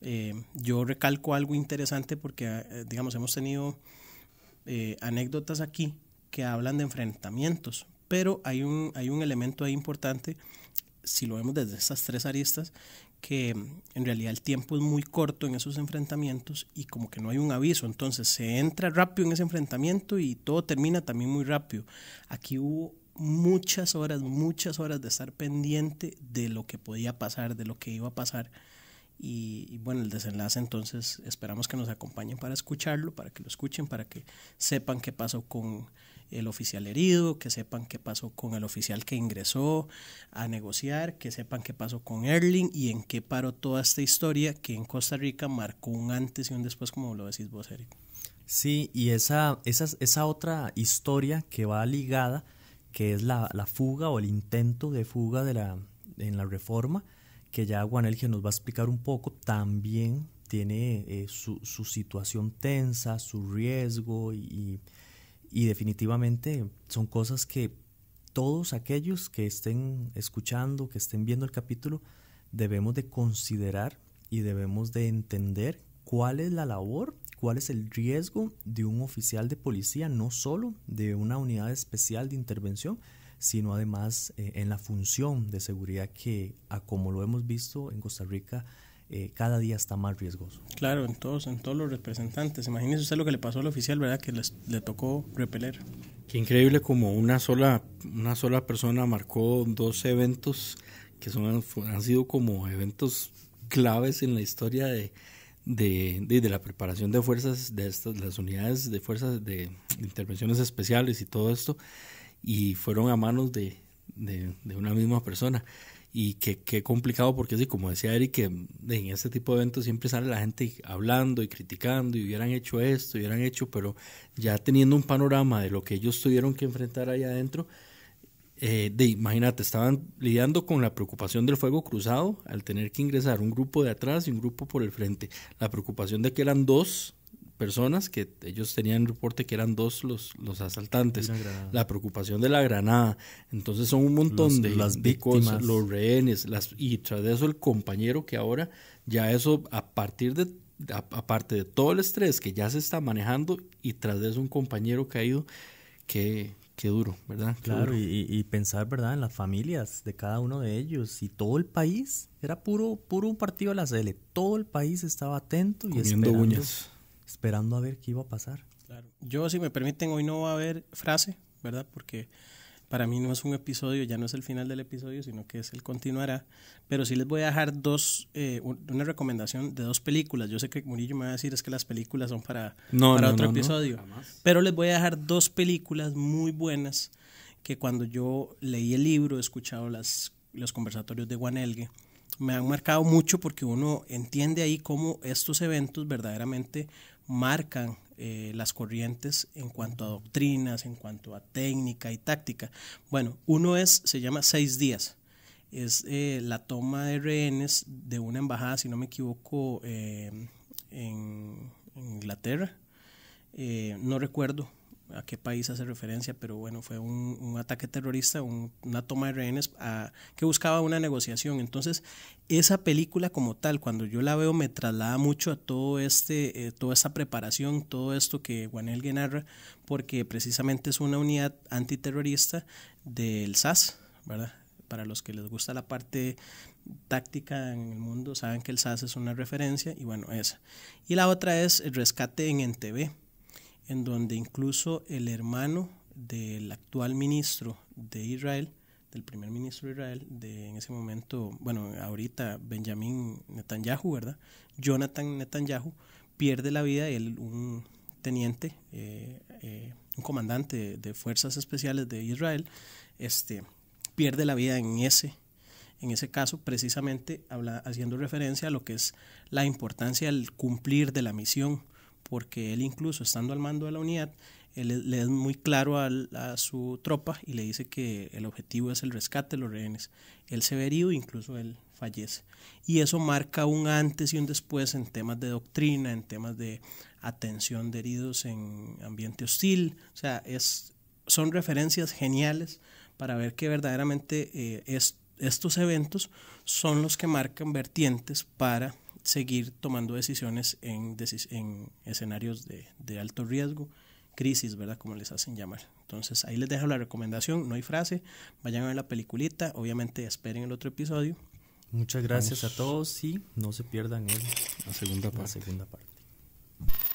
Eh, yo recalco algo interesante porque, ah, digamos, hemos tenido anécdotas aquí que hablan de enfrentamientos, pero hay un, hay un elemento ahí importante, si lo vemos desde estas tres aristas, que mm, en realidad el tiempo es muy corto en esos enfrentamientos y como que no hay un aviso, entonces se entra rápido en ese enfrentamiento y todo termina también muy rápido. Aquí hubo muchas horas, muchas horas de estar pendiente de lo que podía pasar, de lo que iba a pasar. Y, bueno, el desenlace entonces esperamos que nos acompañen para escucharlo, para que lo escuchen, para que sepan qué pasó con el oficial herido, que sepan qué pasó con el oficial que ingresó a negociar, que sepan qué pasó con Erling y en qué paró toda esta historia que en Costa Rica marcó un antes y un después, como lo decís vos, Eric. Sí, y esa, esa, esa otra historia que va ligada, que es la, fuga o el intento de fuga de la, en la reforma, que ya Juan que nos va a explicar un poco, también tiene eh, su, situación tensa, su riesgo y, y definitivamente son cosas que todos aquellos que estén escuchando, que estén viendo el capítulo, debemos de considerar y debemos de entender cuál es la labor, cuál es el riesgo de un oficial de policía, no solo de una unidad especial de intervención, sino además eh, en la función de seguridad que, como lo hemos visto en Costa Rica, eh, cada día está más riesgoso. Claro, en todos, en todos los representantes. Imagínese usted lo que le pasó al oficial, ¿verdad? Que le tocó repeler. Qué increíble como una sola, una sola persona marcó dos eventos que son, han sido como eventos claves en la historia de, la preparación de fuerzas, de estas, las unidades de fuerzas de, intervenciones especiales y todo esto, y fueron a manos de, de una misma persona. Y qué, qué complicado porque, sí, como decía Eric, que en este tipo de eventos siempre sale la gente hablando y criticando y hubieran hecho esto, hubieran hecho, pero ya teniendo un panorama de lo que ellos tuvieron que enfrentar ahí adentro, eh, de, imagínate, estaban lidiando con la preocupación del fuego cruzado al tener que ingresar un grupo de atrás y un grupo por el frente, la preocupación de que eran dos personas, que ellos tenían reporte que eran dos los, los asaltantes, la, preocupación de la granada, entonces son un montón de, las víctimas los rehenes, las, y tras de eso el compañero que ahora ya eso a partir de aparte de todo el estrés que ya se está manejando y tras de eso un compañero caído, que qué duro, ¿verdad? claro, Y, pensar, ¿verdad?, en las familias de cada uno de ellos y todo el país, era puro, puro un partido a la CL, todo el país estaba atento y Comiendo Uñas esperando a ver qué iba a pasar. Claro. Yo, si me permiten, hoy no va a haber frase, ¿verdad? Porque para mí no es un episodio, ya no es el final del episodio, sino que es el continuará. Pero sí les voy a dejar dos, eh, una recomendación de dos películas. Yo sé que Murillo me va a decir es que las películas son para, para otro episodio. Pero les voy a dejar dos películas muy buenas que cuando yo leí el libro, he escuchado las, los conversatorios de Juan Elgue, me han marcado mucho porque uno entiende ahí cómo estos eventos verdaderamente marcan eh, las corrientes en cuanto a doctrinas, en cuanto a técnica y táctica. Bueno, uno es, se llama seis días. Es eh, la toma de rehenes de una embajada, si no me equivoco, eh, en, Inglaterra. no recuerdo a qué país hace referencia, pero bueno, fue un, ataque terrorista, una toma de rehenes que buscaba una negociación. Entonces, esa película como tal, cuando yo la veo, me traslada mucho a todo este, eh, toda esta preparación, todo esto que Juanel narra, porque precisamente es una unidad antiterrorista del SAS, ¿verdad? Para los que les gusta la parte táctica en el mundo, saben que el SAS es una referencia y bueno, esa. Y la otra es el rescate en NTV en donde incluso el hermano del actual ministro de Israel, del primer ministro de Israel, de en ese momento, bueno, ahorita Benjamín Netanyahu, ¿verdad? Jonathan Netanyahu pierde la vida, él, un teniente, eh, eh, un comandante de, fuerzas especiales de Israel, este, pierde la vida en ese, en ese caso, precisamente haciendo referencia a lo que es la importancia al cumplir de la misión porque él incluso estando al mando de la unidad, él le es muy claro a su tropa y le dice que el objetivo es el rescate de los rehenes. Él se ve herido, incluso él fallece. Y eso marca un antes y un después en temas de doctrina, en temas de atención de heridos en ambiente hostil. O sea, es, son referencias geniales para ver que verdaderamente eh, estos eventos son los que marcan vertientes para seguir tomando decisiones en, en escenarios de, alto riesgo, crisis, ¿verdad? Como les hacen llamar. Entonces ahí les dejo la recomendación, no hay frase, vayan a ver la peliculita, obviamente esperen el otro episodio. Muchas gracias a todos y no se pierdan el, la segunda parte. La segunda parte.